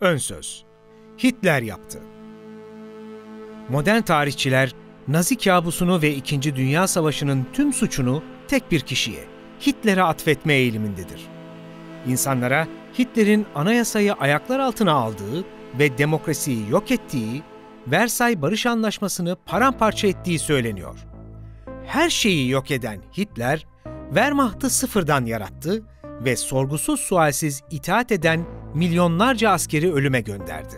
Ön söz. Hitler yaptı. Modern tarihçiler Nazi kabusunu ve İkinci Dünya Savaşı'nın tüm suçunu tek bir kişiye, Hitler'e atfetme eğilimindedir. İnsanlara Hitler'in anayasayı ayaklar altına aldığı ve demokrasiyi yok ettiği, Versay Barış Anlaşması'nı paramparça ettiği söyleniyor. Her şeyi yok eden Hitler, Wehrmacht'ı sıfırdan yarattı ve sorgusuz sualsiz itaat eden milyonlarca askeri ölüme gönderdi.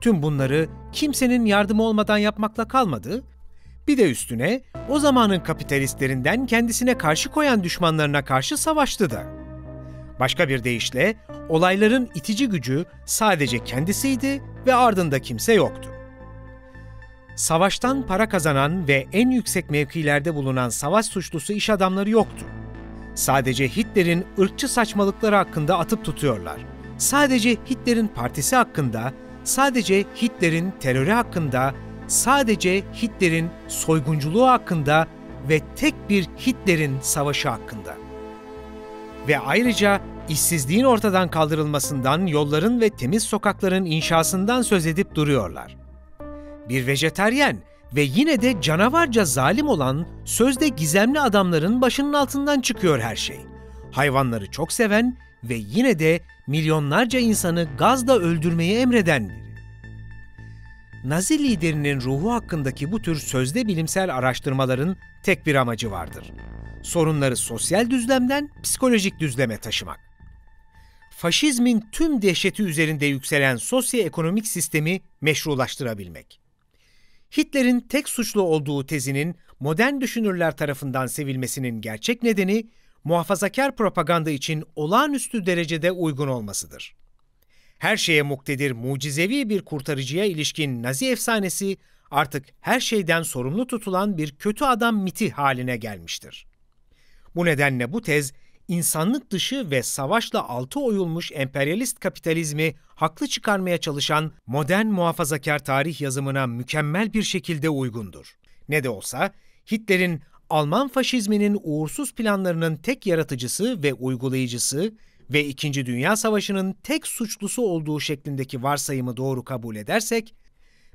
Tüm bunları kimsenin yardımı olmadan yapmakla kalmadı, bir de üstüne o zamanın kapitalistlerinden kendisine karşı koyan düşmanlarına karşı savaştı da. Başka bir deyişle olayların itici gücü sadece kendisiydi ve ardında kimse yoktu. Savaştan para kazanan ve en yüksek mevkilerde bulunan savaş suçlusu iş adamları yoktu. Sadece Hitler'in ırkçı saçmalıkları hakkında atıp tutuyorlar. Sadece Hitler'in partisi hakkında, sadece Hitler'in terörü hakkında, sadece Hitler'in soygunculuğu hakkında ve tek bir Hitler'in savaşı hakkında. Ve ayrıca işsizliğin ortadan kaldırılmasından, yolların ve temiz sokakların inşasından söz edip duruyorlar. Bir vejeteryen ve yine de canavarca zalim olan sözde gizemli adamların başının altından çıkıyor her şey. Hayvanları çok seven ve yine de milyonlarca insanı gazla öldürmeyi emreden biri. Nazi liderinin ruhu hakkındaki bu tür sözde bilimsel araştırmaların tek bir amacı vardır. Sorunları sosyal düzlemden psikolojik düzleme taşımak. Faşizmin tüm dehşeti üzerinde yükselen sosyoekonomik sistemi meşrulaştırabilmek. Hitler'in tek suçlu olduğu tezinin modern düşünürler tarafından sevilmesinin gerçek nedeni muhafazakar propaganda için olağanüstü derecede uygun olmasıdır. Her şeye muktedir mucizevi bir kurtarıcıya ilişkin Nazi efsanesi artık her şeyden sorumlu tutulan bir kötü adam miti haline gelmiştir. Bu nedenle bu tez insanlık dışı ve savaşla altı oyulmuş emperyalist kapitalizmi haklı çıkarmaya çalışan modern muhafazakar tarih yazımına mükemmel bir şekilde uygundur. Ne de olsa Hitler'in Alman faşizminin uğursuz planlarının tek yaratıcısı ve uygulayıcısı ve İkinci Dünya Savaşı'nın tek suçlusu olduğu şeklindeki varsayımı doğru kabul edersek,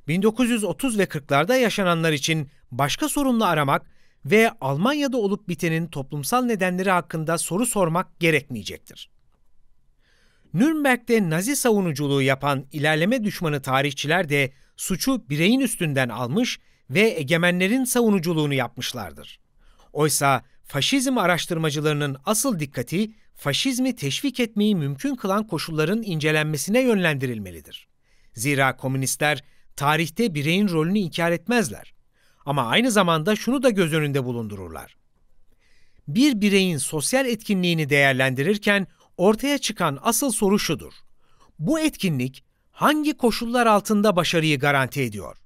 1930 ve 40'larda yaşananlar için başka sorumlu aramak ve Almanya'da olup bitenin toplumsal nedenleri hakkında soru sormak gerekmeyecektir. Nürnberg'de Nazi savunuculuğu yapan ilerleme düşmanı tarihçiler de suçu bireyin üstünden almış ve egemenlerin savunuculuğunu yapmışlardır. Oysa faşizm araştırmacılarının asıl dikkati faşizmi teşvik etmeyi mümkün kılan koşulların incelenmesine yönlendirilmelidir. Zira komünistler tarihte bireyin rolünü inkar etmezler ama aynı zamanda şunu da göz önünde bulundururlar. Bir bireyin sosyal etkinliğini değerlendirirken ortaya çıkan asıl soru şudur. Bu etkinlik hangi koşullar altında başarıyı garanti ediyor?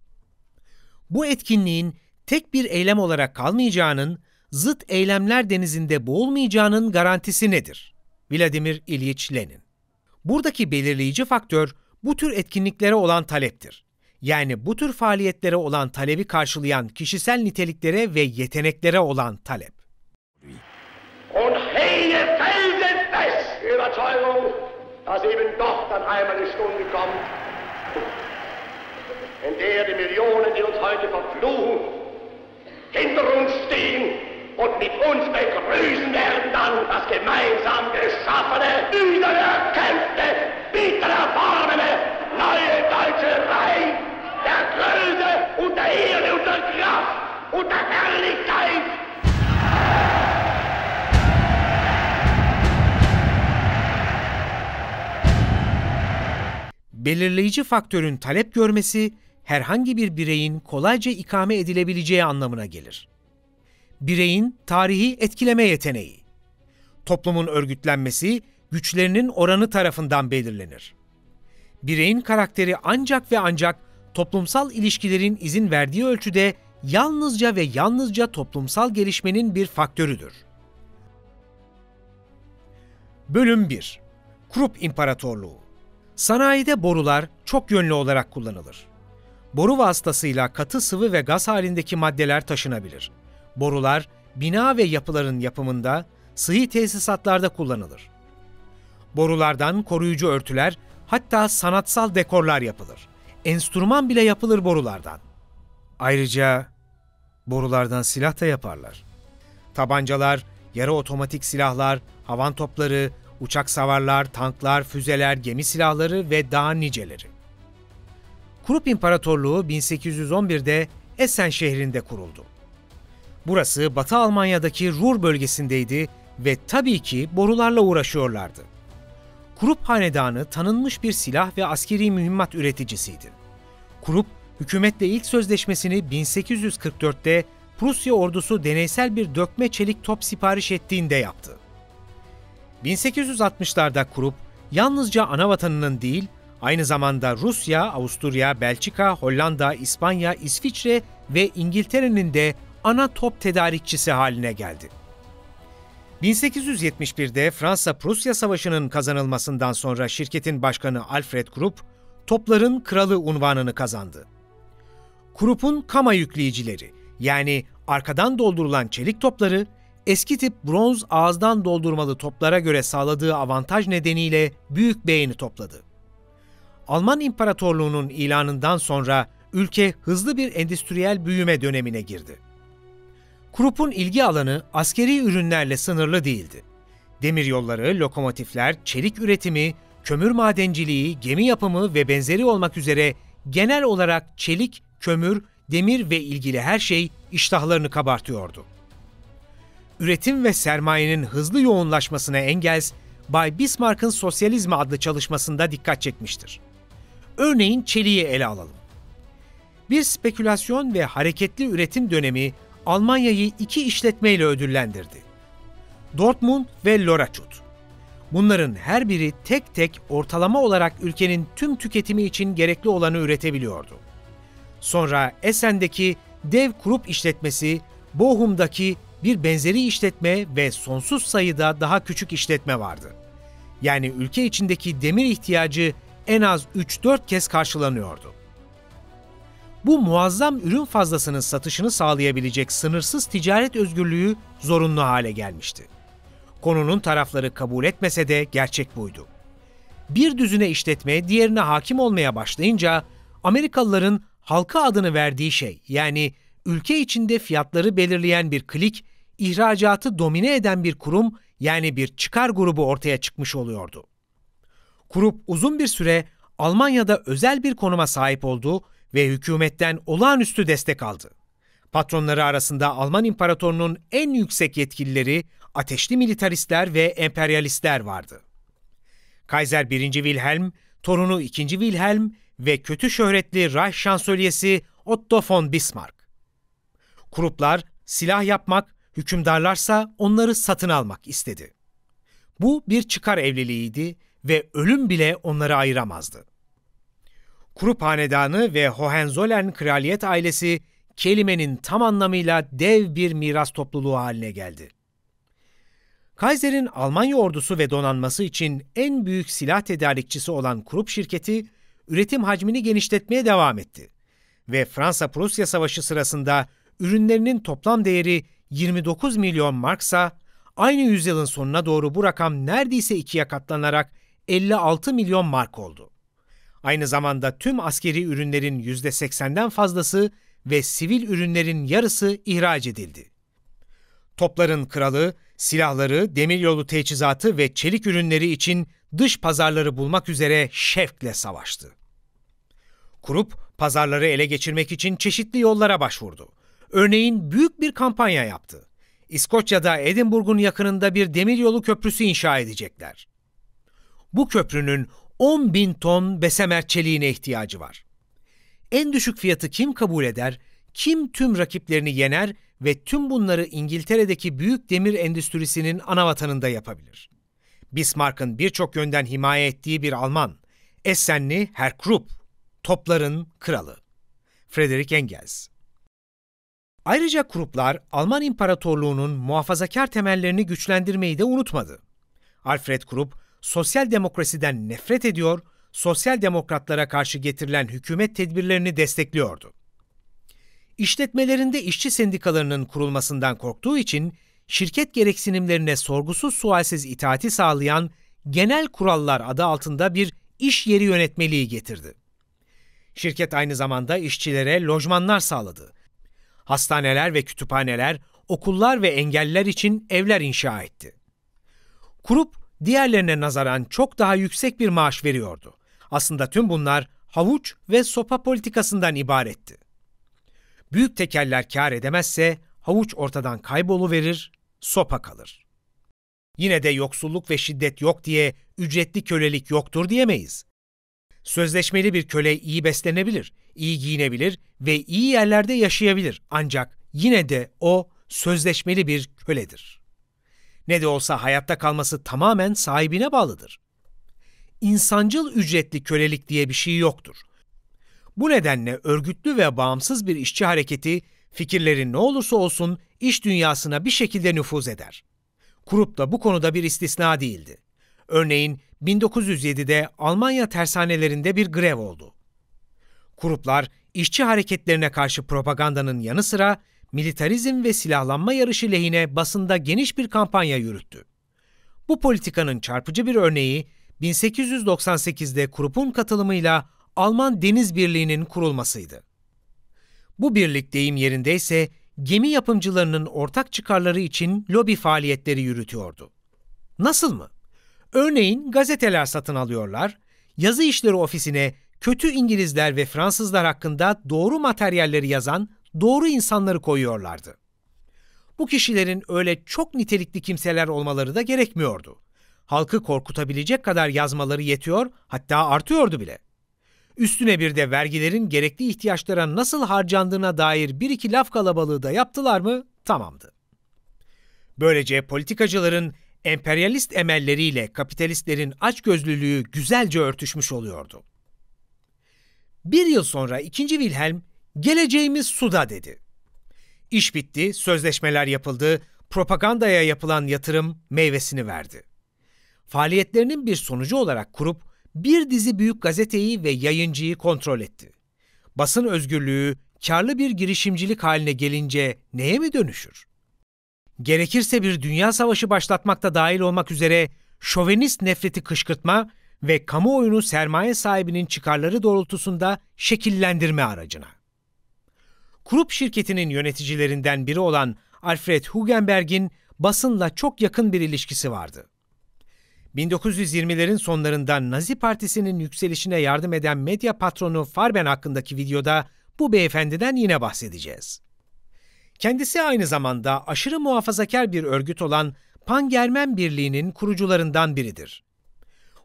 Bu etkinliğin tek bir eylem olarak kalmayacağının, zıt eylemler denizinde boğulmayacağının garantisi nedir? Vladimir İlyich Lenin Buradaki belirleyici faktör bu tür etkinliklere olan taleptir. Yani bu tür faaliyetlere olan talebi karşılayan kişisel niteliklere ve yeteneklere olan talep. neue deutsche Reich er Größe und der Ehre und der Kraft und der Herrlichkeit. Belirleyici faktörün talep görmesi herhangi bir bireyin kolayca ikame edilebileceği anlamına gelir. Bireyin tarihi etkileme yeteneği. Toplumun örgütlenmesi güçlerinin oranı tarafından belirlenir. Bireyin karakteri ancak ve ancak toplumsal ilişkilerin izin verdiği ölçüde yalnızca ve yalnızca toplumsal gelişmenin bir faktörüdür. Bölüm 1 Krup İmparatorluğu Sanayide borular çok yönlü olarak kullanılır. Boru vasıtasıyla katı sıvı ve gaz halindeki maddeler taşınabilir. Borular, bina ve yapıların yapımında, sıhhi tesisatlarda kullanılır. Borulardan koruyucu örtüler, hatta sanatsal dekorlar yapılır enstrüman bile yapılır borulardan. Ayrıca borulardan silah da yaparlar. Tabancalar, yarı otomatik silahlar, havan topları, uçak savarlar, tanklar, füzeler, gemi silahları ve daha niceleri. Kurup İmparatorluğu 1811'de Essen şehrinde kuruldu. Burası Batı Almanya'daki Ruhr bölgesindeydi ve tabii ki borularla uğraşıyorlardı. Kurup Hanedanı tanınmış bir silah ve askeri mühimmat üreticisiydi. Kurup, hükümetle ilk sözleşmesini 1844'te Prusya ordusu deneysel bir dökme çelik top sipariş ettiğinde yaptı. 1860'larda Kurup, yalnızca ana vatanının değil, aynı zamanda Rusya, Avusturya, Belçika, Hollanda, İspanya, İsviçre ve İngiltere'nin de ana top tedarikçisi haline geldi. 1871'de Fransa-Prusya Savaşı'nın kazanılmasından sonra şirketin başkanı Alfred Krupp, topların kralı unvanını kazandı. Krupp'un kama yükleyicileri, yani arkadan doldurulan çelik topları, eski tip bronz ağızdan doldurmalı toplara göre sağladığı avantaj nedeniyle büyük beğeni topladı. Alman İmparatorluğu'nun ilanından sonra ülke hızlı bir endüstriyel büyüme dönemine girdi. Krup'un ilgi alanı askeri ürünlerle sınırlı değildi. Demir yolları, lokomotifler, çelik üretimi, kömür madenciliği, gemi yapımı ve benzeri olmak üzere genel olarak çelik, kömür, demir ve ilgili her şey iştahlarını kabartıyordu. Üretim ve sermayenin hızlı yoğunlaşmasına engel Bay Bismarck'ın sosyalizm adlı çalışmasında dikkat çekmiştir. Örneğin çeliği ele alalım. Bir spekülasyon ve hareketli üretim dönemi Almanya'yı iki işletmeyle ödüllendirdi. Dortmund ve Lorachut. Bunların her biri tek tek ortalama olarak ülkenin tüm tüketimi için gerekli olanı üretebiliyordu. Sonra Essen'deki dev grup işletmesi, Bochum'daki bir benzeri işletme ve sonsuz sayıda daha küçük işletme vardı. Yani ülke içindeki demir ihtiyacı en az 3-4 kez karşılanıyordu bu muazzam ürün fazlasının satışını sağlayabilecek sınırsız ticaret özgürlüğü zorunlu hale gelmişti. Konunun tarafları kabul etmese de gerçek buydu. Bir düzüne işletme diğerine hakim olmaya başlayınca Amerikalıların halka adını verdiği şey yani ülke içinde fiyatları belirleyen bir klik, ihracatı domine eden bir kurum yani bir çıkar grubu ortaya çıkmış oluyordu. Grup uzun bir süre Almanya'da özel bir konuma sahip oldu ve hükümetten olağanüstü destek aldı. Patronları arasında Alman İmparatorluğu'nun en yüksek yetkilileri ateşli militaristler ve emperyalistler vardı. Kaiser 1. Wilhelm, torunu 2. Wilhelm ve kötü şöhretli Reich şansölyesi Otto von Bismarck. Gruplar silah yapmak, hükümdarlarsa onları satın almak istedi. Bu bir çıkar evliliğiydi ve ölüm bile onları ayıramazdı. Krupp Hanedanı ve Hohenzollern kraliyet ailesi kelimenin tam anlamıyla dev bir miras topluluğu haline geldi. Kaiser'in Almanya ordusu ve donanması için en büyük silah tedarikçisi olan Krupp şirketi üretim hacmini genişletmeye devam etti ve Fransa-Prusya Savaşı sırasında ürünlerinin toplam değeri 29 milyon marksa aynı yüzyılın sonuna doğru bu rakam neredeyse ikiye katlanarak 56 milyon mark oldu. Aynı zamanda tüm askeri ürünlerin %80'den fazlası ve sivil ürünlerin yarısı ihraç edildi. Topların kralı, silahları, demiryolu teçhizatı ve çelik ürünleri için dış pazarları bulmak üzere şevkle savaştı. Grup, pazarları ele geçirmek için çeşitli yollara başvurdu. Örneğin büyük bir kampanya yaptı. İskoçya'da Edinburgh'un yakınında bir demiryolu köprüsü inşa edecekler. Bu köprünün 10 bin ton besemer çeliğine ihtiyacı var. En düşük fiyatı kim kabul eder, kim tüm rakiplerini yener ve tüm bunları İngiltere'deki büyük demir endüstrisinin ana vatanında yapabilir. Bismarck'ın birçok yönden himaye ettiği bir Alman, Esenli Herr Krupp, topların kralı. Frederick Engels Ayrıca Krupplar Alman İmparatorluğu'nun muhafazakar temellerini güçlendirmeyi de unutmadı. Alfred Krupp, sosyal demokrasiden nefret ediyor, sosyal demokratlara karşı getirilen hükümet tedbirlerini destekliyordu. İşletmelerinde işçi sendikalarının kurulmasından korktuğu için şirket gereksinimlerine sorgusuz sualsiz itaati sağlayan genel kurallar adı altında bir iş yeri yönetmeliği getirdi. Şirket aynı zamanda işçilere lojmanlar sağladı. Hastaneler ve kütüphaneler, okullar ve engelliler için evler inşa etti. Kurup diğerlerine nazaran çok daha yüksek bir maaş veriyordu. Aslında tüm bunlar havuç ve sopa politikasından ibaretti. Büyük tekeller kar edemezse havuç ortadan kayboluverir, sopa kalır. Yine de yoksulluk ve şiddet yok diye ücretli kölelik yoktur diyemeyiz. Sözleşmeli bir köle iyi beslenebilir, iyi giyinebilir ve iyi yerlerde yaşayabilir ancak yine de o sözleşmeli bir köledir ne de olsa hayatta kalması tamamen sahibine bağlıdır. İnsancıl ücretli kölelik diye bir şey yoktur. Bu nedenle örgütlü ve bağımsız bir işçi hareketi fikirlerin ne olursa olsun iş dünyasına bir şekilde nüfuz eder. Kurup da bu konuda bir istisna değildi. Örneğin 1907'de Almanya tersanelerinde bir grev oldu. Kuruplar işçi hareketlerine karşı propagandanın yanı sıra militarizm ve silahlanma yarışı lehine basında geniş bir kampanya yürüttü. Bu politikanın çarpıcı bir örneği 1898'de Krupp'un katılımıyla Alman Deniz Birliği'nin kurulmasıydı. Bu birlik deyim yerindeyse gemi yapımcılarının ortak çıkarları için lobi faaliyetleri yürütüyordu. Nasıl mı? Örneğin gazeteler satın alıyorlar, yazı işleri ofisine kötü İngilizler ve Fransızlar hakkında doğru materyalleri yazan doğru insanları koyuyorlardı. Bu kişilerin öyle çok nitelikli kimseler olmaları da gerekmiyordu. Halkı korkutabilecek kadar yazmaları yetiyor, hatta artıyordu bile. Üstüne bir de vergilerin gerekli ihtiyaçlara nasıl harcandığına dair bir iki laf kalabalığı da yaptılar mı tamamdı. Böylece politikacıların emperyalist emelleriyle kapitalistlerin açgözlülüğü güzelce örtüşmüş oluyordu. Bir yıl sonra 2. Wilhelm Geleceğimiz suda dedi. İş bitti, sözleşmeler yapıldı, propagandaya yapılan yatırım meyvesini verdi. Faaliyetlerinin bir sonucu olarak kurup bir dizi büyük gazeteyi ve yayıncıyı kontrol etti. Basın özgürlüğü karlı bir girişimcilik haline gelince neye mi dönüşür? Gerekirse bir dünya savaşı başlatmakta dahil olmak üzere şovenist nefreti kışkırtma ve kamuoyunu sermaye sahibinin çıkarları doğrultusunda şekillendirme aracına. Krupp şirketinin yöneticilerinden biri olan Alfred Hugenberg'in basınla çok yakın bir ilişkisi vardı. 1920'lerin sonlarında Nazi Partisi'nin yükselişine yardım eden medya patronu Farben hakkındaki videoda bu beyefendiden yine bahsedeceğiz. Kendisi aynı zamanda aşırı muhafazakar bir örgüt olan Pangermen Birliği'nin kurucularından biridir.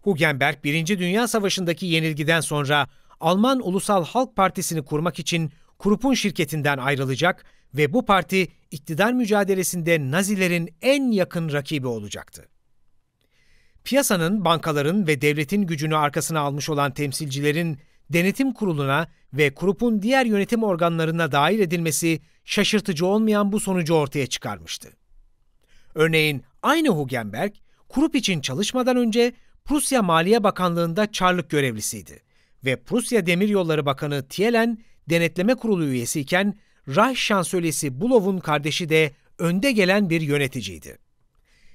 Hugenberg, Birinci Dünya Savaşı'ndaki yenilgiden sonra Alman Ulusal Halk Partisi'ni kurmak için Krup'un şirketinden ayrılacak ve bu parti iktidar mücadelesinde Nazilerin en yakın rakibi olacaktı. Piyasanın, bankaların ve devletin gücünü arkasına almış olan temsilcilerin denetim kuruluna ve Krup'un diğer yönetim organlarına dahil edilmesi şaşırtıcı olmayan bu sonucu ortaya çıkarmıştı. Örneğin aynı Hugenberg, Krupp için çalışmadan önce Prusya Maliye Bakanlığı'nda çarlık görevlisiydi ve Prusya Demiryolları Bakanı Thielen denetleme kurulu üyesiyken Reich şansölyesi Bulov'un kardeşi de önde gelen bir yöneticiydi.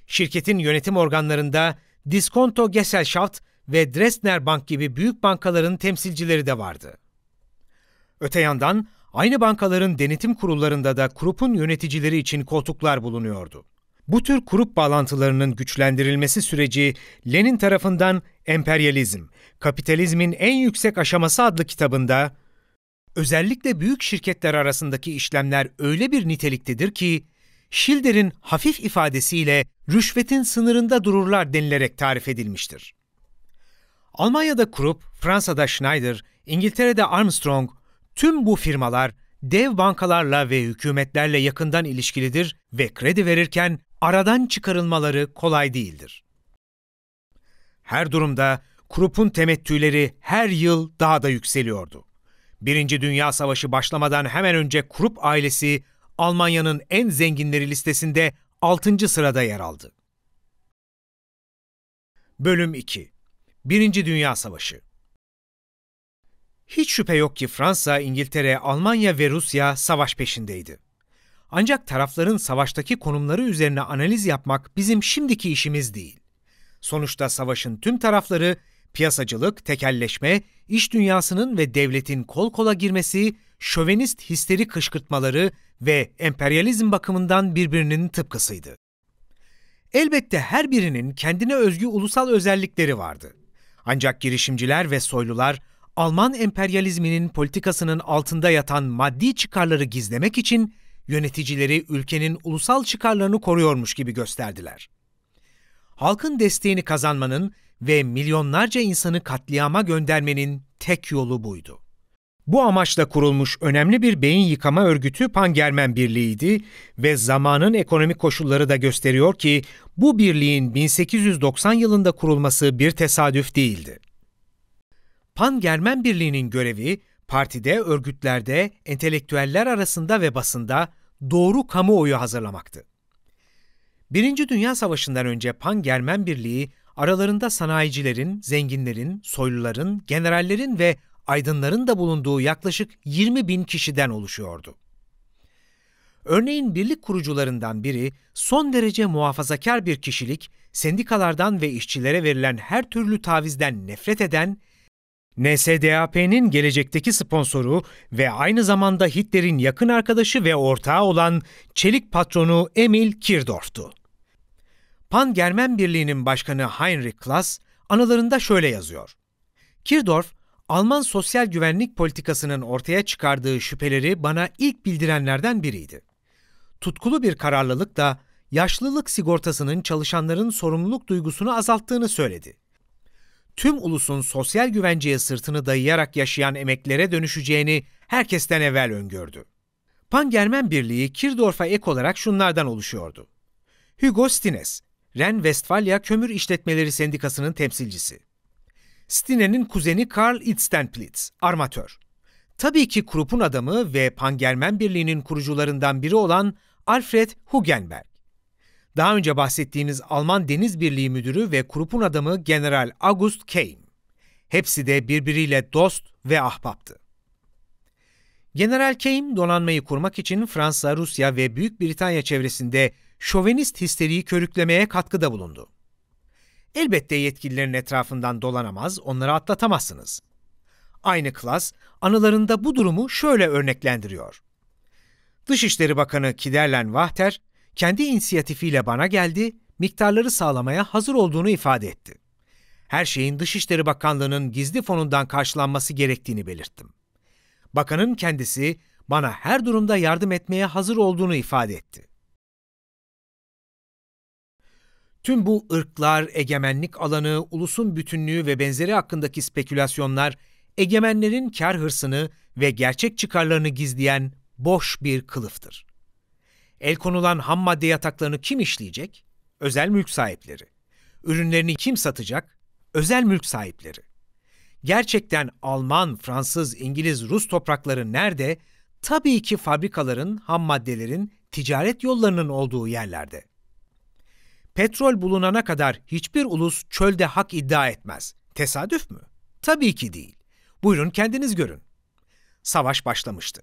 Şirketin yönetim organlarında Diskonto Gesellschaft ve Dresdner Bank gibi büyük bankaların temsilcileri de vardı. Öte yandan aynı bankaların denetim kurullarında da grupun yöneticileri için koltuklar bulunuyordu. Bu tür grup bağlantılarının güçlendirilmesi süreci Lenin tarafından Emperyalizm, Kapitalizmin En Yüksek Aşaması adlı kitabında Özellikle büyük şirketler arasındaki işlemler öyle bir niteliktedir ki, Schilder'in hafif ifadesiyle rüşvetin sınırında dururlar denilerek tarif edilmiştir. Almanya'da Krupp, Fransa'da Schneider, İngiltere'de Armstrong, tüm bu firmalar dev bankalarla ve hükümetlerle yakından ilişkilidir ve kredi verirken aradan çıkarılmaları kolay değildir. Her durumda Krupp'un temettüleri her yıl daha da yükseliyordu. Birinci Dünya Savaşı başlamadan hemen önce Krupp ailesi Almanya'nın en zenginleri listesinde 6. sırada yer aldı. Bölüm 2 Birinci Dünya Savaşı Hiç şüphe yok ki Fransa, İngiltere, Almanya ve Rusya savaş peşindeydi. Ancak tarafların savaştaki konumları üzerine analiz yapmak bizim şimdiki işimiz değil. Sonuçta savaşın tüm tarafları Piyasacılık, tekelleşme, iş dünyasının ve devletin kol kola girmesi, şövenist histeri kışkırtmaları ve emperyalizm bakımından birbirinin tıpkısıydı. Elbette her birinin kendine özgü ulusal özellikleri vardı. Ancak girişimciler ve soylular Alman emperyalizminin politikasının altında yatan maddi çıkarları gizlemek için yöneticileri ülkenin ulusal çıkarlarını koruyormuş gibi gösterdiler. Halkın desteğini kazanmanın ve milyonlarca insanı katliama göndermenin tek yolu buydu. Bu amaçla kurulmuş önemli bir beyin yıkama örgütü Pangermen Birliği'ydi ve zamanın ekonomik koşulları da gösteriyor ki bu birliğin 1890 yılında kurulması bir tesadüf değildi. Pangermen Birliği'nin görevi partide, örgütlerde, entelektüeller arasında ve basında doğru kamuoyu hazırlamaktı. Birinci Dünya Savaşı'ndan önce Pan-Germen Birliği aralarında sanayicilerin, zenginlerin, soyluların, generallerin ve aydınların da bulunduğu yaklaşık 20 bin kişiden oluşuyordu. Örneğin birlik kurucularından biri son derece muhafazakar bir kişilik, sendikalardan ve işçilere verilen her türlü tavizden nefret eden, NSDAP'nin gelecekteki sponsoru ve aynı zamanda Hitler'in yakın arkadaşı ve ortağı olan çelik patronu Emil Kirdorf'tu. Pan-Germen Birliği'nin başkanı Heinrich Klass anılarında şöyle yazıyor. Kirdorf, Alman sosyal güvenlik politikasının ortaya çıkardığı şüpheleri bana ilk bildirenlerden biriydi. Tutkulu bir kararlılıkla yaşlılık sigortasının çalışanların sorumluluk duygusunu azalttığını söyledi. Tüm ulusun sosyal güvenceye sırtını dayayarak yaşayan emeklere dönüşeceğini herkesten evvel öngördü. Pan-Germen Birliği Kirdorf'a ek olarak şunlardan oluşuyordu. Hugo Stines, Ren-Westfalia Kömür İşletmeleri Sendikası'nın temsilcisi. Stine'nin kuzeni Karl Itzenplitz, armatör. Tabii ki Krupp'un adamı ve Pangermen Birliği'nin kurucularından biri olan Alfred Hugenberg. Daha önce bahsettiğimiz Alman Deniz Birliği Müdürü ve Krupp'un adamı General August Keim. Hepsi de birbiriyle dost ve ahbaptı. General Keim donanmayı kurmak için Fransa, Rusya ve Büyük Britanya çevresinde şovenist histeriyi körüklemeye katkıda bulundu. Elbette yetkililerin etrafından dolanamaz, onları atlatamazsınız. Aynı klas anılarında bu durumu şöyle örneklendiriyor. Dışişleri Bakanı Kiderlen Vahter, kendi inisiyatifiyle bana geldi, miktarları sağlamaya hazır olduğunu ifade etti. Her şeyin Dışişleri Bakanlığı'nın gizli fonundan karşılanması gerektiğini belirttim. Bakanın kendisi bana her durumda yardım etmeye hazır olduğunu ifade etti. Tüm bu ırklar, egemenlik alanı, ulusun bütünlüğü ve benzeri hakkındaki spekülasyonlar egemenlerin kar hırsını ve gerçek çıkarlarını gizleyen boş bir kılıftır. El konulan ham madde yataklarını kim işleyecek? Özel mülk sahipleri. Ürünlerini kim satacak? Özel mülk sahipleri. Gerçekten Alman, Fransız, İngiliz, Rus toprakları nerede? Tabii ki fabrikaların, ham maddelerin, ticaret yollarının olduğu yerlerde petrol bulunana kadar hiçbir ulus çölde hak iddia etmez. Tesadüf mü? Tabii ki değil. Buyurun kendiniz görün. Savaş başlamıştı.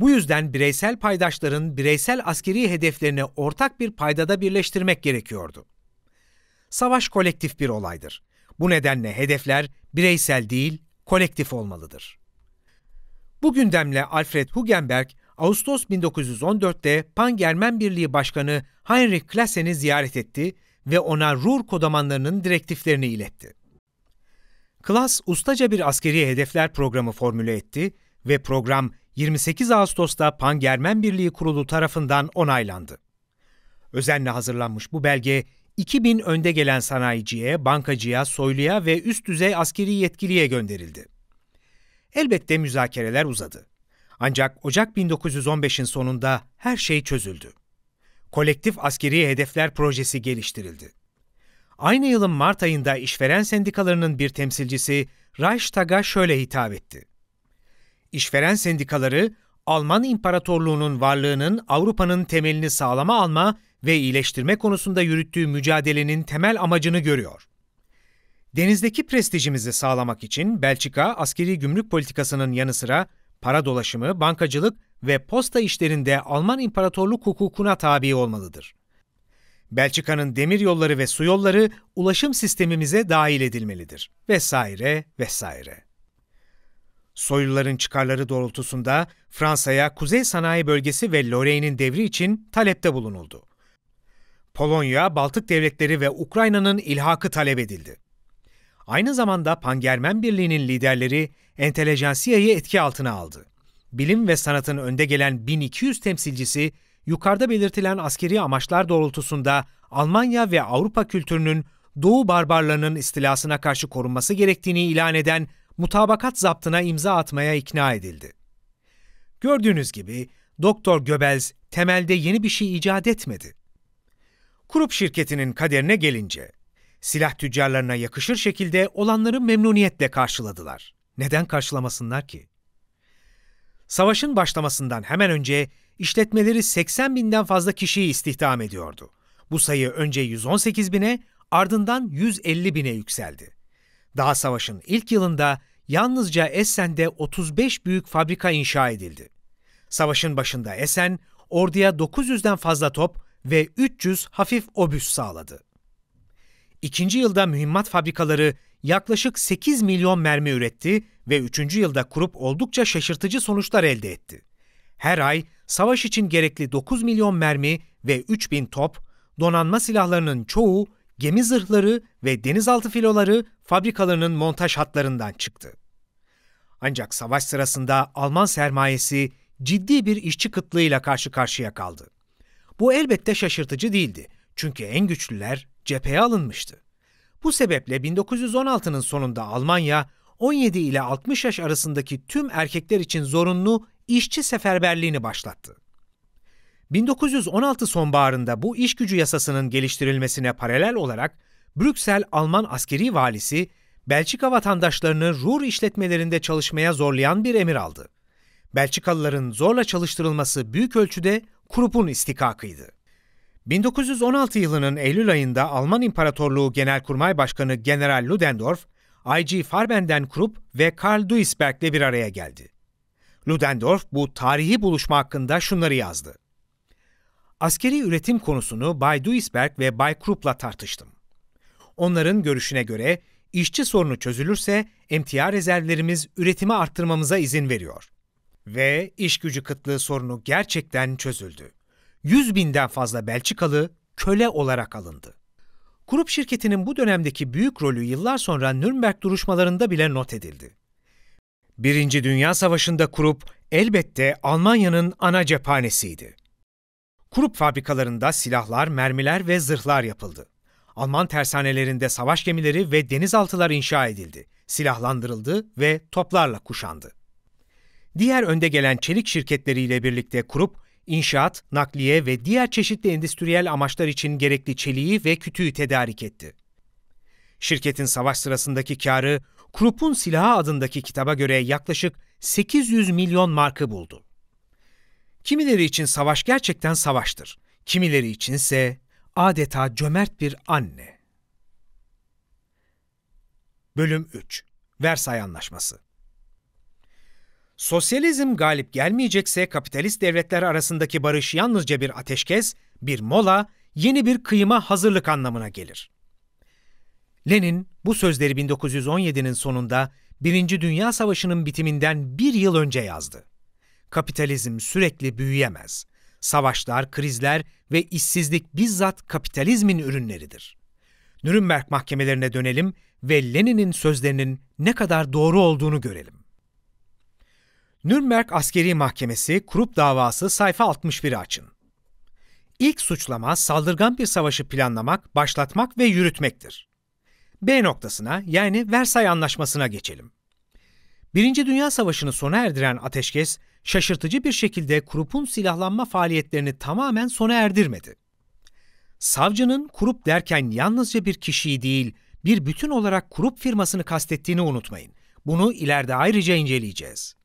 Bu yüzden bireysel paydaşların bireysel askeri hedeflerini ortak bir paydada birleştirmek gerekiyordu. Savaş kolektif bir olaydır. Bu nedenle hedefler bireysel değil, kolektif olmalıdır. Bu gündemle Alfred Hugenberg Ağustos 1914'te Pan-Germen Birliği Başkanı Heinrich Klassen'i ziyaret etti ve ona Ruhr kodamanlarının direktiflerini iletti. Klass ustaca bir askeri hedefler programı formüle etti ve program 28 Ağustos'ta Pan-Germen Birliği Kurulu tarafından onaylandı. Özenle hazırlanmış bu belge 2000 önde gelen sanayiciye, bankacıya, soyluya ve üst düzey askeri yetkiliye gönderildi. Elbette müzakereler uzadı. Ancak Ocak 1915'in sonunda her şey çözüldü. Kolektif Askeri Hedefler Projesi geliştirildi. Aynı yılın Mart ayında işveren sendikalarının bir temsilcisi Reichstag'a şöyle hitap etti. İşveren sendikaları, Alman İmparatorluğu'nun varlığının Avrupa'nın temelini sağlama alma ve iyileştirme konusunda yürüttüğü mücadelenin temel amacını görüyor. Denizdeki prestijimizi sağlamak için Belçika askeri gümrük politikasının yanı sıra para dolaşımı, bankacılık ve posta işlerinde Alman İmparatorluk hukukuna tabi olmalıdır. Belçika'nın demir yolları ve su yolları ulaşım sistemimize dahil edilmelidir. Vesaire vesaire. Soyluların çıkarları doğrultusunda Fransa'ya Kuzey Sanayi Bölgesi ve Lorraine'in devri için talepte bulunuldu. Polonya, Baltık devletleri ve Ukrayna'nın ilhakı talep edildi. Aynı zamanda Pangermen Birliği'nin liderleri entelejansiyayı etki altına aldı. Bilim ve sanatın önde gelen 1200 temsilcisi yukarıda belirtilen askeri amaçlar doğrultusunda Almanya ve Avrupa kültürünün Doğu barbarlarının istilasına karşı korunması gerektiğini ilan eden mutabakat zaptına imza atmaya ikna edildi. Gördüğünüz gibi Doktor Göbels temelde yeni bir şey icat etmedi. Kurup şirketinin kaderine gelince, silah tüccarlarına yakışır şekilde olanları memnuniyetle karşıladılar neden karşılamasınlar ki? Savaşın başlamasından hemen önce işletmeleri 80 binden fazla kişiyi istihdam ediyordu. Bu sayı önce 118 bine ardından 150 bine yükseldi. Daha savaşın ilk yılında yalnızca Essen'de 35 büyük fabrika inşa edildi. Savaşın başında Essen, orduya 900'den fazla top ve 300 hafif obüs sağladı. İkinci yılda mühimmat fabrikaları yaklaşık 8 milyon mermi üretti ve 3. yılda kurup oldukça şaşırtıcı sonuçlar elde etti. Her ay savaş için gerekli 9 milyon mermi ve 3 bin top, donanma silahlarının çoğu gemi zırhları ve denizaltı filoları fabrikalarının montaj hatlarından çıktı. Ancak savaş sırasında Alman sermayesi ciddi bir işçi kıtlığıyla karşı karşıya kaldı. Bu elbette şaşırtıcı değildi çünkü en güçlüler cepheye alınmıştı. Bu sebeple 1916'nın sonunda Almanya 17 ile 60 yaş arasındaki tüm erkekler için zorunlu işçi seferberliğini başlattı. 1916 sonbaharında bu iş gücü yasasının geliştirilmesine paralel olarak Brüksel Alman askeri valisi Belçika vatandaşlarını Ruhr işletmelerinde çalışmaya zorlayan bir emir aldı. Belçikalıların zorla çalıştırılması büyük ölçüde Krup'un istikakıydı. 1916 yılının Eylül ayında Alman İmparatorluğu Genelkurmay Başkanı General Ludendorff, IG Farben'den Krupp ve Karl Duisberg'le bir araya geldi. Ludendorff bu tarihi buluşma hakkında şunları yazdı. Askeri üretim konusunu Bay Duisberg ve Bay Krupp'la tartıştım. Onların görüşüne göre işçi sorunu çözülürse emtia rezervlerimiz üretimi arttırmamıza izin veriyor. Ve iş gücü kıtlığı sorunu gerçekten çözüldü. 100 binden fazla Belçikalı köle olarak alındı. Grup şirketinin bu dönemdeki büyük rolü yıllar sonra Nürnberg duruşmalarında bile not edildi. Birinci Dünya Savaşı'nda Kurup elbette Almanya'nın ana cephanesiydi. Krupp fabrikalarında silahlar, mermiler ve zırhlar yapıldı. Alman tersanelerinde savaş gemileri ve denizaltılar inşa edildi, silahlandırıldı ve toplarla kuşandı. Diğer önde gelen çelik şirketleriyle birlikte Kurup İnşaat, nakliye ve diğer çeşitli endüstriyel amaçlar için gerekli çeliği ve kütüğü tedarik etti. Şirketin savaş sırasındaki karı, Krupp'un Silahı adındaki kitaba göre yaklaşık 800 milyon markı buldu. Kimileri için savaş gerçekten savaştır, kimileri içinse adeta cömert bir anne. Bölüm 3 Versay Anlaşması Sosyalizm galip gelmeyecekse kapitalist devletler arasındaki barış yalnızca bir ateşkes, bir mola, yeni bir kıyıma hazırlık anlamına gelir. Lenin bu sözleri 1917'nin sonunda Birinci Dünya Savaşı'nın bitiminden bir yıl önce yazdı. Kapitalizm sürekli büyüyemez. Savaşlar, krizler ve işsizlik bizzat kapitalizmin ürünleridir. Nürnberg mahkemelerine dönelim ve Lenin'in sözlerinin ne kadar doğru olduğunu görelim. Nürnberg Askeri Mahkemesi Krupp davası sayfa 61'i açın. İlk suçlama saldırgan bir savaşı planlamak, başlatmak ve yürütmektir. B noktasına yani Versay Anlaşması'na geçelim. Birinci Dünya Savaşı'nı sona erdiren ateşkes, şaşırtıcı bir şekilde Krupp'un silahlanma faaliyetlerini tamamen sona erdirmedi. Savcının Krupp derken yalnızca bir kişiyi değil, bir bütün olarak Krupp firmasını kastettiğini unutmayın. Bunu ileride ayrıca inceleyeceğiz.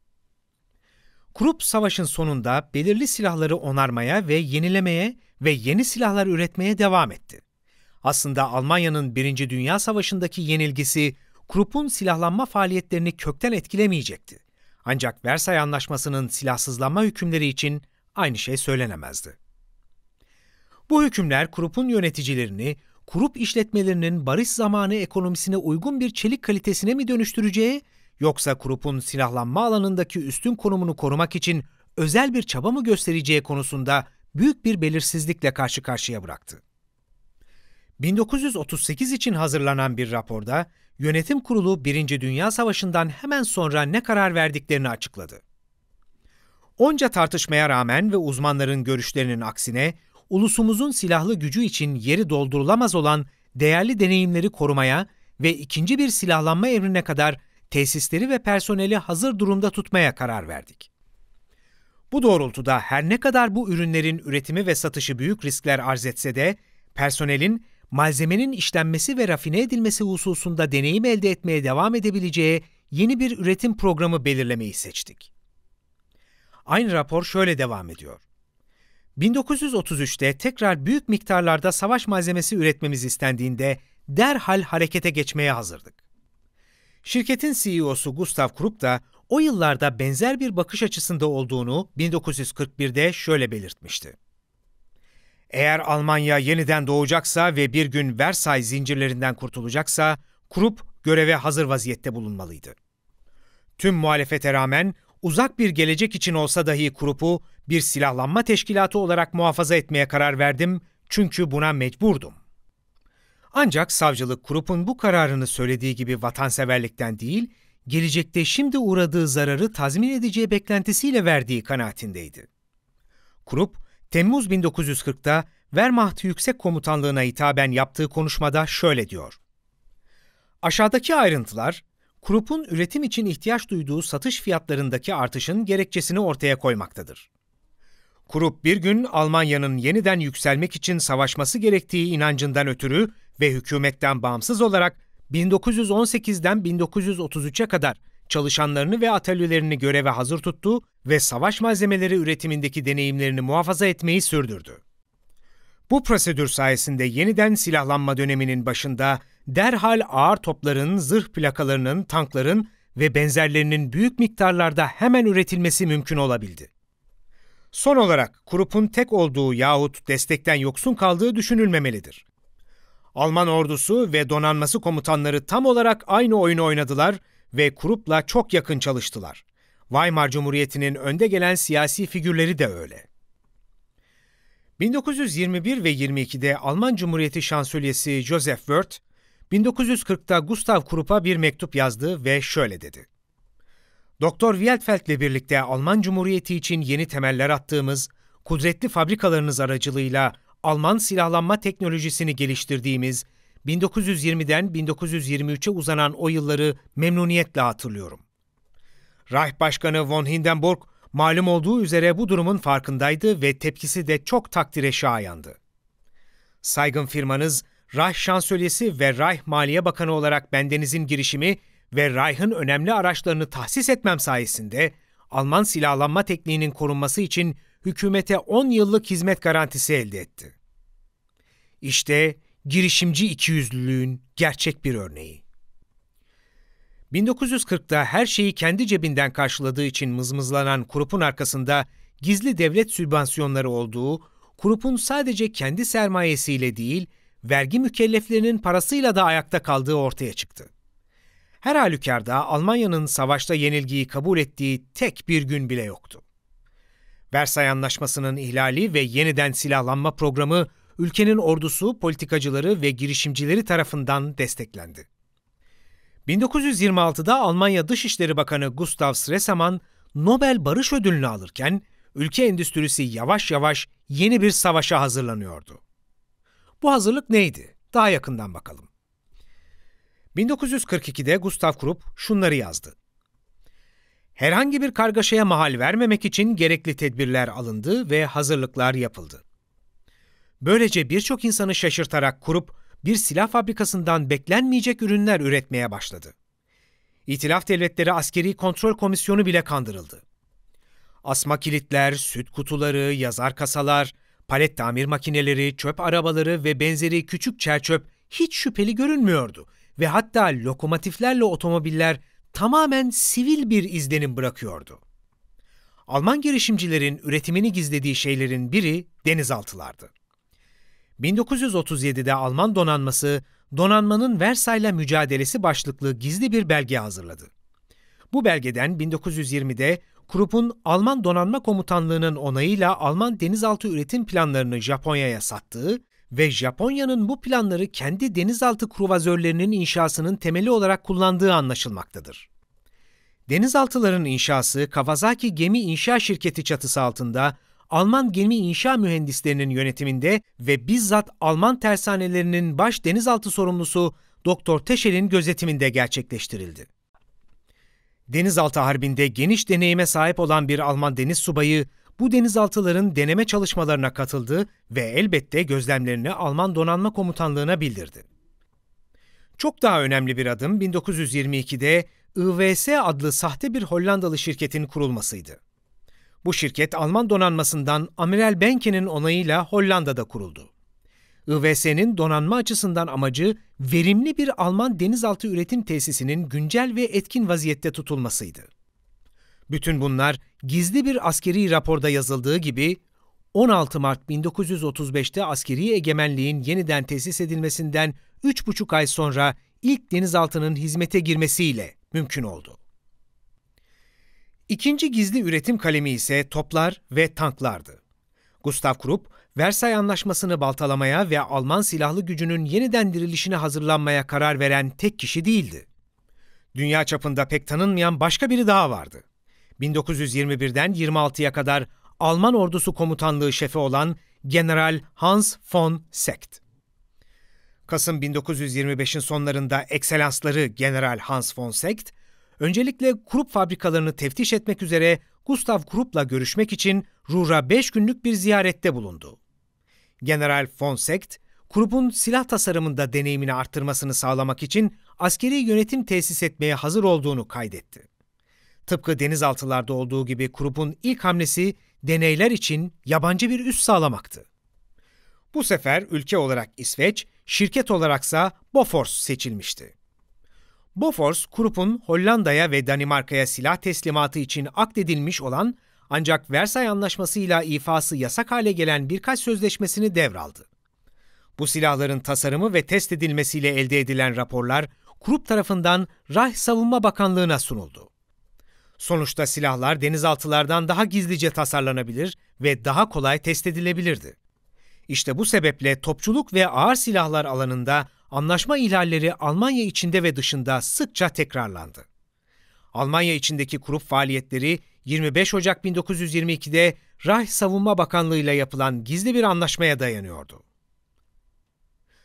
Grup savaşın sonunda belirli silahları onarmaya ve yenilemeye ve yeni silahlar üretmeye devam etti. Aslında Almanya'nın Birinci Dünya Savaşı'ndaki yenilgisi Krupp'un silahlanma faaliyetlerini kökten etkilemeyecekti. Ancak Versay Anlaşması'nın silahsızlanma hükümleri için aynı şey söylenemezdi. Bu hükümler Krupp'un yöneticilerini Krupp işletmelerinin barış zamanı ekonomisine uygun bir çelik kalitesine mi dönüştüreceği Yoksa grupun silahlanma alanındaki üstün konumunu korumak için özel bir çaba mı göstereceği konusunda büyük bir belirsizlikle karşı karşıya bıraktı. 1938 için hazırlanan bir raporda yönetim kurulu 1. Dünya Savaşı'ndan hemen sonra ne karar verdiklerini açıkladı. Onca tartışmaya rağmen ve uzmanların görüşlerinin aksine ulusumuzun silahlı gücü için yeri doldurulamaz olan değerli deneyimleri korumaya ve ikinci bir silahlanma evrine kadar tesisleri ve personeli hazır durumda tutmaya karar verdik. Bu doğrultuda her ne kadar bu ürünlerin üretimi ve satışı büyük riskler arz etse de personelin malzemenin işlenmesi ve rafine edilmesi hususunda deneyim elde etmeye devam edebileceği yeni bir üretim programı belirlemeyi seçtik. Aynı rapor şöyle devam ediyor. 1933'te tekrar büyük miktarlarda savaş malzemesi üretmemiz istendiğinde derhal harekete geçmeye hazırdık. Şirketin CEO'su Gustav Krupp da o yıllarda benzer bir bakış açısında olduğunu 1941'de şöyle belirtmişti. Eğer Almanya yeniden doğacaksa ve bir gün Versay zincirlerinden kurtulacaksa Krupp göreve hazır vaziyette bulunmalıydı. Tüm muhalefete rağmen uzak bir gelecek için olsa dahi Krupp'u bir silahlanma teşkilatı olarak muhafaza etmeye karar verdim çünkü buna mecburdum. Ancak savcılık grupun bu kararını söylediği gibi vatanseverlikten değil, gelecekte şimdi uğradığı zararı tazmin edeceği beklentisiyle verdiği kanaatindeydi. Krupp, Temmuz 1940'ta Wehrmacht Yüksek Komutanlığına hitaben yaptığı konuşmada şöyle diyor. Aşağıdaki ayrıntılar, Krupp'un üretim için ihtiyaç duyduğu satış fiyatlarındaki artışın gerekçesini ortaya koymaktadır. Krupp bir gün Almanya'nın yeniden yükselmek için savaşması gerektiği inancından ötürü ve hükümetten bağımsız olarak 1918'den 1933'e kadar çalışanlarını ve atölyelerini göreve hazır tuttu ve savaş malzemeleri üretimindeki deneyimlerini muhafaza etmeyi sürdürdü. Bu prosedür sayesinde yeniden silahlanma döneminin başında derhal ağır topların, zırh plakalarının, tankların ve benzerlerinin büyük miktarlarda hemen üretilmesi mümkün olabildi. Son olarak grupun tek olduğu yahut destekten yoksun kaldığı düşünülmemelidir. Alman ordusu ve donanması komutanları tam olarak aynı oyunu oynadılar ve Krup'la çok yakın çalıştılar. Weimar Cumhuriyeti'nin önde gelen siyasi figürleri de öyle. 1921 ve 22'de Alman Cumhuriyeti Şansölyesi Joseph Wirth, 1940'ta Gustav Krupp'a bir mektup yazdı ve şöyle dedi. Doktor Wildfeld'le birlikte Alman Cumhuriyeti için yeni temeller attığımız, kudretli fabrikalarınız aracılığıyla Alman silahlanma teknolojisini geliştirdiğimiz 1920'den 1923'e uzanan o yılları memnuniyetle hatırlıyorum. Reich Başkanı von Hindenburg malum olduğu üzere bu durumun farkındaydı ve tepkisi de çok takdire şayandı. Saygın firmanız Reich Şansölyesi ve Reich Maliye Bakanı olarak bendenizin girişimi ve Reich'ın önemli araçlarını tahsis etmem sayesinde Alman silahlanma tekniğinin korunması için hükümete 10 yıllık hizmet garantisi elde etti. İşte girişimci ikiyüzlülüğün gerçek bir örneği. 1940'da her şeyi kendi cebinden karşıladığı için mızmızlanan Kurup'un arkasında gizli devlet sübvansiyonları olduğu, Kurup'un sadece kendi sermayesiyle değil, vergi mükelleflerinin parasıyla da ayakta kaldığı ortaya çıktı. Her halükarda Almanya'nın savaşta yenilgiyi kabul ettiği tek bir gün bile yoktu. Versay Anlaşması'nın ihlali ve yeniden silahlanma programı ülkenin ordusu, politikacıları ve girişimcileri tarafından desteklendi. 1926'da Almanya Dışişleri Bakanı Gustav Stresemann Nobel Barış Ödülünü alırken ülke endüstrisi yavaş yavaş yeni bir savaşa hazırlanıyordu. Bu hazırlık neydi? Daha yakından bakalım. 1942'de Gustav Krupp şunları yazdı. Herhangi bir kargaşaya mahal vermemek için gerekli tedbirler alındı ve hazırlıklar yapıldı. Böylece birçok insanı şaşırtarak kurup bir silah fabrikasından beklenmeyecek ürünler üretmeye başladı. İtilaf Devletleri Askeri Kontrol Komisyonu bile kandırıldı. Asma kilitler, süt kutuları, yazar kasalar, palet tamir makineleri, çöp arabaları ve benzeri küçük çerçöp hiç şüpheli görünmüyordu ve hatta lokomotiflerle otomobiller tamamen sivil bir izlenim bırakıyordu. Alman girişimcilerin üretimini gizlediği şeylerin biri denizaltılardı. 1937'de Alman donanması, donanmanın Versay'la mücadelesi başlıklı gizli bir belge hazırladı. Bu belgeden 1920'de Krupp'un Alman Donanma Komutanlığı'nın onayıyla Alman denizaltı üretim planlarını Japonya'ya sattığı ve Japonya'nın bu planları kendi denizaltı kruvazörlerinin inşasının temeli olarak kullandığı anlaşılmaktadır. Denizaltıların inşası Kawasaki Gemi İnşa Şirketi çatısı altında Alman gemi inşa mühendislerinin yönetiminde ve bizzat Alman tersanelerinin baş denizaltı sorumlusu Doktor Teşel'in gözetiminde gerçekleştirildi. Denizaltı Harbi'nde geniş deneyime sahip olan bir Alman deniz subayı bu denizaltıların deneme çalışmalarına katıldı ve elbette gözlemlerini Alman Donanma Komutanlığı'na bildirdi. Çok daha önemli bir adım 1922'de IVS adlı sahte bir Hollandalı şirketin kurulmasıydı. Bu şirket Alman donanmasından Amiral Benke'nin onayıyla Hollanda'da kuruldu. IVS'nin donanma açısından amacı verimli bir Alman denizaltı üretim tesisinin güncel ve etkin vaziyette tutulmasıydı. Bütün bunlar gizli bir askeri raporda yazıldığı gibi 16 Mart 1935'te askeri egemenliğin yeniden tesis edilmesinden 3,5 ay sonra ilk denizaltının hizmete girmesiyle mümkün oldu. İkinci gizli üretim kalemi ise toplar ve tanklardı. Gustav Krupp, Versay Anlaşması'nı baltalamaya ve Alman silahlı gücünün yeniden dirilişine hazırlanmaya karar veren tek kişi değildi. Dünya çapında pek tanınmayan başka biri daha vardı. 1921'den 26'ya kadar Alman ordusu komutanlığı şefi olan General Hans von Secht. Kasım 1925'in sonlarında ekselansları General Hans von Secht, öncelikle Krupp fabrikalarını teftiş etmek üzere Gustav Krupp'la görüşmek için Ruhr'a 5 günlük bir ziyarette bulundu. General von Secht, Krupp'un silah tasarımında deneyimini arttırmasını sağlamak için askeri yönetim tesis etmeye hazır olduğunu kaydetti. Tıpkı denizaltılarda olduğu gibi grubun ilk hamlesi deneyler için yabancı bir üs sağlamaktı. Bu sefer ülke olarak İsveç, şirket olaraksa Bofors seçilmişti. Bofors, grubun Hollanda'ya ve Danimarka'ya silah teslimatı için akdedilmiş olan ancak Versay Anlaşması'yla ifası yasak hale gelen birkaç sözleşmesini devraldı. Bu silahların tasarımı ve test edilmesiyle elde edilen raporlar grup tarafından Rah Savunma Bakanlığı'na sunuldu. Sonuçta silahlar denizaltılardan daha gizlice tasarlanabilir ve daha kolay test edilebilirdi. İşte bu sebeple topçuluk ve ağır silahlar alanında anlaşma ihlalleri Almanya içinde ve dışında sıkça tekrarlandı. Almanya içindeki kurup faaliyetleri 25 Ocak 1922'de Reich Savunma Bakanlığı ile yapılan gizli bir anlaşmaya dayanıyordu.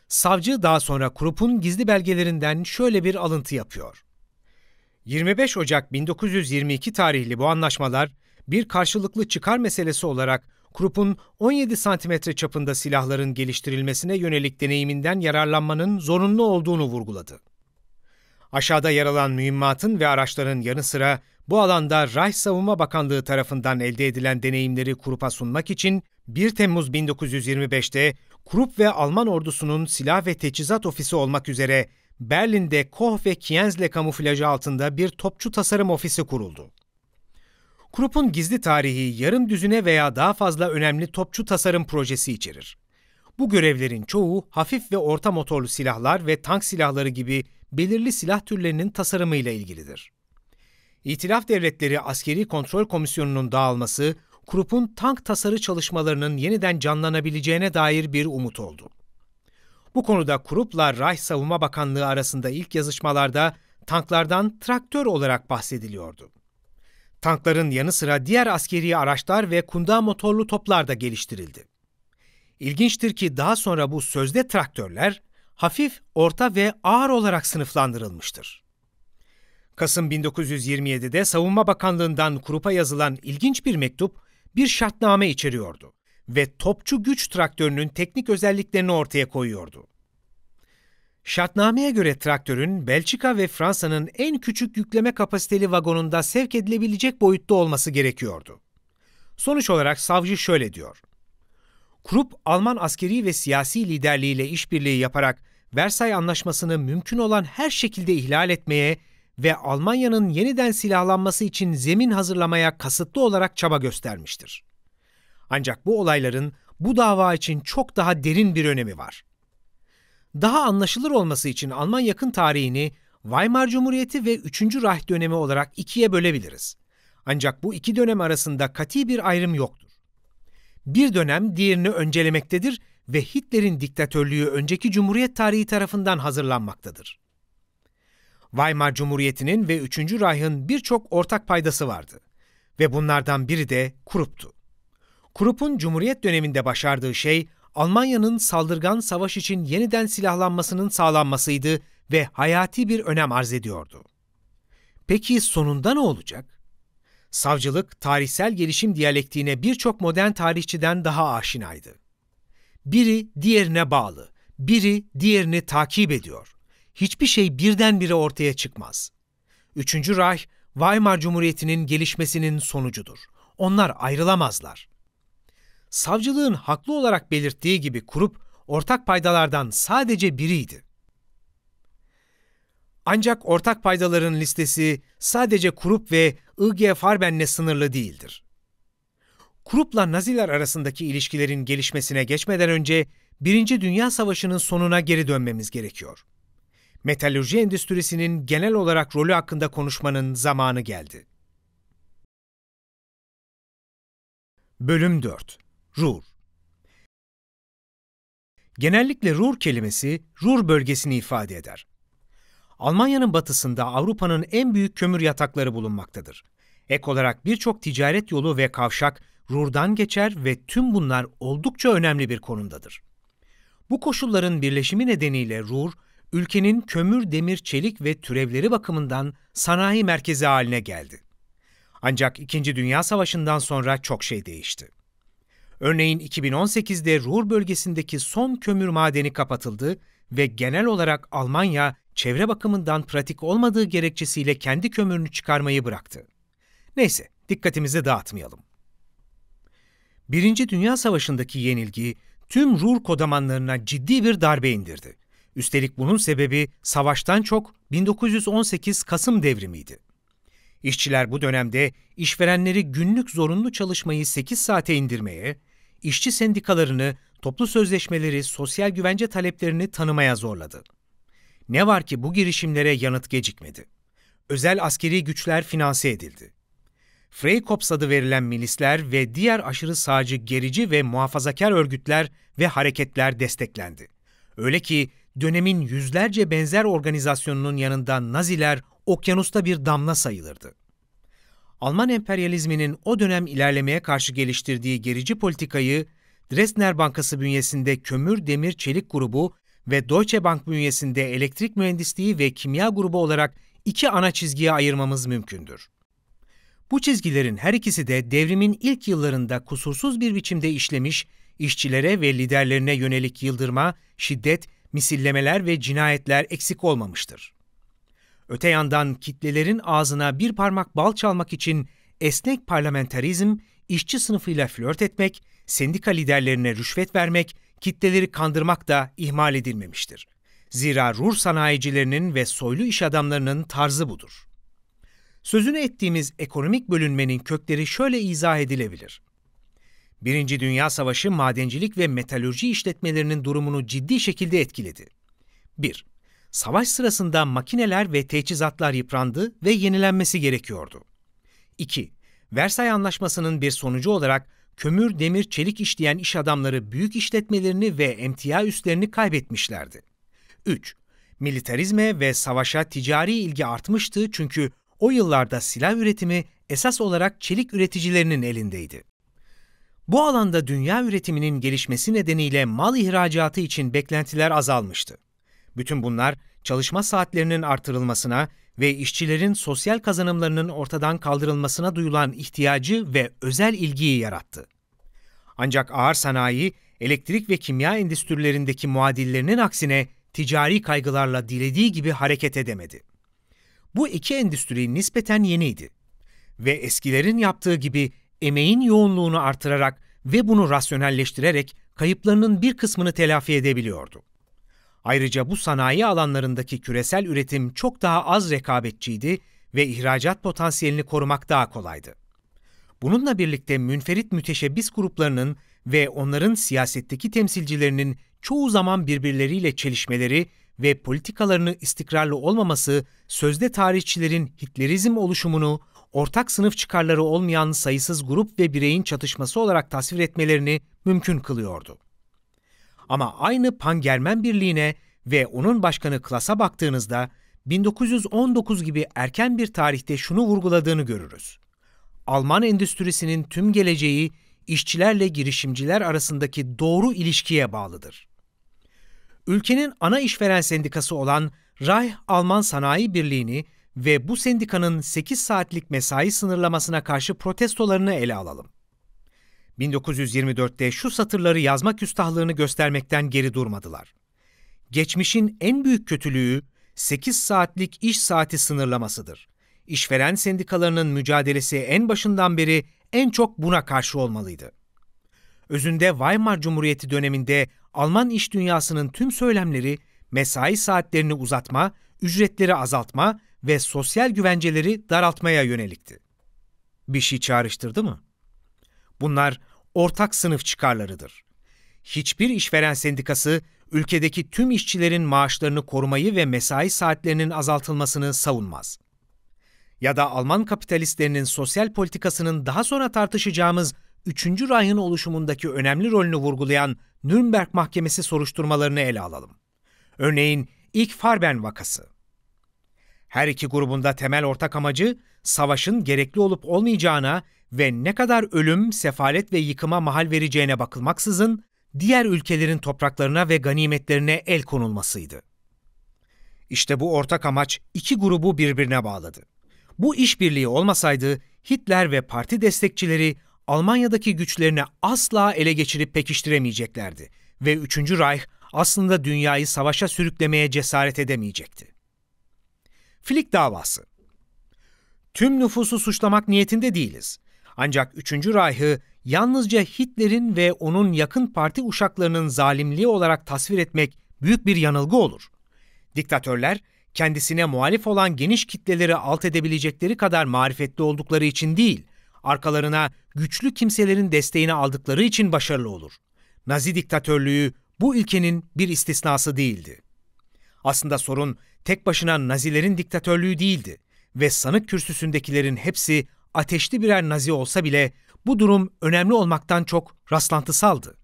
Savcı daha sonra kurupun gizli belgelerinden şöyle bir alıntı yapıyor. 25 Ocak 1922 tarihli bu anlaşmalar bir karşılıklı çıkar meselesi olarak Krupp'un 17 santimetre çapında silahların geliştirilmesine yönelik deneyiminden yararlanmanın zorunlu olduğunu vurguladı. Aşağıda yer alan mühimmatın ve araçların yanı sıra bu alanda Reich Savunma Bakanlığı tarafından elde edilen deneyimleri Krupp'a sunmak için 1 Temmuz 1925'te Krupp ve Alman ordusunun silah ve teçhizat ofisi olmak üzere Berlin'de Koch ve Kienzle kamuflajı altında bir topçu tasarım ofisi kuruldu. Grupun gizli tarihi yarım düzüne veya daha fazla önemli topçu tasarım projesi içerir. Bu görevlerin çoğu hafif ve orta motorlu silahlar ve tank silahları gibi belirli silah türlerinin tasarımıyla ilgilidir. İtilaf Devletleri Askeri Kontrol Komisyonu'nun dağılması, Krup'un tank tasarı çalışmalarının yeniden canlanabileceğine dair bir umut oldu. Bu konuda Kurup'la Ray Savunma Bakanlığı arasında ilk yazışmalarda tanklardan traktör olarak bahsediliyordu. Tankların yanı sıra diğer askeri araçlar ve kunda motorlu toplar da geliştirildi. İlginçtir ki daha sonra bu sözde traktörler hafif, orta ve ağır olarak sınıflandırılmıştır. Kasım 1927'de Savunma Bakanlığından Kurup'a yazılan ilginç bir mektup bir şartname içeriyordu ve topçu güç traktörünün teknik özelliklerini ortaya koyuyordu. Şartnameye göre traktörün Belçika ve Fransa'nın en küçük yükleme kapasiteli vagonunda sevk edilebilecek boyutta olması gerekiyordu. Sonuç olarak savcı şöyle diyor. Krupp, Alman askeri ve siyasi liderliğiyle işbirliği yaparak Versay Anlaşması'nı mümkün olan her şekilde ihlal etmeye ve Almanya'nın yeniden silahlanması için zemin hazırlamaya kasıtlı olarak çaba göstermiştir. Ancak bu olayların bu dava için çok daha derin bir önemi var. Daha anlaşılır olması için Alman yakın tarihini Weimar Cumhuriyeti ve 3. Reich dönemi olarak ikiye bölebiliriz. Ancak bu iki dönem arasında kati bir ayrım yoktur. Bir dönem diğerini öncelemektedir ve Hitler'in diktatörlüğü önceki Cumhuriyet tarihi tarafından hazırlanmaktadır. Weimar Cumhuriyeti'nin ve 3. Reich'ın birçok ortak paydası vardı ve bunlardan biri de kuruptu. Krup'un Cumhuriyet döneminde başardığı şey Almanya'nın saldırgan savaş için yeniden silahlanmasının sağlanmasıydı ve hayati bir önem arz ediyordu. Peki sonunda ne olacak? Savcılık tarihsel gelişim diyalektiğine birçok modern tarihçiden daha aşinaydı. Biri diğerine bağlı, biri diğerini takip ediyor. Hiçbir şey birdenbire ortaya çıkmaz. Üçüncü Reich, Weimar Cumhuriyeti'nin gelişmesinin sonucudur. Onlar ayrılamazlar savcılığın haklı olarak belirttiği gibi kurup ortak paydalardan sadece biriydi. Ancak ortak paydaların listesi sadece Kurup ve IG Farben'le sınırlı değildir. Kurup'la Naziler arasındaki ilişkilerin gelişmesine geçmeden önce Birinci Dünya Savaşı'nın sonuna geri dönmemiz gerekiyor. Metalurji endüstrisinin genel olarak rolü hakkında konuşmanın zamanı geldi. Bölüm 4 Ruhr. Genellikle Rur kelimesi Rur bölgesini ifade eder. Almanya'nın batısında Avrupa'nın en büyük kömür yatakları bulunmaktadır. Ek olarak birçok ticaret yolu ve kavşak Rurdan geçer ve tüm bunlar oldukça önemli bir konumdadır. Bu koşulların birleşimi nedeniyle Rur ülkenin kömür, demir, çelik ve türevleri bakımından sanayi merkezi haline geldi. Ancak İkinci Dünya Savaşı'ndan sonra çok şey değişti. Örneğin 2018'de Ruhr bölgesindeki son kömür madeni kapatıldı ve genel olarak Almanya çevre bakımından pratik olmadığı gerekçesiyle kendi kömürünü çıkarmayı bıraktı. Neyse, dikkatimizi dağıtmayalım. Birinci Dünya Savaşı'ndaki yenilgi tüm Ruhr kodamanlarına ciddi bir darbe indirdi. Üstelik bunun sebebi savaştan çok 1918 Kasım devrimiydi. İşçiler bu dönemde işverenleri günlük zorunlu çalışmayı 8 saate indirmeye, işçi sendikalarını, toplu sözleşmeleri, sosyal güvence taleplerini tanımaya zorladı. Ne var ki bu girişimlere yanıt gecikmedi. Özel askeri güçler finanse edildi. Freikorps adı verilen milisler ve diğer aşırı sağcı gerici ve muhafazakar örgütler ve hareketler desteklendi. Öyle ki dönemin yüzlerce benzer organizasyonunun yanında Naziler okyanusta bir damla sayılırdı. Alman emperyalizminin o dönem ilerlemeye karşı geliştirdiği gerici politikayı Dresdner Bankası bünyesinde kömür, demir, çelik grubu ve Deutsche Bank bünyesinde elektrik mühendisliği ve kimya grubu olarak iki ana çizgiye ayırmamız mümkündür. Bu çizgilerin her ikisi de devrimin ilk yıllarında kusursuz bir biçimde işlemiş, işçilere ve liderlerine yönelik yıldırma, şiddet, misillemeler ve cinayetler eksik olmamıştır. Öte yandan kitlelerin ağzına bir parmak bal çalmak için esnek parlamenterizm, işçi sınıfıyla flört etmek, sendika liderlerine rüşvet vermek, kitleleri kandırmak da ihmal edilmemiştir. Zira Rur sanayicilerinin ve soylu iş adamlarının tarzı budur. Sözünü ettiğimiz ekonomik bölünmenin kökleri şöyle izah edilebilir. Birinci Dünya Savaşı madencilik ve metalürji işletmelerinin durumunu ciddi şekilde etkiledi. 1 savaş sırasında makineler ve teçhizatlar yıprandı ve yenilenmesi gerekiyordu. 2. Versay Anlaşması'nın bir sonucu olarak kömür, demir, çelik işleyen iş adamları büyük işletmelerini ve emtia üslerini kaybetmişlerdi. 3. Militarizme ve savaşa ticari ilgi artmıştı çünkü o yıllarda silah üretimi esas olarak çelik üreticilerinin elindeydi. Bu alanda dünya üretiminin gelişmesi nedeniyle mal ihracatı için beklentiler azalmıştı. Bütün bunlar çalışma saatlerinin artırılmasına ve işçilerin sosyal kazanımlarının ortadan kaldırılmasına duyulan ihtiyacı ve özel ilgiyi yarattı. Ancak ağır sanayi, elektrik ve kimya endüstrilerindeki muadillerinin aksine ticari kaygılarla dilediği gibi hareket edemedi. Bu iki endüstri nispeten yeniydi ve eskilerin yaptığı gibi emeğin yoğunluğunu artırarak ve bunu rasyonelleştirerek kayıplarının bir kısmını telafi edebiliyordu. Ayrıca bu sanayi alanlarındaki küresel üretim çok daha az rekabetçiydi ve ihracat potansiyelini korumak daha kolaydı. Bununla birlikte münferit müteşebbis gruplarının ve onların siyasetteki temsilcilerinin çoğu zaman birbirleriyle çelişmeleri ve politikalarını istikrarlı olmaması sözde tarihçilerin Hitlerizm oluşumunu ortak sınıf çıkarları olmayan sayısız grup ve bireyin çatışması olarak tasvir etmelerini mümkün kılıyordu. Ama aynı Pangermen Birliği'ne ve onun başkanı Klas'a baktığınızda 1919 gibi erken bir tarihte şunu vurguladığını görürüz. Alman endüstrisinin tüm geleceği işçilerle girişimciler arasındaki doğru ilişkiye bağlıdır. Ülkenin ana işveren sendikası olan Reich Alman Sanayi Birliği'ni ve bu sendikanın 8 saatlik mesai sınırlamasına karşı protestolarını ele alalım. 1924'te şu satırları yazmak üstahlığını göstermekten geri durmadılar. Geçmişin en büyük kötülüğü 8 saatlik iş saati sınırlamasıdır. İşveren sendikalarının mücadelesi en başından beri en çok buna karşı olmalıydı. Özünde Weimar Cumhuriyeti döneminde Alman iş dünyasının tüm söylemleri mesai saatlerini uzatma, ücretleri azaltma ve sosyal güvenceleri daraltmaya yönelikti. Bir şey çağrıştırdı mı? Bunlar ortak sınıf çıkarlarıdır. Hiçbir işveren sendikası ülkedeki tüm işçilerin maaşlarını korumayı ve mesai saatlerinin azaltılmasını savunmaz. Ya da Alman kapitalistlerinin sosyal politikasının daha sonra tartışacağımız üçüncü Reich'ın oluşumundaki önemli rolünü vurgulayan Nürnberg Mahkemesi soruşturmalarını ele alalım. Örneğin ilk Farben vakası. Her iki grubunda temel ortak amacı savaşın gerekli olup olmayacağına ve ne kadar ölüm, sefalet ve yıkıma mahal vereceğine bakılmaksızın diğer ülkelerin topraklarına ve ganimetlerine el konulmasıydı. İşte bu ortak amaç iki grubu birbirine bağladı. Bu işbirliği olmasaydı Hitler ve parti destekçileri Almanya'daki güçlerini asla ele geçirip pekiştiremeyeceklerdi ve 3. Reich aslında dünyayı savaşa sürüklemeye cesaret edemeyecekti. Flick davası tüm nüfusu suçlamak niyetinde değiliz. Ancak 3. Reich'ı yalnızca Hitler'in ve onun yakın parti uşaklarının zalimliği olarak tasvir etmek büyük bir yanılgı olur. Diktatörler kendisine muhalif olan geniş kitleleri alt edebilecekleri kadar marifetli oldukları için değil, arkalarına güçlü kimselerin desteğini aldıkları için başarılı olur. Nazi diktatörlüğü bu ilkenin bir istisnası değildi. Aslında sorun tek başına Nazilerin diktatörlüğü değildi ve sanık kürsüsündekilerin hepsi ateşli birer Nazi olsa bile bu durum önemli olmaktan çok rastlantısaldı.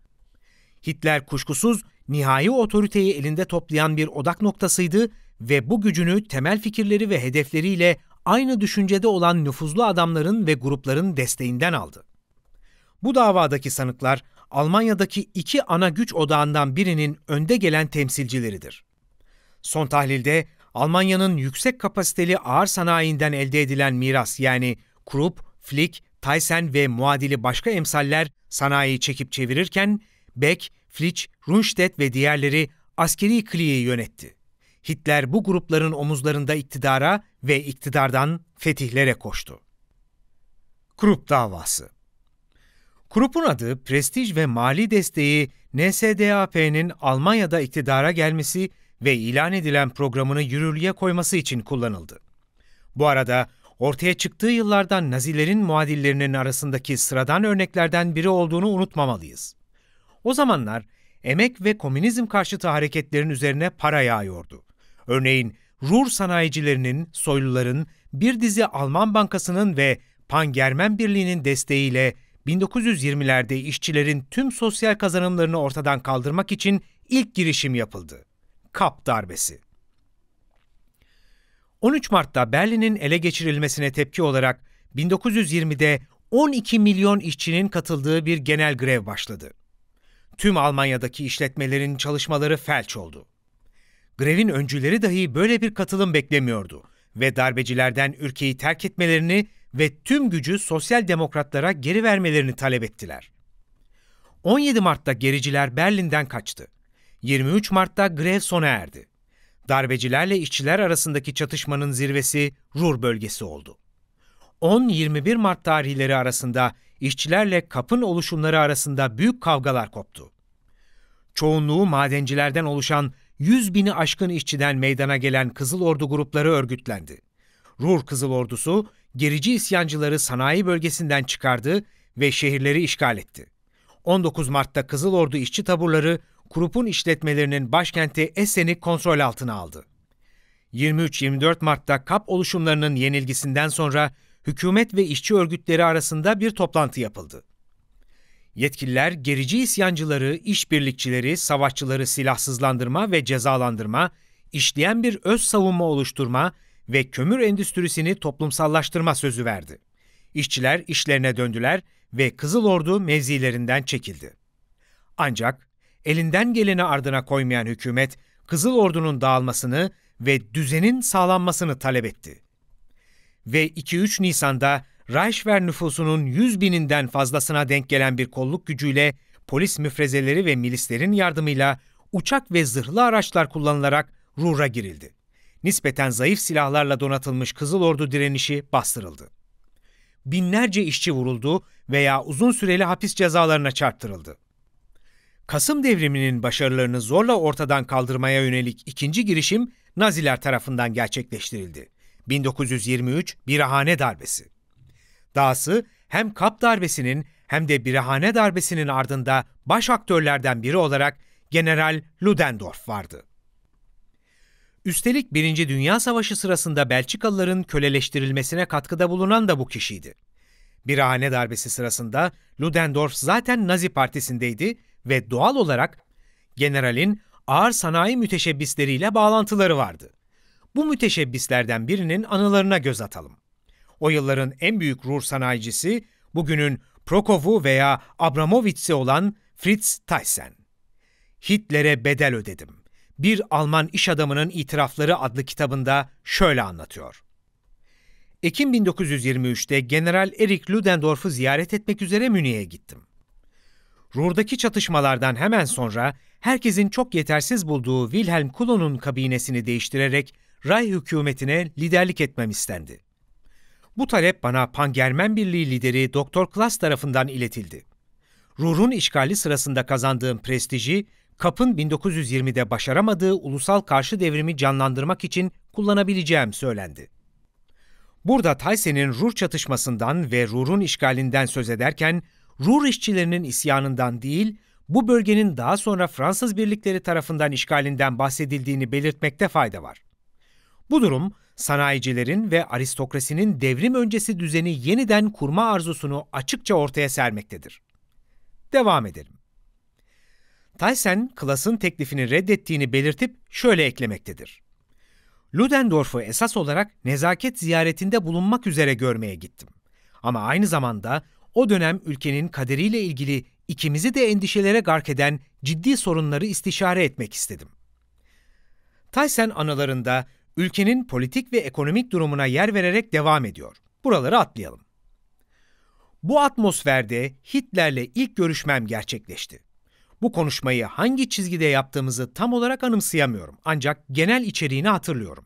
Hitler kuşkusuz nihai otoriteyi elinde toplayan bir odak noktasıydı ve bu gücünü temel fikirleri ve hedefleriyle aynı düşüncede olan nüfuzlu adamların ve grupların desteğinden aldı. Bu davadaki sanıklar Almanya'daki iki ana güç odağından birinin önde gelen temsilcileridir. Son tahlilde Almanya'nın yüksek kapasiteli ağır sanayinden elde edilen miras yani Krupp, Flick, Tyson ve muadili başka emsaller sanayiyi çekip çevirirken Beck, Flitsch, Rundstedt ve diğerleri askeri kliği yönetti. Hitler bu grupların omuzlarında iktidara ve iktidardan fetihlere koştu. Krupp davası Krupp'un adı prestij ve mali desteği NSDAP'nin Almanya'da iktidara gelmesi ve ilan edilen programını yürürlüğe koyması için kullanıldı. Bu arada ortaya çıktığı yıllardan Nazilerin muadillerinin arasındaki sıradan örneklerden biri olduğunu unutmamalıyız. O zamanlar emek ve komünizm karşıtı hareketlerin üzerine para yağıyordu. Örneğin Ruhr sanayicilerinin, soyluların, bir dizi Alman bankasının ve pan Birliği'nin desteğiyle 1920'lerde işçilerin tüm sosyal kazanımlarını ortadan kaldırmak için ilk girişim yapıldı kap darbesi. 13 Mart'ta Berlin'in ele geçirilmesine tepki olarak 1920'de 12 milyon işçinin katıldığı bir genel grev başladı. Tüm Almanya'daki işletmelerin çalışmaları felç oldu. Grevin öncüleri dahi böyle bir katılım beklemiyordu ve darbecilerden ülkeyi terk etmelerini ve tüm gücü sosyal demokratlara geri vermelerini talep ettiler. 17 Mart'ta gericiler Berlin'den kaçtı. 23 Mart'ta grev sona erdi. Darbecilerle işçiler arasındaki çatışmanın zirvesi Rur bölgesi oldu. 10-21 Mart tarihleri arasında işçilerle kapın oluşumları arasında büyük kavgalar koptu. Çoğunluğu madencilerden oluşan 100 bini aşkın işçiden meydana gelen Kızıl Ordu grupları örgütlendi. Rur Kızıl Ordusu gerici isyancıları sanayi bölgesinden çıkardı ve şehirleri işgal etti. 19 Mart'ta Kızıl Ordu işçi taburları grubun işletmelerinin başkenti Essen'i kontrol altına aldı. 23-24 Mart'ta KAP oluşumlarının yenilgisinden sonra hükümet ve işçi örgütleri arasında bir toplantı yapıldı. Yetkililer gerici isyancıları, işbirlikçileri, savaşçıları silahsızlandırma ve cezalandırma, işleyen bir öz savunma oluşturma ve kömür endüstrisini toplumsallaştırma sözü verdi. İşçiler işlerine döndüler ve Kızıl Ordu mevzilerinden çekildi. Ancak elinden geleni ardına koymayan hükümet, Kızıl Ordu'nun dağılmasını ve düzenin sağlanmasını talep etti. Ve 2-3 Nisan'da Reichswehr nüfusunun 100 bininden fazlasına denk gelen bir kolluk gücüyle polis müfrezeleri ve milislerin yardımıyla uçak ve zırhlı araçlar kullanılarak Ruhr'a girildi. Nispeten zayıf silahlarla donatılmış Kızıl Ordu direnişi bastırıldı. Binlerce işçi vuruldu veya uzun süreli hapis cezalarına çarptırıldı. Kasım devriminin başarılarını zorla ortadan kaldırmaya yönelik ikinci girişim Naziler tarafından gerçekleştirildi. 1923 Birahane darbesi. Dahası hem Kap darbesinin hem de Birahane darbesinin ardında baş aktörlerden biri olarak General Ludendorff vardı. Üstelik Birinci Dünya Savaşı sırasında Belçikalıların köleleştirilmesine katkıda bulunan da bu kişiydi. Birahane darbesi sırasında Ludendorff zaten Nazi partisindeydi ve doğal olarak generalin ağır sanayi müteşebbisleriyle bağlantıları vardı. Bu müteşebbislerden birinin anılarına göz atalım. O yılların en büyük Ruhr sanayicisi bugünün Prokov'u veya Abramovitz'i olan Fritz Thyssen. Hitler'e bedel ödedim. Bir Alman iş adamının itirafları adlı kitabında şöyle anlatıyor. Ekim 1923'te General Erich Ludendorff'u ziyaret etmek üzere Münih'e gittim. Rur'daki çatışmalardan hemen sonra herkesin çok yetersiz bulduğu Wilhelm Kulo'nun kabinesini değiştirerek Ray hükümetine liderlik etmem istendi. Bu talep bana Pangermen Birliği lideri Doktor Klas tarafından iletildi. Rur'un işgali sırasında kazandığım prestiji, Kap'ın 1920'de başaramadığı ulusal karşı devrimi canlandırmak için kullanabileceğim söylendi. Burada Taysen'in Rur çatışmasından ve Rur'un işgalinden söz ederken Rur işçilerinin isyanından değil, bu bölgenin daha sonra Fransız birlikleri tarafından işgalinden bahsedildiğini belirtmekte fayda var. Bu durum, sanayicilerin ve aristokrasinin devrim öncesi düzeni yeniden kurma arzusunu açıkça ortaya sermektedir. Devam edelim. Tyson, Klas'ın teklifini reddettiğini belirtip şöyle eklemektedir. Ludendorff'u esas olarak nezaket ziyaretinde bulunmak üzere görmeye gittim. Ama aynı zamanda o dönem ülkenin kaderiyle ilgili ikimizi de endişelere gark eden ciddi sorunları istişare etmek istedim. Tyson anılarında ülkenin politik ve ekonomik durumuna yer vererek devam ediyor. Buraları atlayalım. Bu atmosferde Hitler'le ilk görüşmem gerçekleşti. Bu konuşmayı hangi çizgide yaptığımızı tam olarak anımsayamıyorum ancak genel içeriğini hatırlıyorum.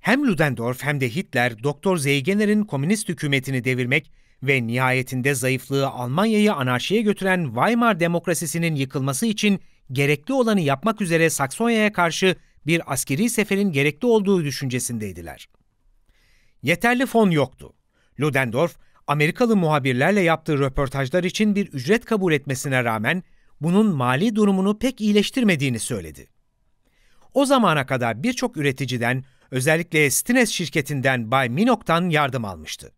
Hem Ludendorff hem de Hitler Doktor Zeygener'in komünist hükümetini devirmek ve nihayetinde zayıflığı Almanya'yı anarşiye götüren Weimar demokrasisinin yıkılması için gerekli olanı yapmak üzere Saksonya'ya karşı bir askeri seferin gerekli olduğu düşüncesindeydiler. Yeterli fon yoktu. Ludendorff, Amerikalı muhabirlerle yaptığı röportajlar için bir ücret kabul etmesine rağmen bunun mali durumunu pek iyileştirmediğini söyledi. O zamana kadar birçok üreticiden, özellikle Stines şirketinden Bay Minok'tan yardım almıştı.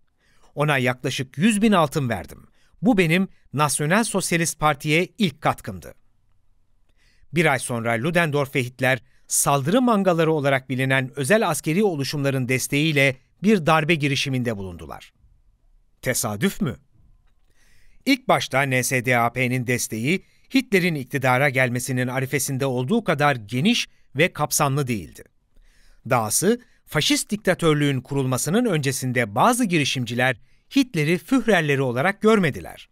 Ona yaklaşık 100 bin altın verdim. Bu benim Nasyonel Sosyalist Parti'ye ilk katkımdı. Bir ay sonra Ludendorff ve Hitler saldırı mangaları olarak bilinen özel askeri oluşumların desteğiyle bir darbe girişiminde bulundular. Tesadüf mü? İlk başta NSDAP'nin desteği Hitler'in iktidara gelmesinin arifesinde olduğu kadar geniş ve kapsamlı değildi. Dahası faşist diktatörlüğün kurulmasının öncesinde bazı girişimciler Hitler'i Führerleri olarak görmediler.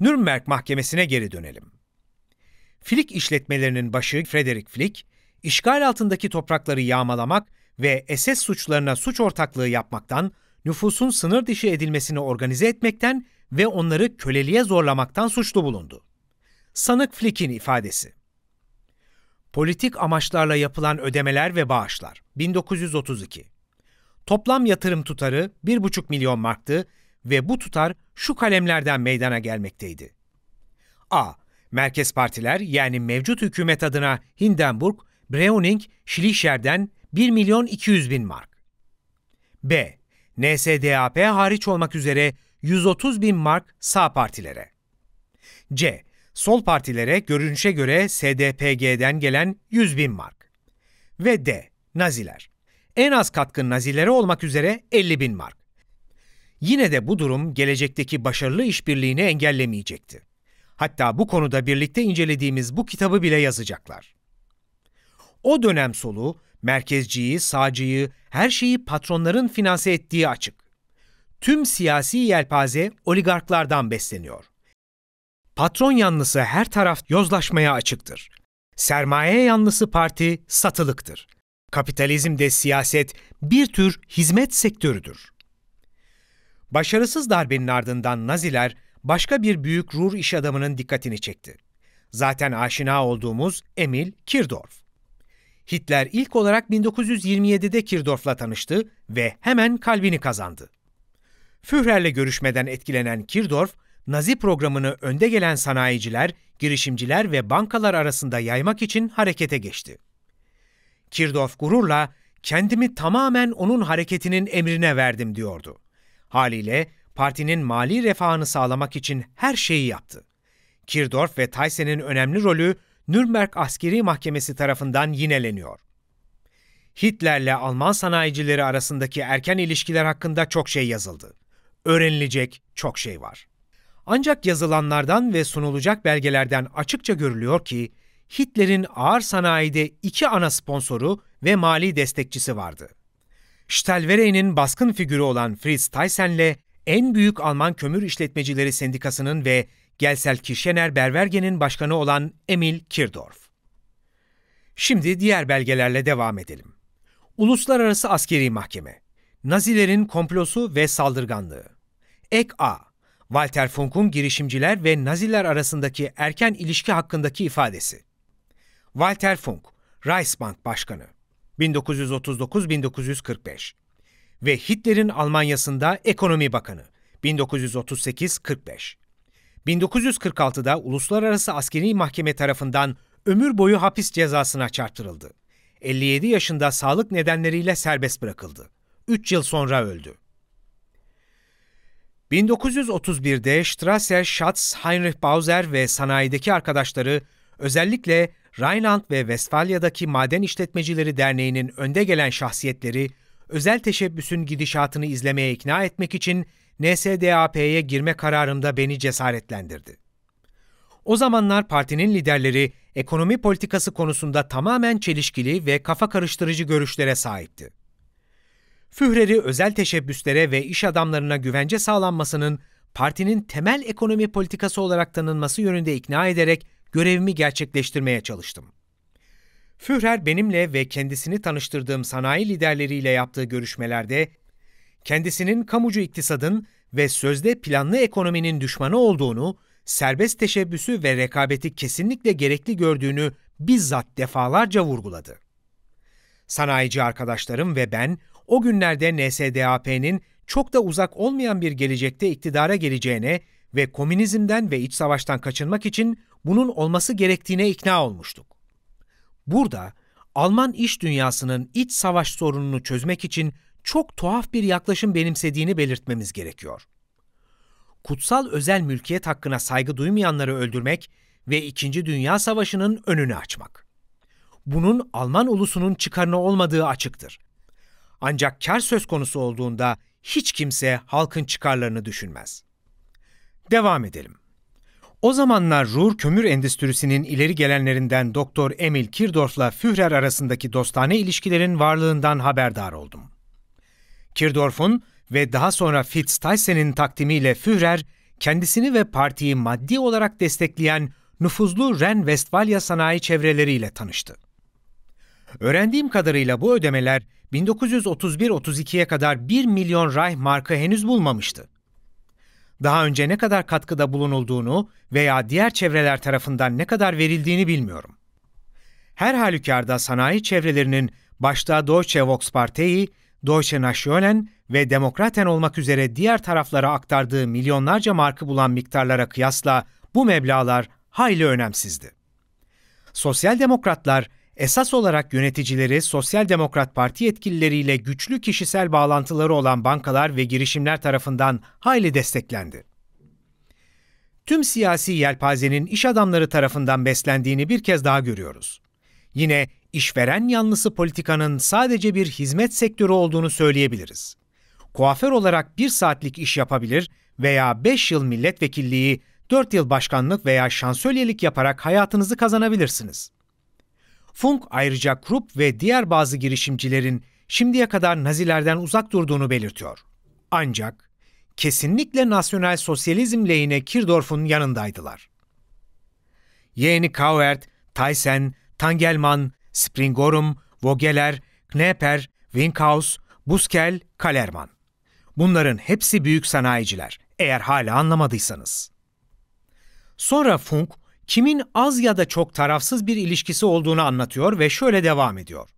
Nürnberg Mahkemesi'ne geri dönelim. Flick işletmelerinin başı Frederick Flick, işgal altındaki toprakları yağmalamak ve SS suçlarına suç ortaklığı yapmaktan, nüfusun sınır dışı edilmesini organize etmekten ve onları köleliğe zorlamaktan suçlu bulundu. Sanık Flick'in ifadesi. Politik amaçlarla yapılan ödemeler ve bağışlar. 1932. Toplam yatırım tutarı 1,5 milyon marktı ve bu tutar şu kalemlerden meydana gelmekteydi. A. Merkez partiler yani mevcut hükümet adına Hindenburg, Breuning, Schlicher'den 1 milyon 200 bin mark. B. NSDAP hariç olmak üzere 130 bin mark sağ partilere. C. Sol partilere görünüşe göre SDPG'den gelen 100 bin mark. Ve D. Naziler. En az katkı Nazilere olmak üzere 50 bin mark. Yine de bu durum gelecekteki başarılı işbirliğini engellemeyecekti. Hatta bu konuda birlikte incelediğimiz bu kitabı bile yazacaklar. O dönem solu, merkezciyi, sağcıyı, her şeyi patronların finanse ettiği açık. Tüm siyasi yelpaze oligarklardan besleniyor. Patron yanlısı her taraf yozlaşmaya açıktır. Sermaye yanlısı parti satılıktır. Kapitalizmde siyaset bir tür hizmet sektörüdür. Başarısız darbenin ardından Naziler başka bir büyük Ruhr iş adamının dikkatini çekti. Zaten aşina olduğumuz Emil Kirdorf. Hitler ilk olarak 1927'de Kirdorf'la tanıştı ve hemen kalbini kazandı. Führer'le görüşmeden etkilenen Kirdorf, Nazi programını önde gelen sanayiciler, girişimciler ve bankalar arasında yaymak için harekete geçti. Kirdorf gururla kendimi tamamen onun hareketinin emrine verdim diyordu. Haliyle partinin mali refahını sağlamak için her şeyi yaptı. Kirdorf ve Tyson'in önemli rolü Nürnberg Askeri Mahkemesi tarafından yineleniyor. Hitler'le Alman sanayicileri arasındaki erken ilişkiler hakkında çok şey yazıldı. Öğrenilecek çok şey var. Ancak yazılanlardan ve sunulacak belgelerden açıkça görülüyor ki Hitler'in ağır sanayide iki ana sponsoru ve mali destekçisi vardı. Stalvere'nin baskın figürü olan Fritz Thysen'le en büyük Alman kömür işletmecileri sendikasının ve Gelsel Kirşener başkanı olan Emil Kirdorf. Şimdi diğer belgelerle devam edelim. Uluslararası Askeri Mahkeme Nazilerin komplosu ve saldırganlığı. Ek A. Walter Funk'un girişimciler ve Naziler arasındaki erken ilişki hakkındaki ifadesi. Walter Funk, Reichsbank Başkanı 1939-1945 ve Hitler'in Almanya'sında Ekonomi Bakanı 1938-45. 1946'da Uluslararası Askeri Mahkeme tarafından ömür boyu hapis cezasına çarptırıldı. 57 yaşında sağlık nedenleriyle serbest bırakıldı. 3 yıl sonra öldü. 1931'de Strasser, Schatz, Heinrich Bauser ve sanayideki arkadaşları özellikle Rheinland ve Westfalya'daki Maden işletmecileri Derneği'nin önde gelen şahsiyetleri özel teşebbüsün gidişatını izlemeye ikna etmek için NSDAP'ye girme kararında beni cesaretlendirdi. O zamanlar partinin liderleri ekonomi politikası konusunda tamamen çelişkili ve kafa karıştırıcı görüşlere sahipti. Führer'i özel teşebbüslere ve iş adamlarına güvence sağlanmasının partinin temel ekonomi politikası olarak tanınması yönünde ikna ederek görevimi gerçekleştirmeye çalıştım. Führer benimle ve kendisini tanıştırdığım sanayi liderleriyle yaptığı görüşmelerde kendisinin kamucu iktisadın ve sözde planlı ekonominin düşmanı olduğunu, serbest teşebbüsü ve rekabeti kesinlikle gerekli gördüğünü bizzat defalarca vurguladı. Sanayici arkadaşlarım ve ben o günlerde NSDAP'nin çok da uzak olmayan bir gelecekte iktidara geleceğine ve komünizmden ve iç savaştan kaçınmak için bunun olması gerektiğine ikna olmuştuk. Burada Alman iş dünyasının iç savaş sorununu çözmek için çok tuhaf bir yaklaşım benimsediğini belirtmemiz gerekiyor. Kutsal özel mülkiyet hakkına saygı duymayanları öldürmek ve İkinci Dünya Savaşı'nın önünü açmak. Bunun Alman ulusunun çıkarına olmadığı açıktır. Ancak kar söz konusu olduğunda hiç kimse halkın çıkarlarını düşünmez. Devam edelim. O zamanlar Ruhr kömür endüstrisinin ileri gelenlerinden Doktor Emil Kirdorf'la Führer arasındaki dostane ilişkilerin varlığından haberdar oldum. Kirdorf'un ve daha sonra Fitz Tyssen'in takdimiyle Führer, kendisini ve partiyi maddi olarak destekleyen nüfuzlu ren Westfalia sanayi çevreleriyle tanıştı. Öğrendiğim kadarıyla bu ödemeler 1931-32'ye kadar 1 milyon Reich marka henüz bulmamıştı. Daha önce ne kadar katkıda bulunulduğunu veya diğer çevreler tarafından ne kadar verildiğini bilmiyorum. Her halükarda sanayi çevrelerinin başta Deutsche Volkspartei, Deutsche Nationen ve Demokraten olmak üzere diğer taraflara aktardığı milyonlarca markı bulan miktarlara kıyasla bu meblalar hayli önemsizdi. Sosyal demokratlar Esas olarak yöneticileri Sosyal Demokrat Parti yetkilileriyle güçlü kişisel bağlantıları olan bankalar ve girişimler tarafından hayli desteklendi. Tüm siyasi yelpazenin iş adamları tarafından beslendiğini bir kez daha görüyoruz. Yine işveren yanlısı politikanın sadece bir hizmet sektörü olduğunu söyleyebiliriz. Kuaför olarak bir saatlik iş yapabilir veya 5 yıl milletvekilliği, 4 yıl başkanlık veya şansölyelik yaparak hayatınızı kazanabilirsiniz.'' Funk ayrıca Krupp ve diğer bazı girişimcilerin şimdiye kadar Nazilerden uzak durduğunu belirtiyor. Ancak kesinlikle nasyonel sosyalizm lehine Kirdorf'un yanındaydılar. Yeğeni Kauert, Tyson, Tangelman, Springorum, Vogeler, Knepper, Winkhaus, Buskel, Kalerman. Bunların hepsi büyük sanayiciler, eğer hala anlamadıysanız. Sonra Funk, kimin az ya da çok tarafsız bir ilişkisi olduğunu anlatıyor ve şöyle devam ediyor.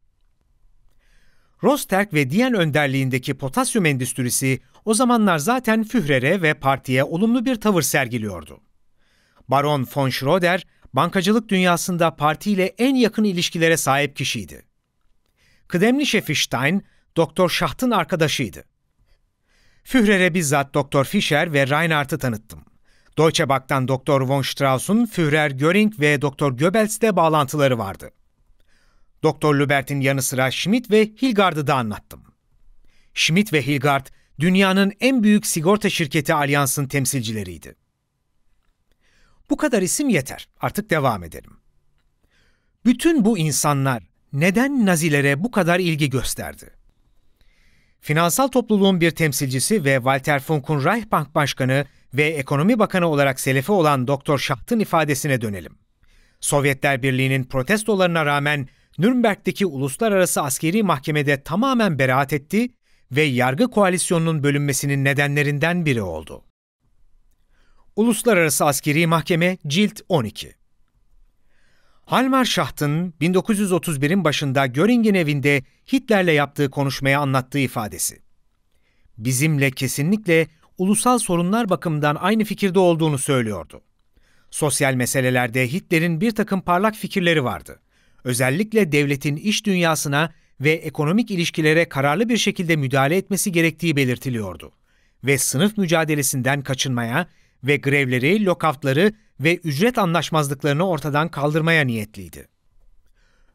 Rosterk ve Diyen önderliğindeki potasyum endüstrisi o zamanlar zaten Führer'e ve partiye olumlu bir tavır sergiliyordu. Baron von Schroeder, bankacılık dünyasında partiyle en yakın ilişkilere sahip kişiydi. Kıdemli şefi Stein, Doktor Schacht'ın arkadaşıydı. Führer'e bizzat Doktor Fischer ve Reinhardt'ı tanıttım. Deutsche Bank'tan Dr. von Strauss'un Führer Göring ve Dr. Goebbels'le bağlantıları vardı. Dr. Lübert'in yanı sıra Schmidt ve Hilgard'ı da anlattım. Schmidt ve Hilgard, dünyanın en büyük sigorta şirketi Allianz'ın temsilcileriydi. Bu kadar isim yeter. Artık devam edelim. Bütün bu insanlar neden Nazilere bu kadar ilgi gösterdi? Finansal topluluğun bir temsilcisi ve Walter von Kuhnreich Bank Başkanı ve Ekonomi Bakanı olarak selefi olan Dr. Şaht'ın ifadesine dönelim. Sovyetler Birliği'nin protestolarına rağmen Nürnberg'deki uluslararası askeri mahkemede tamamen beraat etti ve yargı koalisyonunun bölünmesinin nedenlerinden biri oldu. Uluslararası Askeri Mahkeme Cilt 12 Halmar Şaht'ın 1931'in başında Göring'in evinde Hitler'le yaptığı konuşmaya anlattığı ifadesi. Bizimle kesinlikle ulusal sorunlar bakımından aynı fikirde olduğunu söylüyordu. Sosyal meselelerde Hitler'in bir takım parlak fikirleri vardı. Özellikle devletin iş dünyasına ve ekonomik ilişkilere kararlı bir şekilde müdahale etmesi gerektiği belirtiliyordu. Ve sınıf mücadelesinden kaçınmaya ve grevleri, lokaftları ve ücret anlaşmazlıklarını ortadan kaldırmaya niyetliydi.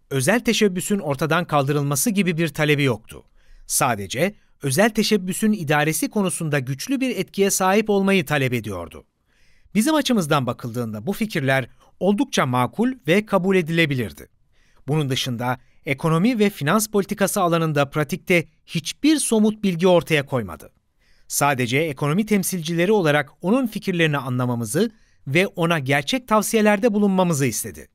Özel teşebbüsün ortadan kaldırılması gibi bir talebi yoktu. Sadece özel teşebbüsün idaresi konusunda güçlü bir etkiye sahip olmayı talep ediyordu. Bizim açımızdan bakıldığında bu fikirler oldukça makul ve kabul edilebilirdi. Bunun dışında ekonomi ve finans politikası alanında pratikte hiçbir somut bilgi ortaya koymadı. Sadece ekonomi temsilcileri olarak onun fikirlerini anlamamızı ve ona gerçek tavsiyelerde bulunmamızı istedi.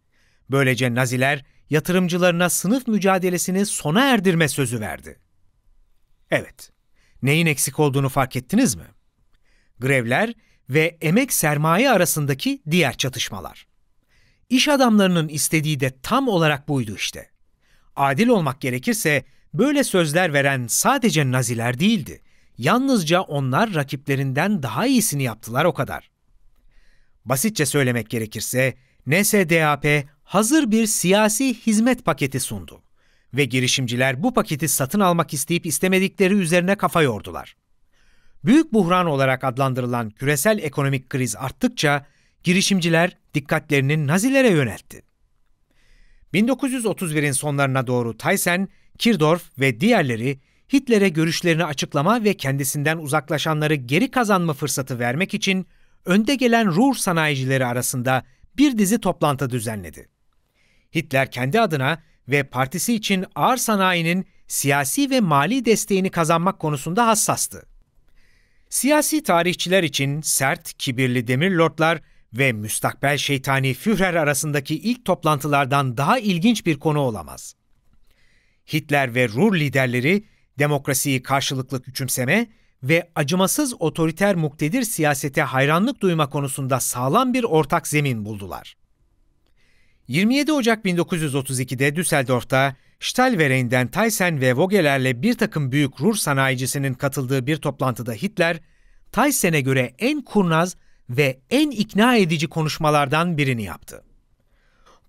Böylece Naziler yatırımcılarına sınıf mücadelesini sona erdirme sözü verdi. Evet. Neyin eksik olduğunu fark ettiniz mi? Grevler ve emek sermaye arasındaki diğer çatışmalar. İş adamlarının istediği de tam olarak buydu işte. Adil olmak gerekirse böyle sözler veren sadece Naziler değildi. Yalnızca onlar rakiplerinden daha iyisini yaptılar o kadar. Basitçe söylemek gerekirse NSDAP hazır bir siyasi hizmet paketi sundu ve girişimciler bu paketi satın almak isteyip istemedikleri üzerine kafa yordular. Büyük buhran olarak adlandırılan küresel ekonomik kriz arttıkça girişimciler dikkatlerini Nazilere yöneltti. 1931'in sonlarına doğru Tyson, Kirdorf ve diğerleri Hitler'e görüşlerini açıklama ve kendisinden uzaklaşanları geri kazanma fırsatı vermek için önde gelen Ruhr sanayicileri arasında bir dizi toplantı düzenledi. Hitler kendi adına ve partisi için ağır sanayinin siyasi ve mali desteğini kazanmak konusunda hassastı. Siyasi tarihçiler için sert, kibirli demir demirlordlar ve müstakbel şeytani Führer arasındaki ilk toplantılardan daha ilginç bir konu olamaz. Hitler ve Ruhr liderleri demokrasiyi karşılıklı küçümseme ve acımasız otoriter muktedir siyasete hayranlık duyma konusunda sağlam bir ortak zemin buldular. 27 Ocak 1932'de Düsseldorf'ta Stahlverein'den Thyssen ve Vogeler'le bir takım büyük Ruhr sanayicisinin katıldığı bir toplantıda Hitler, Thyssen'e göre en kurnaz ve en ikna edici konuşmalardan birini yaptı.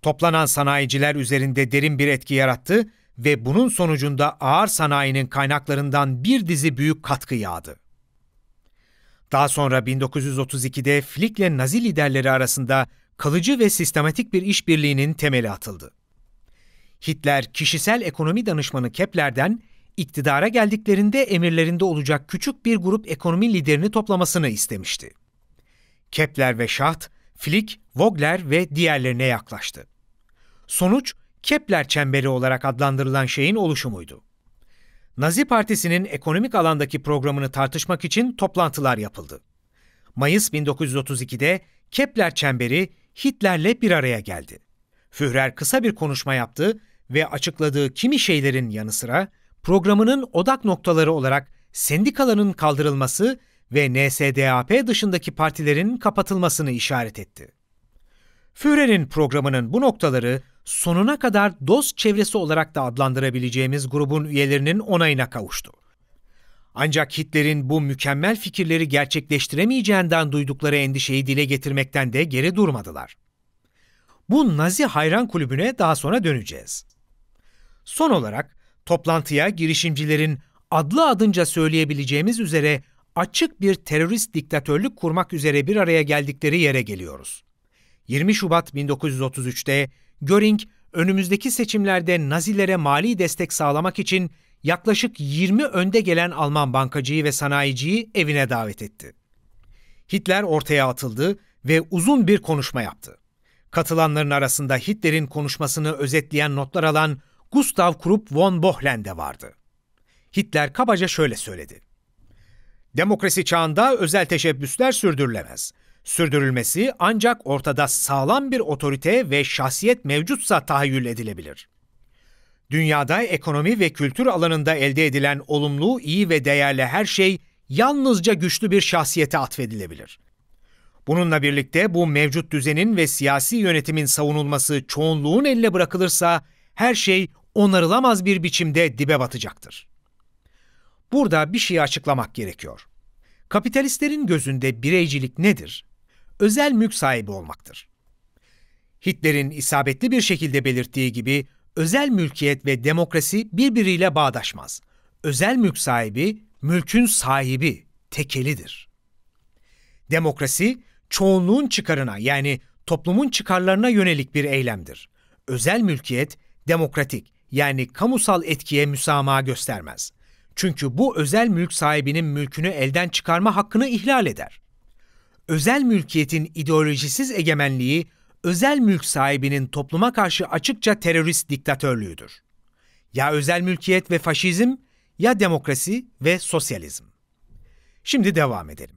Toplanan sanayiciler üzerinde derin bir etki yarattı ve bunun sonucunda ağır sanayinin kaynaklarından bir dizi büyük katkı yağdı. Daha sonra 1932'de Flick'le Nazi liderleri arasında kalıcı ve sistematik bir işbirliğinin temeli atıldı. Hitler kişisel ekonomi danışmanı Kepler'den iktidara geldiklerinde emirlerinde olacak küçük bir grup ekonomi liderini toplamasını istemişti. Kepler ve Schacht, Flick, Vogler ve diğerlerine yaklaştı. Sonuç Kepler çemberi olarak adlandırılan şeyin oluşumuydu. Nazi Partisi'nin ekonomik alandaki programını tartışmak için toplantılar yapıldı. Mayıs 1932'de Kepler çemberi Hitler'le bir araya geldi. Führer kısa bir konuşma yaptı ve açıkladığı kimi şeylerin yanı sıra programının odak noktaları olarak sendikaların kaldırılması ve NSDAP dışındaki partilerin kapatılmasını işaret etti. Führer'in programının bu noktaları sonuna kadar dost çevresi olarak da adlandırabileceğimiz grubun üyelerinin onayına kavuştu. Ancak Hitler'in bu mükemmel fikirleri gerçekleştiremeyeceğinden duydukları endişeyi dile getirmekten de geri durmadılar. Bu Nazi hayran kulübüne daha sonra döneceğiz. Son olarak toplantıya girişimcilerin adlı adınca söyleyebileceğimiz üzere açık bir terörist diktatörlük kurmak üzere bir araya geldikleri yere geliyoruz. 20 Şubat 1933'te Göring önümüzdeki seçimlerde Nazilere mali destek sağlamak için yaklaşık 20 önde gelen Alman bankacıyı ve sanayiciyi evine davet etti. Hitler ortaya atıldı ve uzun bir konuşma yaptı. Katılanların arasında Hitler'in konuşmasını özetleyen notlar alan Gustav Krupp von Bohlen de vardı. Hitler kabaca şöyle söyledi. Demokrasi çağında özel teşebbüsler sürdürülemez. Sürdürülmesi ancak ortada sağlam bir otorite ve şahsiyet mevcutsa tahayyül edilebilir. Dünyada ekonomi ve kültür alanında elde edilen olumlu, iyi ve değerli her şey yalnızca güçlü bir şahsiyete atfedilebilir. Bununla birlikte bu mevcut düzenin ve siyasi yönetimin savunulması çoğunluğun eline bırakılırsa her şey onarılamaz bir biçimde dibe batacaktır. Burada bir şey açıklamak gerekiyor. Kapitalistlerin gözünde bireycilik nedir? Özel mülk sahibi olmaktır. Hitler'in isabetli bir şekilde belirttiği gibi özel mülkiyet ve demokrasi birbiriyle bağdaşmaz. Özel mülk sahibi, mülkün sahibi, tekelidir. Demokrasi, çoğunluğun çıkarına yani toplumun çıkarlarına yönelik bir eylemdir. Özel mülkiyet, demokratik yani kamusal etkiye müsamaha göstermez. Çünkü bu özel mülk sahibinin mülkünü elden çıkarma hakkını ihlal eder. Özel mülkiyetin ideolojisiz egemenliği özel mülk sahibinin topluma karşı açıkça terörist diktatörlüğüdür. Ya özel mülkiyet ve faşizm ya demokrasi ve sosyalizm. Şimdi devam edelim.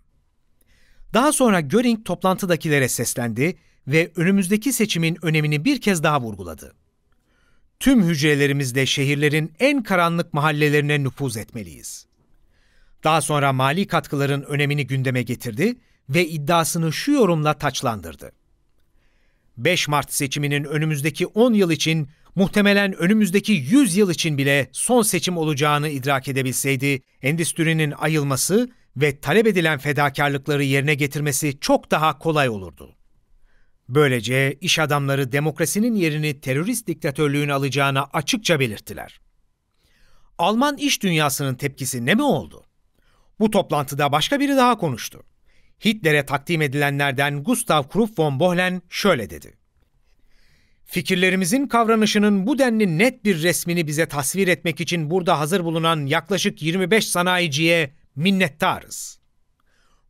Daha sonra Göring toplantıdakilere seslendi ve önümüzdeki seçimin önemini bir kez daha vurguladı. Tüm hücrelerimizle şehirlerin en karanlık mahallelerine nüfuz etmeliyiz. Daha sonra mali katkıların önemini gündeme getirdi ve iddiasını şu yorumla taçlandırdı. 5 Mart seçiminin önümüzdeki 10 yıl için muhtemelen önümüzdeki 100 yıl için bile son seçim olacağını idrak edebilseydi, endüstrinin ayılması ve talep edilen fedakarlıkları yerine getirmesi çok daha kolay olurdu. Böylece iş adamları demokrasinin yerini terörist diktatörlüğün alacağına açıkça belirttiler. Alman iş dünyasının tepkisi ne mi oldu? Bu toplantıda başka biri daha konuştu. Hitler'e takdim edilenlerden Gustav Krupp von Bohlen şöyle dedi. Fikirlerimizin kavranışının bu denli net bir resmini bize tasvir etmek için burada hazır bulunan yaklaşık 25 sanayiciye minnettarız.